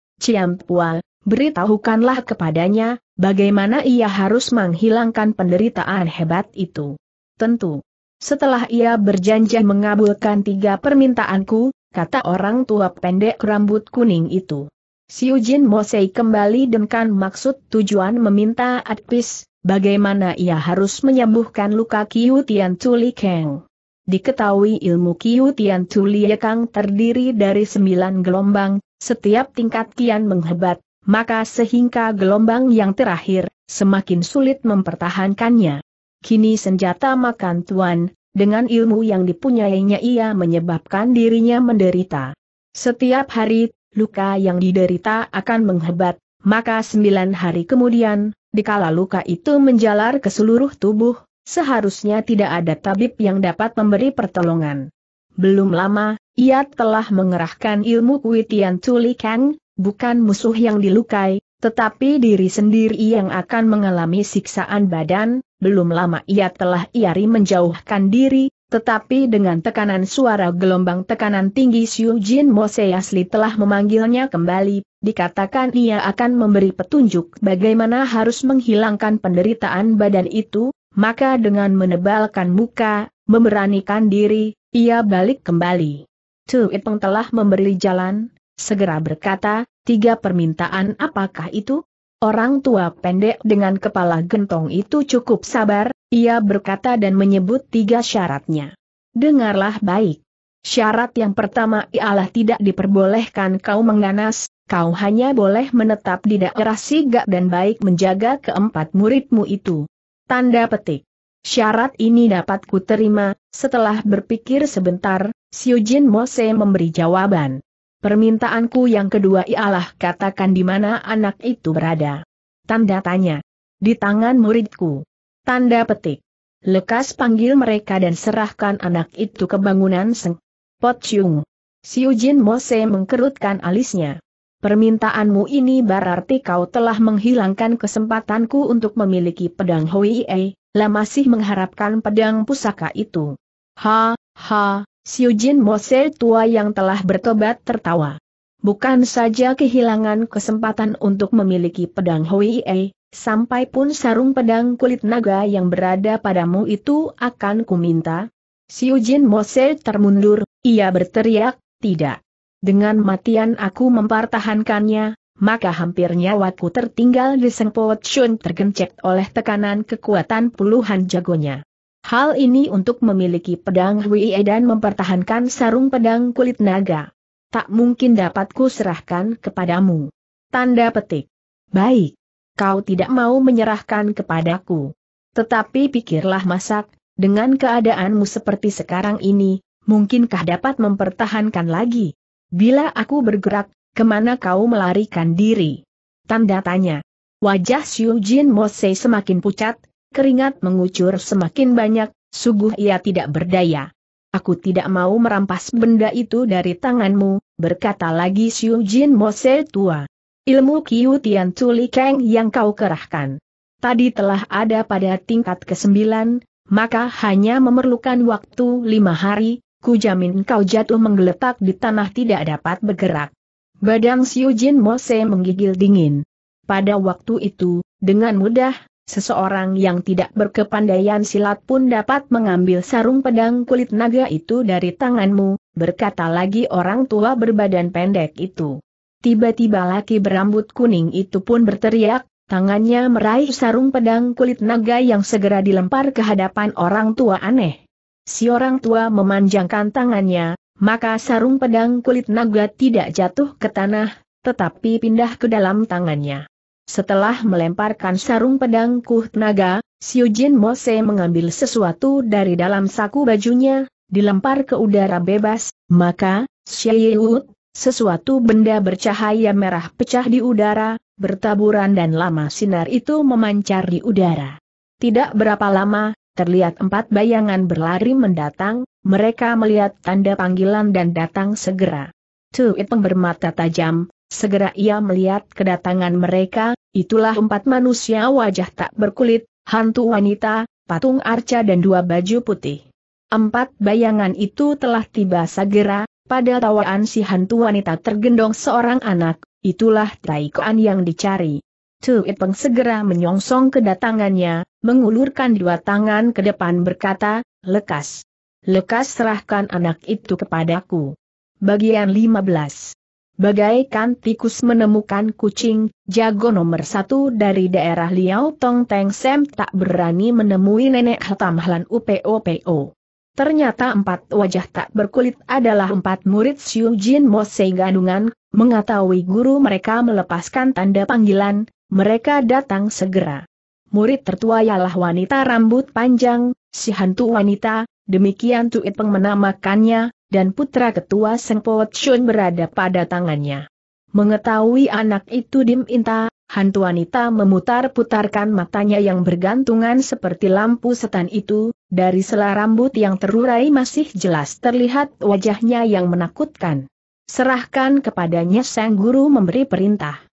S1: Pual, beritahukanlah kepadanya, bagaimana ia harus menghilangkan penderitaan hebat itu. Tentu. Setelah ia berjanji mengabulkan tiga permintaanku, kata orang tua pendek rambut kuning itu. Si Ujin Mosei kembali dengan maksud tujuan meminta Adpis bagaimana ia harus menyembuhkan luka Kiu Tian Tuli Keng. Diketahui ilmu Kiu Tian Tulia Kang terdiri dari sembilan gelombang, setiap tingkat kian menghebat, maka sehingga gelombang yang terakhir, semakin sulit mempertahankannya. Kini senjata makan tuan, dengan ilmu yang dipunyainya ia menyebabkan dirinya menderita. Setiap hari, luka yang diderita akan menghebat, maka sembilan hari kemudian, dikala luka itu menjalar ke seluruh tubuh, Seharusnya tidak ada tabib yang dapat memberi pertolongan. Belum lama, ia telah mengerahkan ilmu Kuitian kang, bukan musuh yang dilukai, tetapi diri sendiri yang akan mengalami siksaan badan, belum lama ia telah iari menjauhkan diri, tetapi dengan tekanan suara gelombang tekanan tinggi Xiu Jin Mose asli telah memanggilnya kembali, dikatakan ia akan memberi petunjuk bagaimana harus menghilangkan penderitaan badan itu, maka dengan menebalkan muka, memberanikan diri, ia balik kembali. Tu Iteng telah memberi jalan, segera berkata, tiga permintaan apakah itu? Orang tua pendek dengan kepala gentong itu cukup sabar, ia berkata dan menyebut tiga syaratnya. Dengarlah baik. Syarat yang pertama ialah tidak diperbolehkan kau mengganas, kau hanya boleh menetap di daerah sigap dan baik menjaga keempat muridmu itu. Tanda petik. Syarat ini dapat kuterima, setelah berpikir sebentar, Siu Mo Mose memberi jawaban. Permintaanku yang kedua ialah katakan di mana anak itu berada. Tanda tanya. Di tangan muridku. Tanda petik. Lekas panggil mereka dan serahkan anak itu ke bangunan Seng. Pot Jin Mo Mose mengkerutkan alisnya. Permintaanmu ini berarti kau telah menghilangkan kesempatanku untuk memiliki pedang Hoi E, lah masih mengharapkan pedang pusaka itu. Ha, ha, Siujin Mose tua yang telah bertobat tertawa. Bukan saja kehilangan kesempatan untuk memiliki pedang Hoi sampai pun sarung pedang kulit naga yang berada padamu itu akan kuminta. Siujin Mose termundur, ia berteriak, tidak. Dengan matian aku mempertahankannya, maka hampir nyawaku tertinggal di Seng Po Chun tergencet oleh tekanan kekuatan puluhan jagonya. Hal ini untuk memiliki pedang Hui e dan mempertahankan sarung pedang kulit naga. Tak mungkin dapatku serahkan kepadamu. Tanda petik. Baik. Kau tidak mau menyerahkan kepadaku. Tetapi pikirlah masak, dengan keadaanmu seperti sekarang ini, mungkinkah dapat mempertahankan lagi? Bila aku bergerak, kemana kau melarikan diri? Tanda tanya. Wajah Xiu Jin Mose semakin pucat, keringat mengucur semakin banyak, suguh ia tidak berdaya. Aku tidak mau merampas benda itu dari tanganmu, berkata lagi Xiu Jin Mose tua. Ilmu Kiu Tian Tuli Kang yang kau kerahkan. Tadi telah ada pada tingkat ke-9, maka hanya memerlukan waktu lima hari, Ku jamin kau jatuh menggeletak di tanah tidak dapat bergerak. Badan Xiu Jin Mose menggigil dingin. Pada waktu itu, dengan mudah, seseorang yang tidak berkepandaian silat pun dapat mengambil sarung pedang kulit naga itu dari tanganmu, berkata lagi orang tua berbadan pendek itu. Tiba-tiba laki berambut kuning itu pun berteriak, tangannya meraih sarung pedang kulit naga yang segera dilempar ke hadapan orang tua aneh si orang tua memanjangkan tangannya, maka sarung pedang kulit naga tidak jatuh ke tanah, tetapi pindah ke dalam tangannya. Setelah melemparkan sarung pedang kulit naga, Xiu Jin Mose mengambil sesuatu dari dalam saku bajunya, dilempar ke udara bebas, maka, Xiaoyut, sesuatu benda bercahaya merah pecah di udara, bertaburan dan lama sinar itu memancar di udara. Tidak berapa lama, terlihat empat bayangan berlari mendatang, mereka melihat tanda panggilan dan datang segera. Itong bermata tajam, segera ia melihat kedatangan mereka, itulah empat manusia wajah tak berkulit, hantu wanita, patung arca dan dua baju putih. Empat bayangan itu telah tiba segera, pada tawaan si hantu wanita tergendong seorang anak, itulah Taikoan yang dicari itu pengsegera segera menyongsong kedatangannya, mengulurkan dua tangan ke depan berkata, lekas. Lekas serahkan anak itu kepadaku. Bagian 15 Bagaikan tikus menemukan kucing, jago nomor satu dari daerah Liao Tong Teng Sem tak berani menemui nenek Hatam Hlan UPOPO. Ternyata empat wajah tak berkulit adalah empat murid Xiu Jin Mo Sei mengetahui guru mereka melepaskan tanda panggilan, mereka datang segera. Murid tertua ialah wanita rambut panjang, si hantu wanita, demikian Tuit Ipeng menamakannya, dan putra ketua Seng Po Chun berada pada tangannya. Mengetahui anak itu diminta, hantu wanita memutar-putarkan matanya yang bergantungan seperti lampu setan itu, dari sela rambut yang terurai masih jelas terlihat wajahnya yang menakutkan. Serahkan kepadanya sang guru memberi perintah.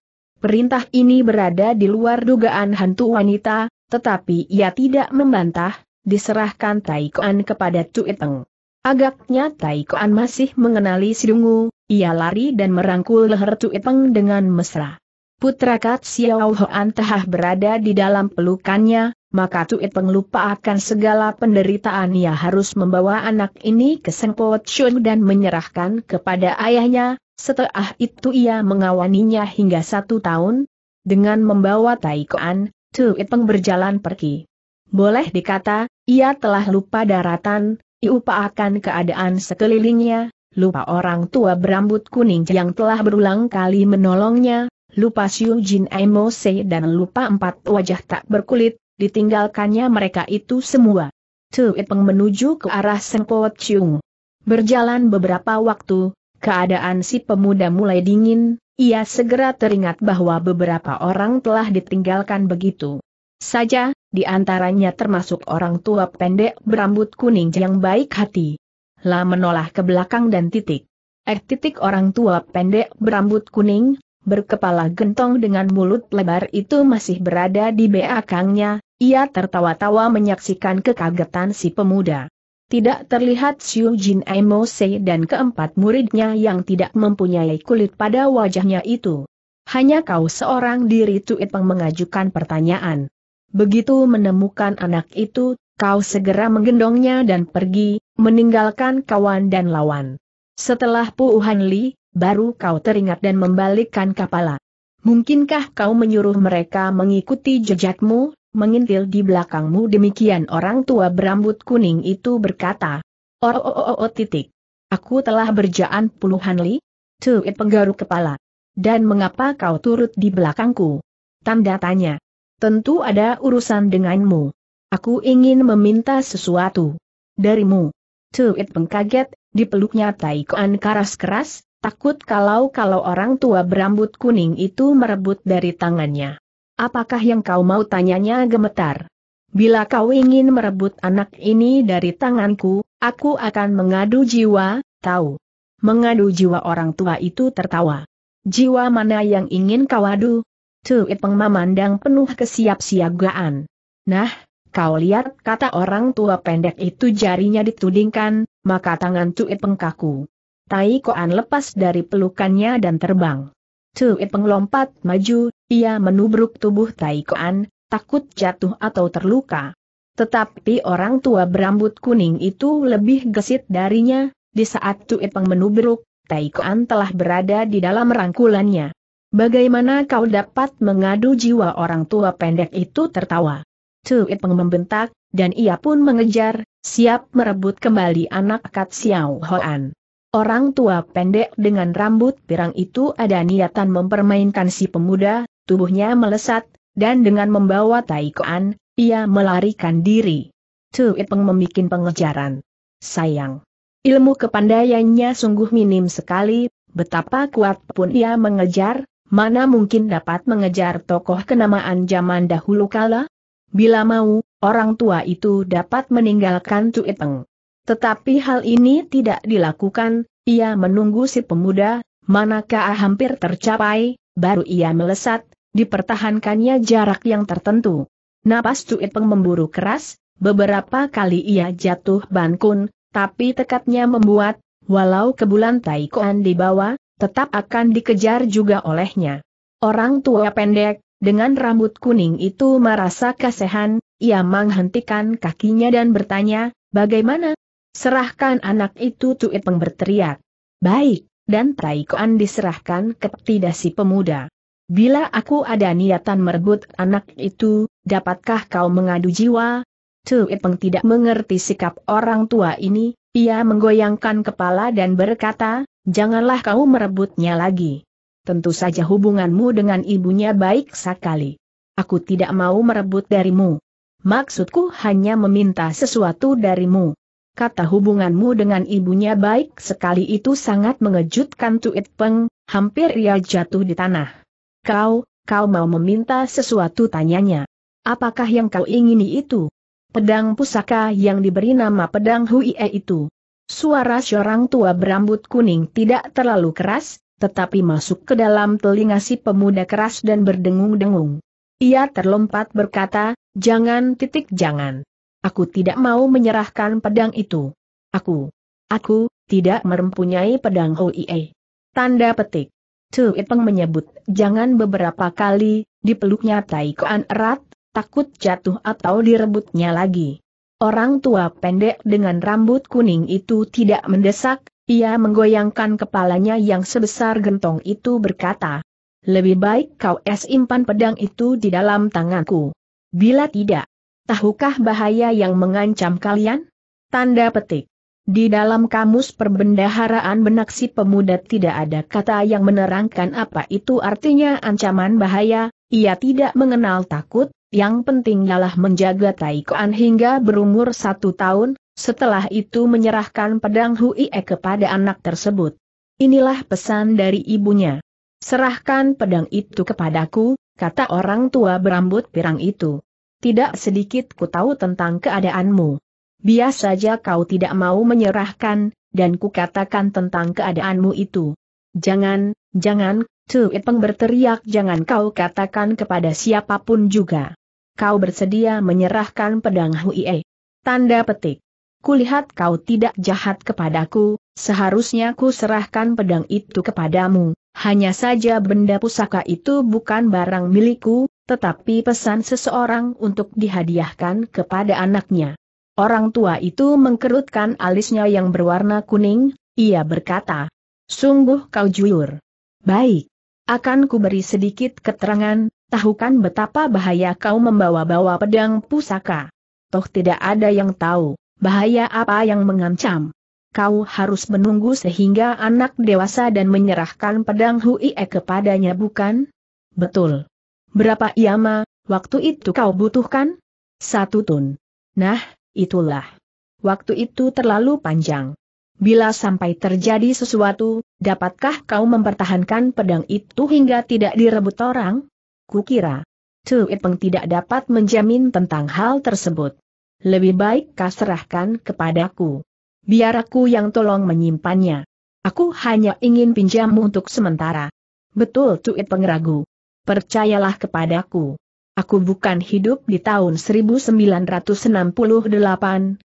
S1: Perintah ini berada di luar dugaan hantu wanita, tetapi ia tidak membantah, diserahkan Taikoan kepada Tuiteng. Agaknya Taikoan masih mengenali Sidungu, ia lari dan merangkul leher Tuiteng dengan mesra. Putra Kat Xiao Hoan Tehah berada di dalam pelukannya, maka Tuiteng lupa akan segala penderitaan ia harus membawa anak ini ke Sengpo Chun dan menyerahkan kepada ayahnya, setelah itu ia mengawaninya hingga satu tahun, dengan membawa Taikoan, Tu Itpeng berjalan pergi. Boleh dikata, ia telah lupa daratan, iupa akan keadaan sekelilingnya, lupa orang tua berambut kuning yang telah berulang kali menolongnya, lupa Xiu Jin Emose dan lupa empat wajah tak berkulit, ditinggalkannya mereka itu semua. Tu Itpeng menuju ke arah Sengpo Chiung. Berjalan beberapa waktu, Keadaan si pemuda mulai dingin, ia segera teringat bahwa beberapa orang telah ditinggalkan begitu saja, di antaranya termasuk orang tua pendek berambut kuning yang baik hati. La menolak ke belakang dan titik. Eh titik orang tua pendek berambut kuning, berkepala gentong dengan mulut lebar itu masih berada di belakangnya, ia tertawa-tawa menyaksikan kekagetan si pemuda tidak terlihat Xiu Jin Emose dan keempat muridnya yang tidak mempunyai kulit pada wajahnya itu. Hanya kau seorang diri Tuipeng mengajukan pertanyaan. Begitu menemukan anak itu, kau segera menggendongnya dan pergi, meninggalkan kawan dan lawan. Setelah Puuhan Li, baru kau teringat dan membalikkan kepala. Mungkinkah kau menyuruh mereka mengikuti jejakmu, mengintil di belakangmu demikian orang tua berambut kuning itu berkata. Oh, oh, oh, oh titik. Aku telah berjaan puluhan li? Tuit penggaruk kepala. Dan mengapa kau turut di belakangku? Tanda tanya. Tentu ada urusan denganmu. Aku ingin meminta sesuatu. Darimu. Tuit pengkaget, dipeluknya Taikoan keras-keras, takut kalau-kalau orang tua berambut kuning itu merebut dari tangannya. Apakah yang kau mau tanyanya gemetar? Bila kau ingin merebut anak ini dari tanganku, aku akan mengadu jiwa, tahu. Mengadu jiwa orang tua itu tertawa. Jiwa mana yang ingin kau adu? Tuipeng memandang penuh kesiapsiagaan. Nah, kau lihat kata orang tua pendek itu jarinya ditudingkan, maka tangan Tuipeng kaku. Tai Koan lepas dari pelukannya dan terbang. Tui penglompat maju, ia menubruk tubuh Taikoan, takut jatuh atau terluka. Tetapi orang tua berambut kuning itu lebih gesit darinya, di saat Tui Peng menubruk, Taikoan telah berada di dalam rangkulannya. Bagaimana kau dapat mengadu jiwa orang tua pendek itu tertawa? Tui Peng membentak, dan ia pun mengejar, siap merebut kembali anak Kat Xiao Hoan. Orang tua pendek dengan rambut pirang itu ada niatan mempermainkan si pemuda, tubuhnya melesat, dan dengan membawa taikoan, ia melarikan diri. Tu Ipeng membuat pengejaran. Sayang. Ilmu kepandaiannya sungguh minim sekali, betapa kuat pun ia mengejar, mana mungkin dapat mengejar tokoh kenamaan zaman dahulu kala? Bila mau, orang tua itu dapat meninggalkan Tu Ipeng. Tetapi hal ini tidak dilakukan, ia menunggu si pemuda, manakah hampir tercapai, baru ia melesat, dipertahankannya jarak yang tertentu. Napas Cuitpeng memburu keras, beberapa kali ia jatuh bangkun, tapi tekadnya membuat, walau kebulan Taikoan dibawa, tetap akan dikejar juga olehnya. Orang tua pendek, dengan rambut kuning itu merasa kasehan, ia menghentikan kakinya dan bertanya, bagaimana, Serahkan anak itu Tuipeng berteriak. Baik, dan Taikoan diserahkan ke si pemuda. Bila aku ada niatan merebut anak itu, dapatkah kau mengadu jiwa? peng tidak mengerti sikap orang tua ini, ia menggoyangkan kepala dan berkata, janganlah kau merebutnya lagi. Tentu saja hubunganmu dengan ibunya baik sekali. Aku tidak mau merebut darimu. Maksudku hanya meminta sesuatu darimu kata hubunganmu dengan ibunya baik sekali itu sangat mengejutkan Tuit Peng, hampir ia jatuh di tanah. Kau, kau mau meminta sesuatu tanyanya. Apakah yang kau ingini itu? Pedang pusaka yang diberi nama pedang Huie itu. Suara seorang tua berambut kuning tidak terlalu keras, tetapi masuk ke dalam telinga si pemuda keras dan berdengung-dengung. Ia terlompat berkata, jangan titik jangan. Aku tidak mau menyerahkan pedang itu. Aku, aku, tidak mempunyai pedang Hoie. Tanda petik. Tu Itpeng menyebut, jangan beberapa kali, dipeluknya Taikoan erat, takut jatuh atau direbutnya lagi. Orang tua pendek dengan rambut kuning itu tidak mendesak, ia menggoyangkan kepalanya yang sebesar gentong itu berkata, lebih baik kau simpan pedang itu di dalam tanganku. Bila tidak, Tahukah bahaya yang mengancam kalian? Tanda petik. Di dalam kamus perbendaharaan benaksi pemuda tidak ada kata yang menerangkan apa itu artinya ancaman bahaya, ia tidak mengenal takut, yang penting ialah menjaga Taikoan hingga berumur satu tahun, setelah itu menyerahkan pedang Huie kepada anak tersebut. Inilah pesan dari ibunya. Serahkan pedang itu kepadaku, kata orang tua berambut pirang itu tidak sedikit ku tahu tentang keadaanmu. Biasa saja kau tidak mau menyerahkan, dan ku katakan tentang keadaanmu itu. Jangan, jangan, Tuipeng berteriak jangan kau katakan kepada siapapun juga. Kau bersedia menyerahkan pedang Huie. Tanda petik. Kulihat kau tidak jahat kepadaku, seharusnya ku serahkan pedang itu kepadamu, hanya saja benda pusaka itu bukan barang milikku, tetapi pesan seseorang untuk dihadiahkan kepada anaknya. Orang tua itu mengkerutkan alisnya yang berwarna kuning, ia berkata, Sungguh kau jujur. Baik. Akan kuberi sedikit keterangan, tahukan betapa bahaya kau membawa-bawa pedang pusaka. Toh tidak ada yang tahu, bahaya apa yang mengancam kau harus menunggu sehingga anak dewasa dan menyerahkan pedang Huie kepadanya bukan? Betul. Berapa iama, waktu itu kau butuhkan? Satu tun. Nah, itulah. Waktu itu terlalu panjang. Bila sampai terjadi sesuatu, dapatkah kau mempertahankan pedang itu hingga tidak direbut orang? Kukira. Tu Ipeng tidak dapat menjamin tentang hal tersebut. Lebih baik kau serahkan kepadaku. Biar aku yang tolong menyimpannya. Aku hanya ingin pinjam untuk sementara. Betul Tu Peng ragu percayalah kepadaku. Aku bukan hidup di tahun 1968,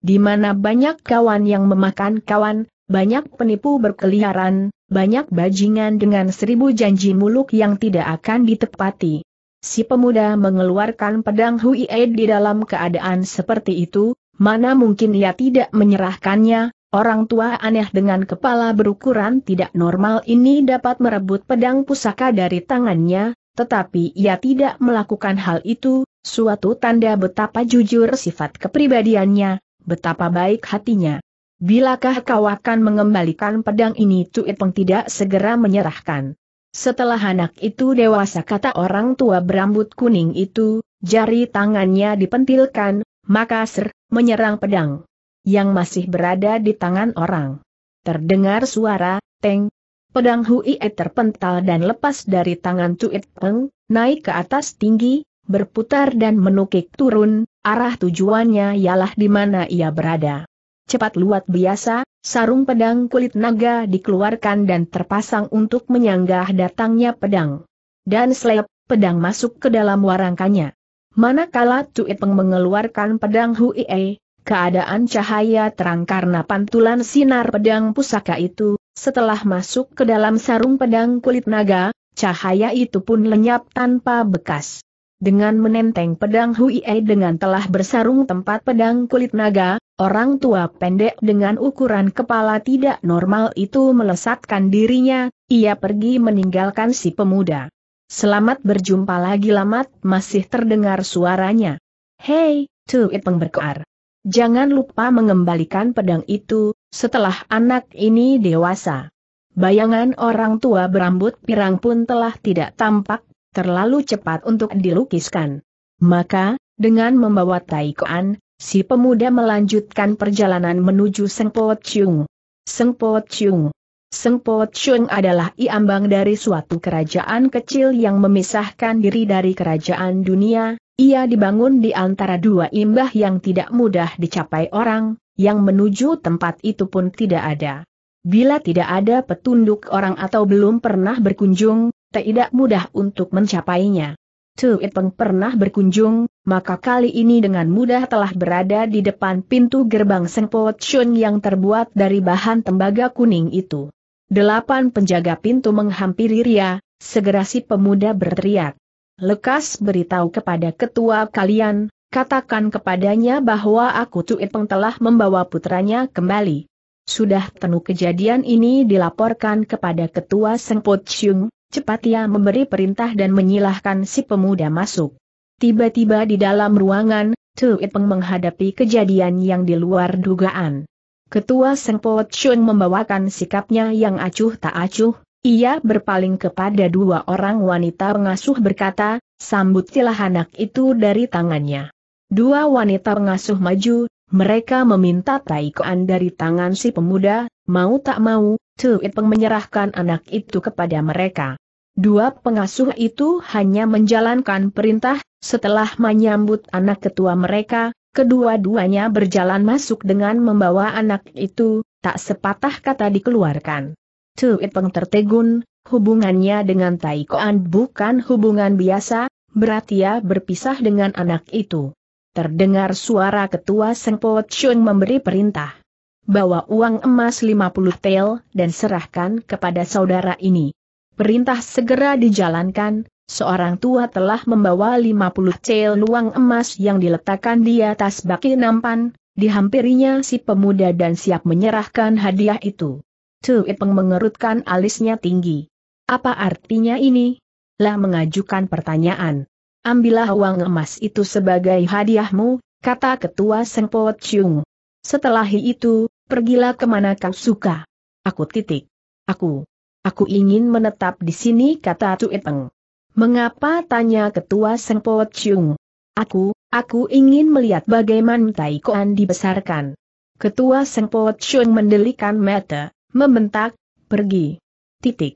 S1: di mana banyak kawan yang memakan kawan, banyak penipu berkeliaran, banyak bajingan dengan seribu janji muluk yang tidak akan ditepati. Si pemuda mengeluarkan pedang Hui Ed di dalam keadaan seperti itu, mana mungkin ia tidak menyerahkannya, orang tua aneh dengan kepala berukuran tidak normal ini dapat merebut pedang pusaka dari tangannya, tetapi ia tidak melakukan hal itu, suatu tanda betapa jujur sifat kepribadiannya, betapa baik hatinya. Bilakah kau akan mengembalikan pedang ini Tuit Peng tidak segera menyerahkan. Setelah anak itu dewasa kata orang tua berambut kuning itu, jari tangannya dipentilkan, maka ser, menyerang pedang. Yang masih berada di tangan orang. Terdengar suara, teng, Pedang Hui E terpental dan lepas dari tangan Cuit Peng, naik ke atas tinggi, berputar dan menukik turun, arah tujuannya ialah di mana ia berada. Cepat luat biasa, sarung pedang kulit naga dikeluarkan dan terpasang untuk menyanggah datangnya pedang. Dan selep, pedang masuk ke dalam warangkanya. Manakala Cuit Peng mengeluarkan pedang Hui E, keadaan cahaya terang karena pantulan sinar pedang pusaka itu, setelah masuk ke dalam sarung pedang kulit naga, cahaya itu pun lenyap tanpa bekas. Dengan menenteng pedang Hui Ei dengan telah bersarung tempat pedang kulit naga, orang tua pendek dengan ukuran kepala tidak normal itu melesatkan dirinya, ia pergi meninggalkan si pemuda. Selamat berjumpa lagi Lamat, masih terdengar suaranya. Hei, Tuit pemberkoar. Jangan lupa mengembalikan pedang itu, setelah anak ini dewasa. Bayangan orang tua berambut pirang pun telah tidak tampak, terlalu cepat untuk dilukiskan. Maka, dengan membawa Taikoan, si pemuda melanjutkan perjalanan menuju Sengpo Chung. Sengpo Chung. Sengpo Chung adalah iambang dari suatu kerajaan kecil yang memisahkan diri dari kerajaan dunia, ia dibangun di antara dua imbah yang tidak mudah dicapai orang, yang menuju tempat itu pun tidak ada. Bila tidak ada petunduk orang atau belum pernah berkunjung, tidak mudah untuk mencapainya. Tu Itpeng pernah berkunjung, maka kali ini dengan mudah telah berada di depan pintu gerbang Sengpo Chun yang terbuat dari bahan tembaga kuning itu. Delapan penjaga pintu menghampiri Ria, segera si pemuda berteriak. Lekas beritahu kepada ketua kalian, Katakan kepadanya bahwa aku Tuipeng telah membawa putranya kembali. Sudah tentu kejadian ini dilaporkan kepada Ketua Sengpot Chung, cepat ia memberi perintah dan menyilahkan si pemuda masuk. Tiba-tiba di dalam ruangan, Tuipeng menghadapi kejadian yang di luar dugaan. Ketua Po Chun membawakan sikapnya yang acuh tak acuh, ia berpaling kepada dua orang wanita pengasuh berkata, sambutilah anak itu dari tangannya. Dua wanita pengasuh maju, mereka meminta Taikoan dari tangan si pemuda, mau tak mau, Tuit Peng menyerahkan anak itu kepada mereka. Dua pengasuh itu hanya menjalankan perintah, setelah menyambut anak ketua mereka, kedua-duanya berjalan masuk dengan membawa anak itu, tak sepatah kata dikeluarkan. Tuit Peng tertegun, hubungannya dengan Taikoan bukan hubungan biasa, berarti ia berpisah dengan anak itu terdengar suara ketua Sengpo Po Chung memberi perintah. Bawa uang emas 50 tel dan serahkan kepada saudara ini. Perintah segera dijalankan, seorang tua telah membawa 50 tel uang emas yang diletakkan di atas baki nampan, dihampirinya si pemuda dan siap menyerahkan hadiah itu. Ipeng mengerutkan alisnya tinggi. Apa artinya ini? Lah mengajukan pertanyaan. Ambillah uang emas itu sebagai hadiahmu, kata ketua Sengpo Chung. Setelah itu, pergilah kemana kau suka. Aku titik. Aku. Aku ingin menetap di sini kata Tueteng. Mengapa tanya ketua Sengpo Chung? Aku, aku ingin melihat bagaimana Tai Koan dibesarkan. Ketua Sengpo Chung mendelikan mata, membentak, pergi. Titik.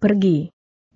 S1: Pergi.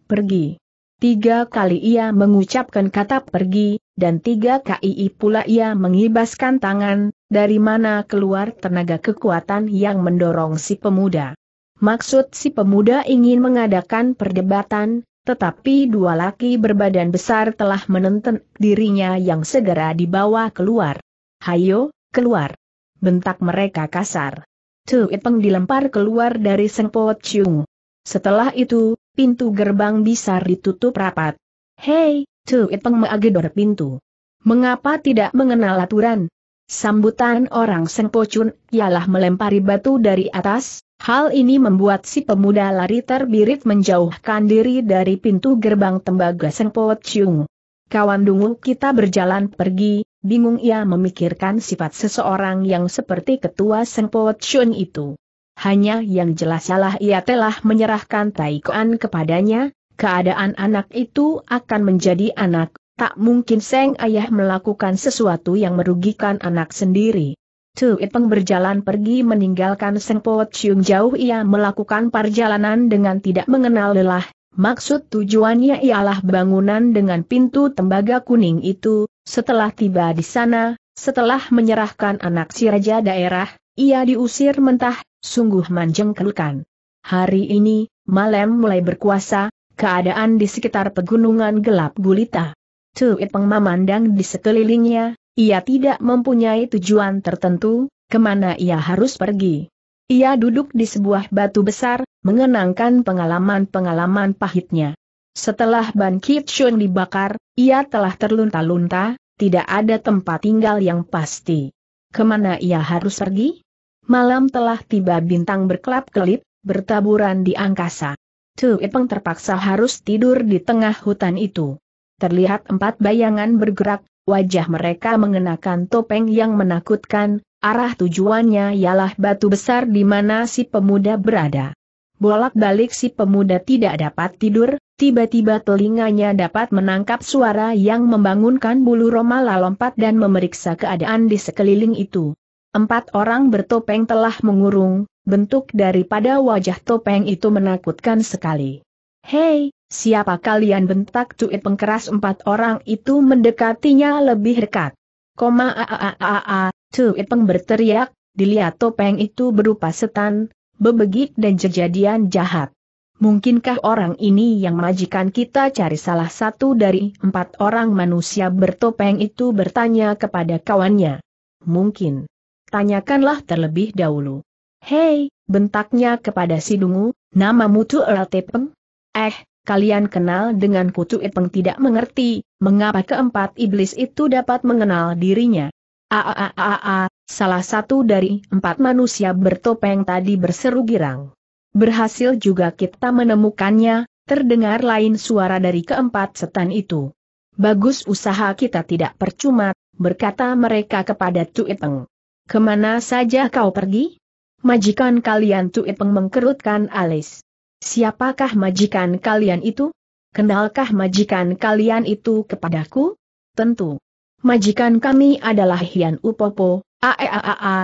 S1: Pergi. Tiga kali ia mengucapkan kata pergi, dan tiga kali pula ia mengibaskan tangan, dari mana keluar tenaga kekuatan yang mendorong si pemuda. Maksud si pemuda ingin mengadakan perdebatan, tetapi dua laki berbadan besar telah menenten dirinya yang segera dibawa keluar. Hayo, keluar! Bentak mereka kasar. Peng dilempar keluar dari sengpot Chiung. Setelah itu, pintu gerbang bisa ditutup rapat. Hei, Tuit Peng meagedor pintu. Mengapa tidak mengenal aturan? Sambutan orang Sengpocun ialah melempari batu dari atas, hal ini membuat si pemuda lari terbirit menjauhkan diri dari pintu gerbang tembaga Pocun. Kawan dungu kita berjalan pergi, bingung ia memikirkan sifat seseorang yang seperti ketua Sengpocun itu. Hanya yang jelas salah ia telah menyerahkan Taikoan kepadanya, keadaan anak itu akan menjadi anak, tak mungkin Seng Ayah melakukan sesuatu yang merugikan anak sendiri. Tu Itpeng berjalan pergi meninggalkan Seng Po Chiung jauh ia melakukan perjalanan dengan tidak mengenal lelah, maksud tujuannya ialah bangunan dengan pintu tembaga kuning itu, setelah tiba di sana, setelah menyerahkan anak si raja daerah, ia diusir mentah, sungguh menjengkelkan. Hari ini, malam mulai berkuasa, keadaan di sekitar pegunungan gelap gulita. Tuipeng memandang di sekelilingnya, ia tidak mempunyai tujuan tertentu, kemana ia harus pergi. Ia duduk di sebuah batu besar, mengenangkan pengalaman-pengalaman pahitnya. Setelah Ban Kitchun dibakar, ia telah terlunta-lunta, tidak ada tempat tinggal yang pasti. Kemana ia harus pergi? malam telah tiba bintang berkelap-kelip, bertaburan di angkasa. Ipeng terpaksa harus tidur di tengah hutan itu. Terlihat empat bayangan bergerak, wajah mereka mengenakan topeng yang menakutkan, arah tujuannya ialah batu besar di mana si pemuda berada. Bolak-balik si pemuda tidak dapat tidur, tiba-tiba telinganya dapat menangkap suara yang membangunkan bulu roma lompat dan memeriksa keadaan di sekeliling itu. Empat orang bertopeng telah mengurung, bentuk daripada wajah topeng itu menakutkan sekali. Hei, siapa kalian bentak cuit pengkeras empat orang itu mendekatinya lebih dekat. Koma a a a a, -a peng berteriak, dilihat topeng itu berupa setan, bebegik dan kejadian jahat. Mungkinkah orang ini yang majikan kita cari salah satu dari empat orang manusia bertopeng itu bertanya kepada kawannya? Mungkin. Tanyakanlah terlebih dahulu. Hei, bentaknya kepada si dungu, mutu tu Ertepeng? Eh, kalian kenal dengan kutu Ipeng tidak mengerti, mengapa keempat iblis itu dapat mengenal dirinya. Aaaaa, salah satu dari empat manusia bertopeng tadi berseru girang. Berhasil juga kita menemukannya, terdengar lain suara dari keempat setan itu. Bagus usaha kita tidak percuma, berkata mereka kepada Tuiteng. Kemana saja kau pergi? Majikan kalian Ipeng mengkerutkan alis. Siapakah majikan kalian itu? Kenalkah majikan kalian itu kepadaku? Tentu. Majikan kami adalah Hian Upopo, AEAAA,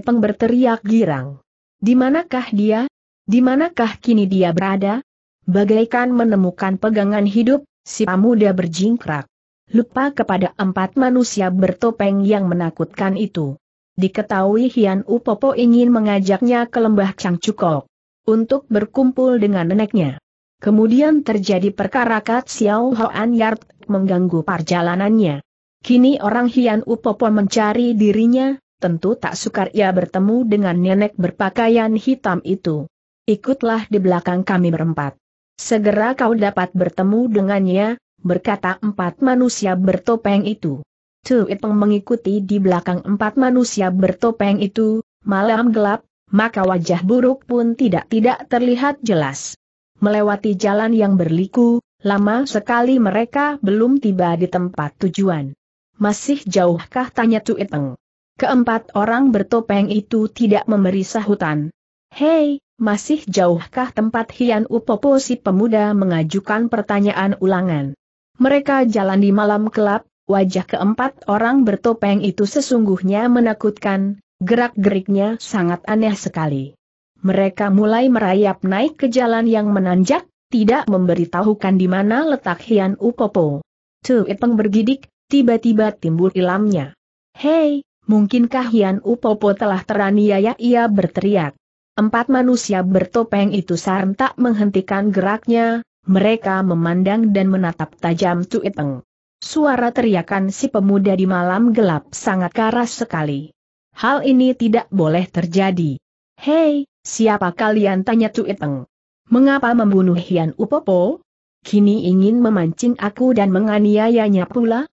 S1: Ipeng e berteriak girang. Di manakah dia? Di manakah kini dia berada? Bagaikan menemukan pegangan hidup, si pemuda berjingkrak. Lupa kepada empat manusia bertopeng yang menakutkan itu. Diketahui Hian Upopo ingin mengajaknya ke lembah Changcukol untuk berkumpul dengan neneknya. Kemudian terjadi perkara Kat Xiao Hoan Yard mengganggu perjalanannya. Kini orang Hian Upopo mencari dirinya, tentu tak sukar ia bertemu dengan nenek berpakaian hitam itu. Ikutlah di belakang kami berempat. Segera kau dapat bertemu dengannya, berkata empat manusia bertopeng itu. Chu Iteng mengikuti di belakang empat manusia bertopeng itu, malam gelap, maka wajah buruk pun tidak-tidak terlihat jelas. Melewati jalan yang berliku, lama sekali mereka belum tiba di tempat tujuan. Masih jauhkah tanya Tu Iteng. Keempat orang bertopeng itu tidak memberi sahutan. Hei, masih jauhkah tempat Hian Upopo si pemuda mengajukan pertanyaan ulangan. Mereka jalan di malam gelap, Wajah keempat orang bertopeng itu sesungguhnya menakutkan, gerak-geriknya sangat aneh sekali. Mereka mulai merayap naik ke jalan yang menanjak, tidak memberitahukan di mana letak Hian Upopo. Ipeng bergidik, tiba-tiba timbul ilamnya. Hei, mungkinkah Hian Upopo telah teraniaya ia berteriak. Empat manusia bertopeng itu serentak menghentikan geraknya, mereka memandang dan menatap tajam Tuipeng. Suara teriakan si pemuda di malam gelap sangat keras sekali. Hal ini tidak boleh terjadi. Hei, siapa kalian tanya Tuiteng? Mengapa membunuh Hian Upopo? Kini ingin memancing aku dan menganiayanya pula?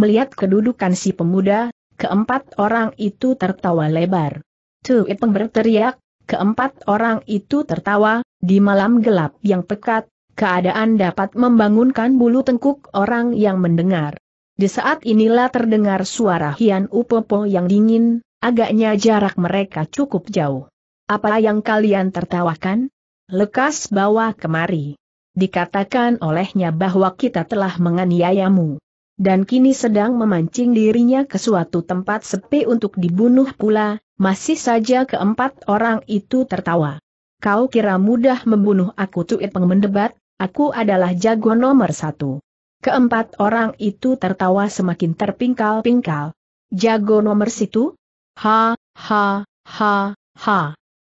S1: Melihat kedudukan si pemuda, keempat orang itu tertawa lebar. Tuiteng berteriak, keempat orang itu tertawa, di malam gelap yang pekat, keadaan dapat membangunkan bulu tengkuk orang yang mendengar. Di saat inilah terdengar suara Hian Upopo yang dingin, agaknya jarak mereka cukup jauh. Apa yang kalian tertawakan? Lekas bawa kemari. Dikatakan olehnya bahwa kita telah menganiayamu. Dan kini sedang memancing dirinya ke suatu tempat sepi untuk dibunuh pula, masih saja keempat orang itu tertawa. Kau kira mudah membunuh aku Tuit Pengemendebat. Aku adalah jago nomor satu. Keempat orang itu tertawa semakin terpingkal-pingkal. Jago nomor situ? Ha, ha, ha, ha.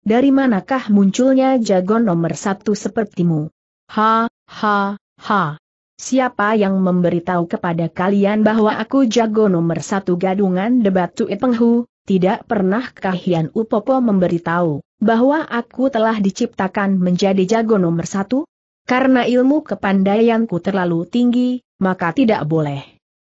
S1: Dari manakah munculnya jago nomor satu sepertimu? Ha, ha, ha. Siapa yang memberitahu kepada kalian bahwa aku jago nomor satu gadungan debat Tui Penghu, tidak pernah Kahian Upopo memberitahu, bahwa aku telah diciptakan menjadi jago nomor satu? Karena ilmu kepandaianku terlalu tinggi, maka tidak boleh.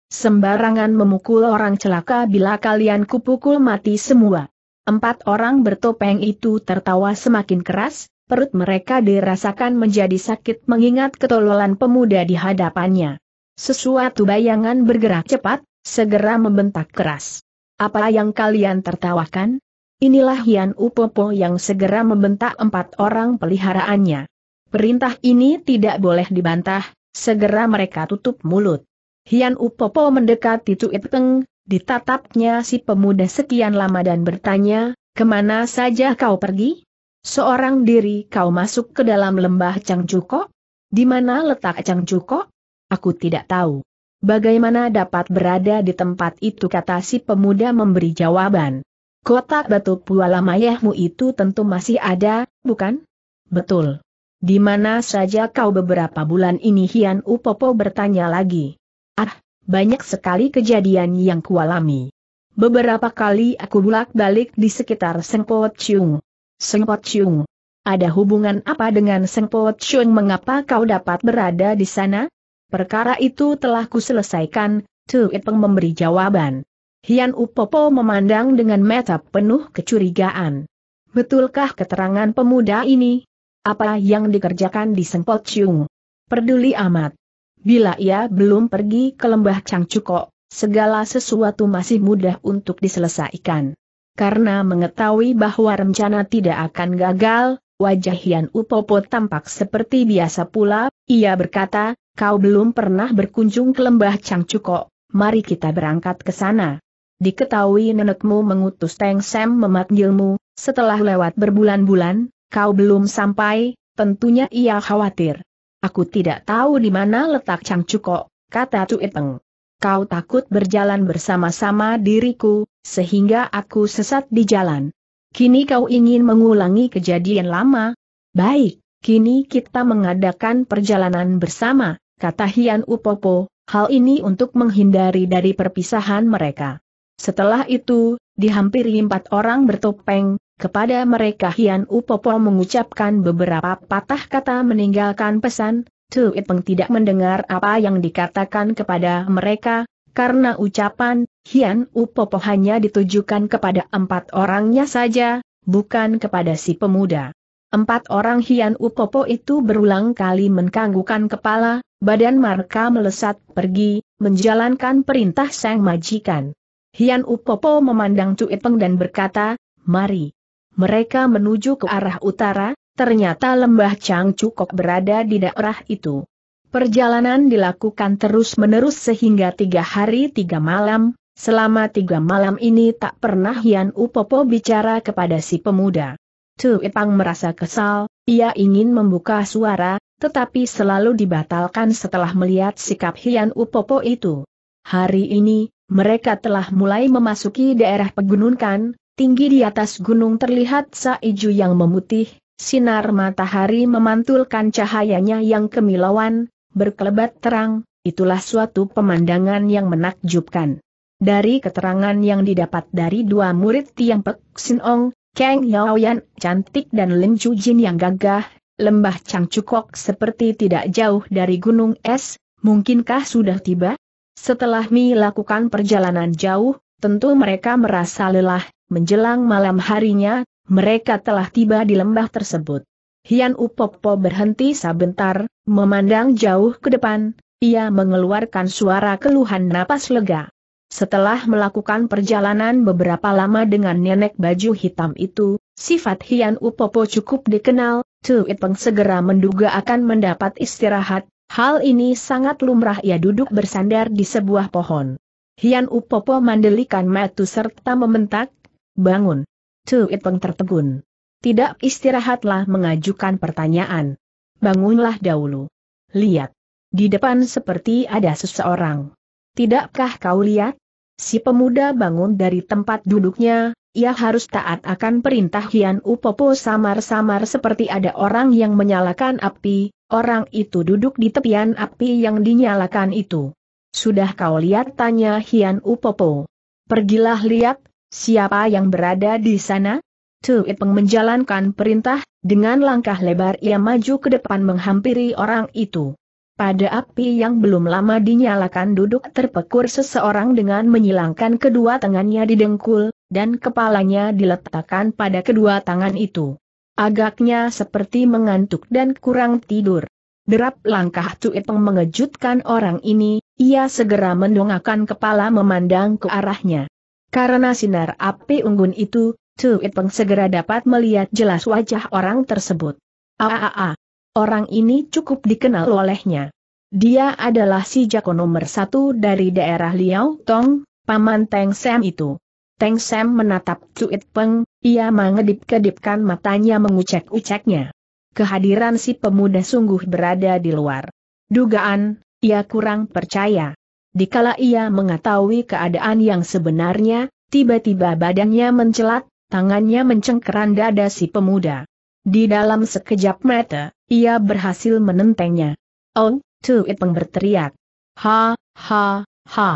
S1: Sembarangan memukul orang celaka bila kalian kupukul mati semua. Empat orang bertopeng itu tertawa semakin keras, perut mereka dirasakan menjadi sakit mengingat ketololan pemuda di hadapannya. Sesuatu bayangan bergerak cepat, segera membentak keras. Apa yang kalian tertawakan? Inilah Yan Upopo yang segera membentak empat orang peliharaannya. Perintah ini tidak boleh dibantah, segera mereka tutup mulut. Hian Upopo mendekati Tuit Peng, ditatapnya si pemuda sekian lama dan bertanya, kemana saja kau pergi? Seorang diri kau masuk ke dalam lembah Changjuko? Di mana letak Changjuko? Aku tidak tahu. Bagaimana dapat berada di tempat itu kata si pemuda memberi jawaban. Kota batu Pualamayahmu itu tentu masih ada, bukan? Betul. Di mana saja kau beberapa bulan ini Hian Upopo bertanya lagi. Ah, banyak sekali kejadian yang kualami. Beberapa kali aku bulak balik di sekitar Sengpot Chung. Sengpot Chung. Ada hubungan apa dengan Sengpot Chung mengapa kau dapat berada di sana? Perkara itu telah kuselesaikan, Itpeng memberi jawaban. Hian Upopo memandang dengan mata penuh kecurigaan. Betulkah keterangan pemuda ini? Apa yang dikerjakan di Sengpo Chung? Perduli amat. Bila ia belum pergi ke lembah Cangcuko, segala sesuatu masih mudah untuk diselesaikan. Karena mengetahui bahwa rencana tidak akan gagal, wajah Hian Upopo tampak seperti biasa pula, ia berkata, kau belum pernah berkunjung ke lembah Cangcuko, mari kita berangkat ke sana. Diketahui nenekmu mengutus Teng Sam memanggilmu, setelah lewat berbulan-bulan, Kau belum sampai, tentunya ia khawatir. Aku tidak tahu di mana letak Cangcuko, kata Tuiteng. Kau takut berjalan bersama-sama diriku, sehingga aku sesat di jalan. Kini kau ingin mengulangi kejadian lama? Baik, kini kita mengadakan perjalanan bersama, kata Hian Upopo, hal ini untuk menghindari dari perpisahan mereka. Setelah itu, dihampiri empat orang bertopeng, kepada mereka Hian Upopo mengucapkan beberapa patah kata meninggalkan pesan, Tui Peng tidak mendengar apa yang dikatakan kepada mereka, karena ucapan Hian Upopo hanya ditujukan kepada empat orangnya saja, bukan kepada si pemuda. Empat orang Hian Upopo itu berulang kali mengkanggukkan kepala, badan mereka melesat pergi, menjalankan perintah sang majikan. Hian Upopo memandang Ipeng dan berkata, Mari, mereka menuju ke arah utara, ternyata lembah Changcukok berada di daerah itu. Perjalanan dilakukan terus-menerus sehingga tiga hari tiga malam, selama tiga malam ini tak pernah Yan Upopo bicara kepada si pemuda. Tu Ipang merasa kesal, ia ingin membuka suara, tetapi selalu dibatalkan setelah melihat sikap Hian Upopo itu. Hari ini, mereka telah mulai memasuki daerah pegunungan, Tinggi di atas gunung terlihat saiju yang memutih, sinar matahari memantulkan cahayanya yang kemilauan, berkelebat terang, itulah suatu pemandangan yang menakjubkan. Dari keterangan yang didapat dari dua murid Tiang Pek Sin Ong, Kang Yaoyan cantik dan Lim Chu Jin yang gagah, lembah Changchukok seperti tidak jauh dari gunung es, mungkinkah sudah tiba? Setelah Mi lakukan perjalanan jauh, tentu mereka merasa lelah, menjelang malam harinya, mereka telah tiba di lembah tersebut. Hian Upopo berhenti sebentar, memandang jauh ke depan, ia mengeluarkan suara keluhan napas lega. Setelah melakukan perjalanan beberapa lama dengan nenek baju hitam itu, sifat Hian Upopo cukup dikenal, Tuit Peng segera menduga akan mendapat istirahat, hal ini sangat lumrah ia duduk bersandar di sebuah pohon. Hian Upopo mandelikan matu serta membentak, Bangun. Tu Iteng tertegun. Tidak istirahatlah mengajukan pertanyaan. Bangunlah dahulu. Lihat. Di depan seperti ada seseorang. Tidakkah kau lihat? Si pemuda bangun dari tempat duduknya, ia harus taat akan perintah Hian Upopo samar-samar seperti ada orang yang menyalakan api, orang itu duduk di tepian api yang dinyalakan itu. Sudah kau lihat tanya Hian Upopo. Pergilah lihat, Siapa yang berada di sana? Tu Ipeng menjalankan perintah, dengan langkah lebar ia maju ke depan menghampiri orang itu. Pada api yang belum lama dinyalakan duduk terpekur seseorang dengan menyilangkan kedua tangannya di dengkul, dan kepalanya diletakkan pada kedua tangan itu. Agaknya seperti mengantuk dan kurang tidur. Derap langkah Ipeng mengejutkan orang ini, ia segera mendongakkan kepala memandang ke arahnya. Karena sinar api unggun itu, Tu Peng segera dapat melihat jelas wajah orang tersebut. Aaaa, orang ini cukup dikenal olehnya. Dia adalah si Jako nomor satu dari daerah Liao Tong, paman Teng Sam itu. Teng Sam menatap Tu Peng, ia mengedip-kedipkan matanya mengucek-uceknya. Kehadiran si pemuda sungguh berada di luar. Dugaan, ia kurang percaya. Dikala ia mengetahui keadaan yang sebenarnya, tiba-tiba badannya mencelat, tangannya mencengkeran dada si pemuda. Di dalam sekejap mata, ia berhasil menentengnya. Oh, Tuit Peng berteriak. Ha, ha, ha.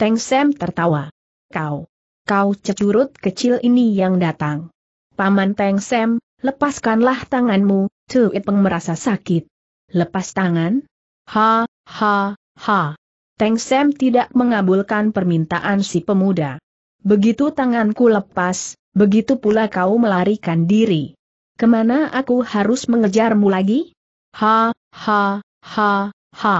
S1: Teng Sam tertawa. Kau, kau cecurut kecil ini yang datang. Paman Teng Sam, lepaskanlah tanganmu, Tuit Peng merasa sakit. Lepas tangan? Ha, ha, ha. Teng Sem tidak mengabulkan permintaan si pemuda. Begitu tanganku lepas, begitu pula kau melarikan diri. Kemana aku harus mengejarmu lagi? Ha, ha, ha, ha.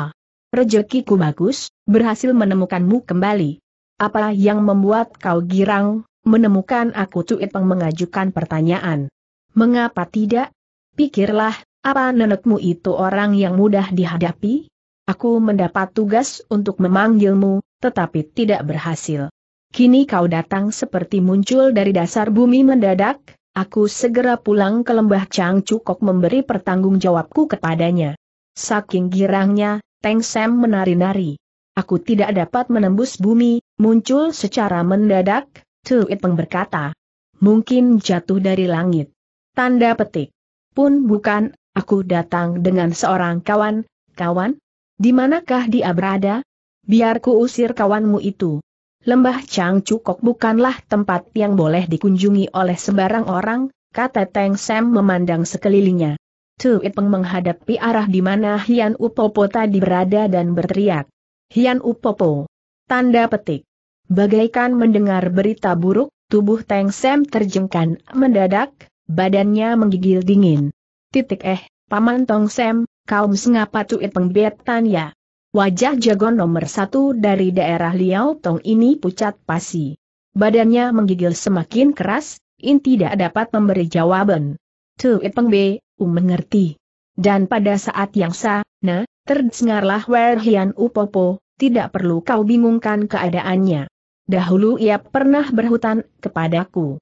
S1: Rejekiku bagus, berhasil menemukanmu kembali. Apa yang membuat kau girang, menemukan aku Cuiteng mengajukan pertanyaan. Mengapa tidak? Pikirlah, apa nenekmu itu orang yang mudah dihadapi? Aku mendapat tugas untuk memanggilmu, tetapi tidak berhasil. Kini kau datang seperti muncul dari dasar bumi mendadak, aku segera pulang ke lembah Chang Cukok memberi pertanggungjawabku kepadanya. Saking girangnya, Teng Sam menari-nari. Aku tidak dapat menembus bumi, muncul secara mendadak, Tuit Peng berkata. Mungkin jatuh dari langit. Tanda petik. Pun bukan, aku datang dengan seorang kawan, kawan, di manakah dia berada? Biarku usir kawanmu itu. Lembah Chang Cukok bukanlah tempat yang boleh dikunjungi oleh sembarang orang, kata Teng Sam memandang sekelilingnya. Tu Peng menghadapi arah di mana Hian Upopo tadi berada dan berteriak. Hian Upopo. Tanda petik. Bagaikan mendengar berita buruk, tubuh Teng Sam terjengkan mendadak, badannya menggigil dingin. Titik eh, Paman Tong Sam, kaum sengapatuit pengbetan ya. Wajah jago nomor satu dari daerah Liao Tong ini pucat pasi. Badannya menggigil semakin keras, In tidak dapat memberi jawaban. Tuit Peng B, Um mengerti. Dan pada saat yang sana, terdengarlah Werhian Upopo, tidak perlu kau bingungkan keadaannya. Dahulu ia pernah berhutan kepadaku.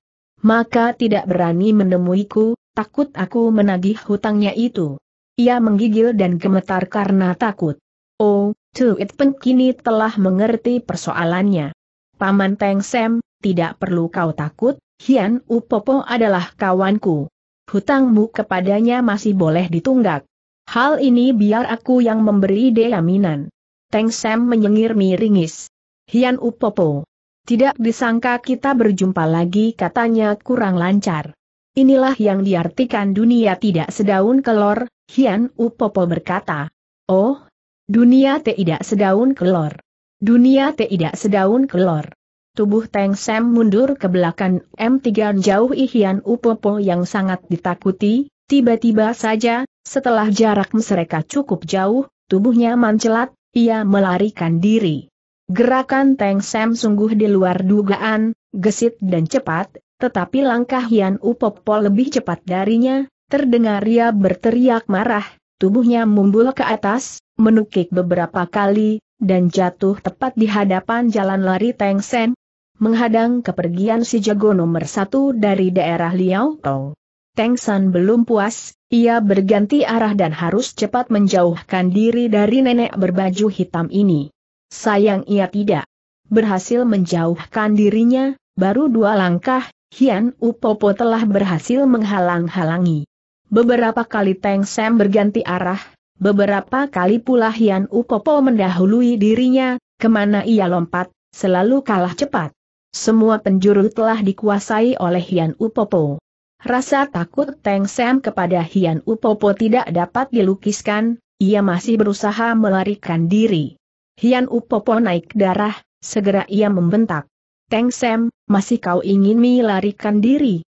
S1: Maka tidak berani menemuiku, takut aku menagih hutangnya itu. Ia menggigil dan gemetar karena takut. Oh, Tuit Peng kini telah mengerti persoalannya. Paman Teng Sem, tidak perlu kau takut, Hian Upopo adalah kawanku. Hutangmu kepadanya masih boleh ditunggak. Hal ini biar aku yang memberi deaminan. Teng Sem menyengir miringis. Hian Upopo. Tidak disangka kita berjumpa lagi katanya kurang lancar. Inilah yang diartikan dunia tidak sedaun kelor, Hian Upopo berkata. Oh, dunia tidak sedaun kelor. Dunia tidak sedaun kelor. Tubuh Teng Sam mundur ke belakang M3 jauh Hian Upopo yang sangat ditakuti, tiba-tiba saja, setelah jarak mereka cukup jauh, tubuhnya mencelat, ia melarikan diri. Gerakan Teng Sam sungguh di luar dugaan, gesit dan cepat, tetapi langkah Yan Upopo lebih cepat darinya, terdengar ia berteriak marah, tubuhnya mumbul ke atas, menukik beberapa kali, dan jatuh tepat di hadapan jalan lari Teng Sen, menghadang kepergian si jago nomor satu dari daerah Liao Tong. Teng San belum puas, ia berganti arah dan harus cepat menjauhkan diri dari nenek berbaju hitam ini. Sayang ia tidak berhasil menjauhkan dirinya, baru dua langkah, Hian Upopo telah berhasil menghalang-halangi. Beberapa kali Teng Sam berganti arah, beberapa kali pula Hian Upopo mendahului dirinya, kemana ia lompat, selalu kalah cepat. Semua penjuru telah dikuasai oleh Hian Upopo. Rasa takut Teng Sam kepada Hian Upopo tidak dapat dilukiskan, ia masih berusaha melarikan diri. Hian Upopo naik darah, segera ia membentak. Teng Sem, masih kau ingin melarikan diri?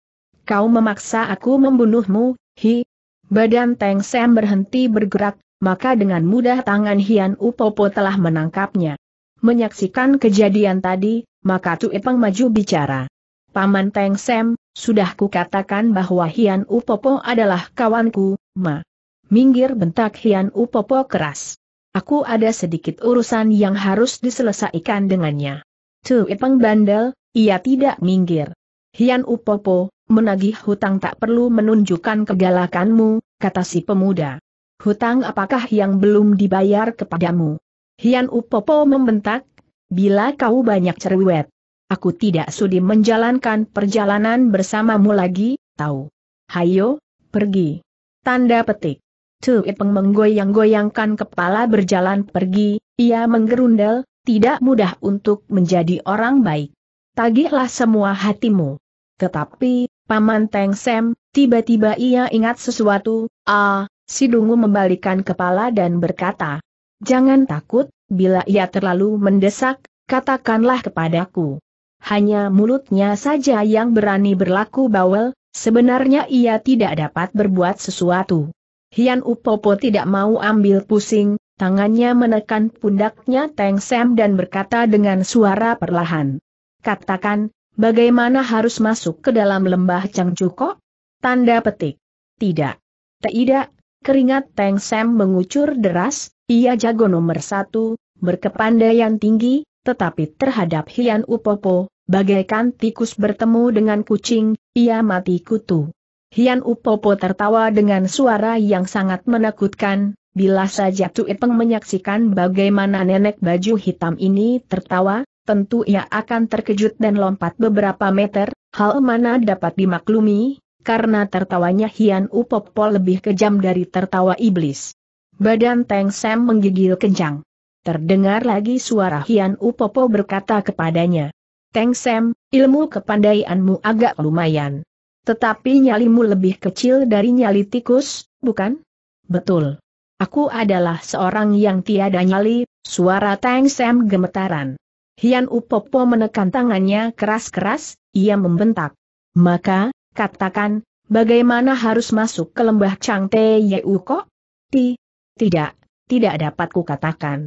S1: Kau memaksa aku membunuhmu, hi? Badan Teng Sem berhenti bergerak, maka dengan mudah tangan Hian Upopo telah menangkapnya. Menyaksikan kejadian tadi, maka Tuipeng maju bicara. Paman Teng Sem, sudah kukatakan bahwa Hian Upopo adalah kawanku, ma. Minggir bentak Hian Upopo keras. Aku ada sedikit urusan yang harus diselesaikan dengannya. Tu Ipeng bandel, ia tidak minggir. Hian Upopo, menagih hutang tak perlu menunjukkan kegalakanmu, kata si pemuda. Hutang apakah yang belum dibayar kepadamu? Hian Upopo membentak, bila kau banyak cerewet. Aku tidak sudi menjalankan perjalanan bersamamu lagi, tahu. Hayo, pergi. Tanda petik. Tu Ipeng menggoyang-goyangkan kepala berjalan pergi, ia menggerundel, tidak mudah untuk menjadi orang baik. Tagihlah semua hatimu. Tetapi, Paman Teng Sem, tiba-tiba ia ingat sesuatu, ah, si dungu membalikan kepala dan berkata, Jangan takut, bila ia terlalu mendesak, katakanlah kepadaku. Hanya mulutnya saja yang berani berlaku bawel, sebenarnya ia tidak dapat berbuat sesuatu. Hian Upopo tidak mau ambil pusing, tangannya menekan pundaknya Teng Sam dan berkata dengan suara perlahan. Katakan, bagaimana harus masuk ke dalam lembah Cangcuko? Tanda petik. Tidak. Tidak, keringat Teng Sam mengucur deras, ia jago nomor satu, berkepandaian tinggi, tetapi terhadap Hian Upopo, bagaikan tikus bertemu dengan kucing, ia mati kutu. Hian Upopo tertawa dengan suara yang sangat menakutkan, Bila saja Tuipeng menyaksikan bagaimana nenek baju hitam ini tertawa, tentu ia akan terkejut dan lompat beberapa meter, hal mana dapat dimaklumi, karena tertawanya Hian Upopo lebih kejam dari tertawa iblis. Badan Teng Sam menggigil kencang. Terdengar lagi suara Hian Upopo berkata kepadanya, Teng Sam, ilmu kepandaianmu agak lumayan. Tetapi nyalimu lebih kecil dari nyali tikus, bukan? Betul. Aku adalah seorang yang tiada nyali, suara Tang Sam gemetaran. Hian Upopo menekan tangannya keras-keras, ia membentak. Maka, katakan, bagaimana harus masuk ke lembah Changte Yeu Uko? Ti, tidak, tidak dapat kukatakan.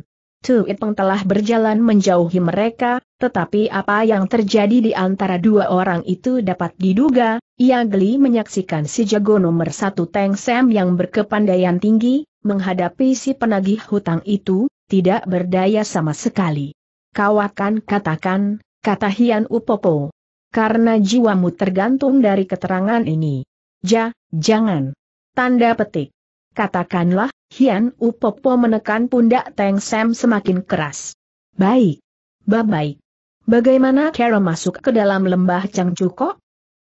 S1: Tu telah berjalan menjauhi mereka, tetapi apa yang terjadi di antara dua orang itu dapat diduga, ia geli menyaksikan si jago nomor satu Teng Sam yang berkepandaian tinggi, menghadapi si penagih hutang itu, tidak berdaya sama sekali. Kau akan katakan, kata Hian Upopo. Karena jiwamu tergantung dari keterangan ini. Ja, jangan. Tanda petik. Katakanlah, Hian Upopo menekan pundak Teng Sam semakin keras. Baik. Baik. Bagaimana cara masuk ke dalam lembah Changcuko?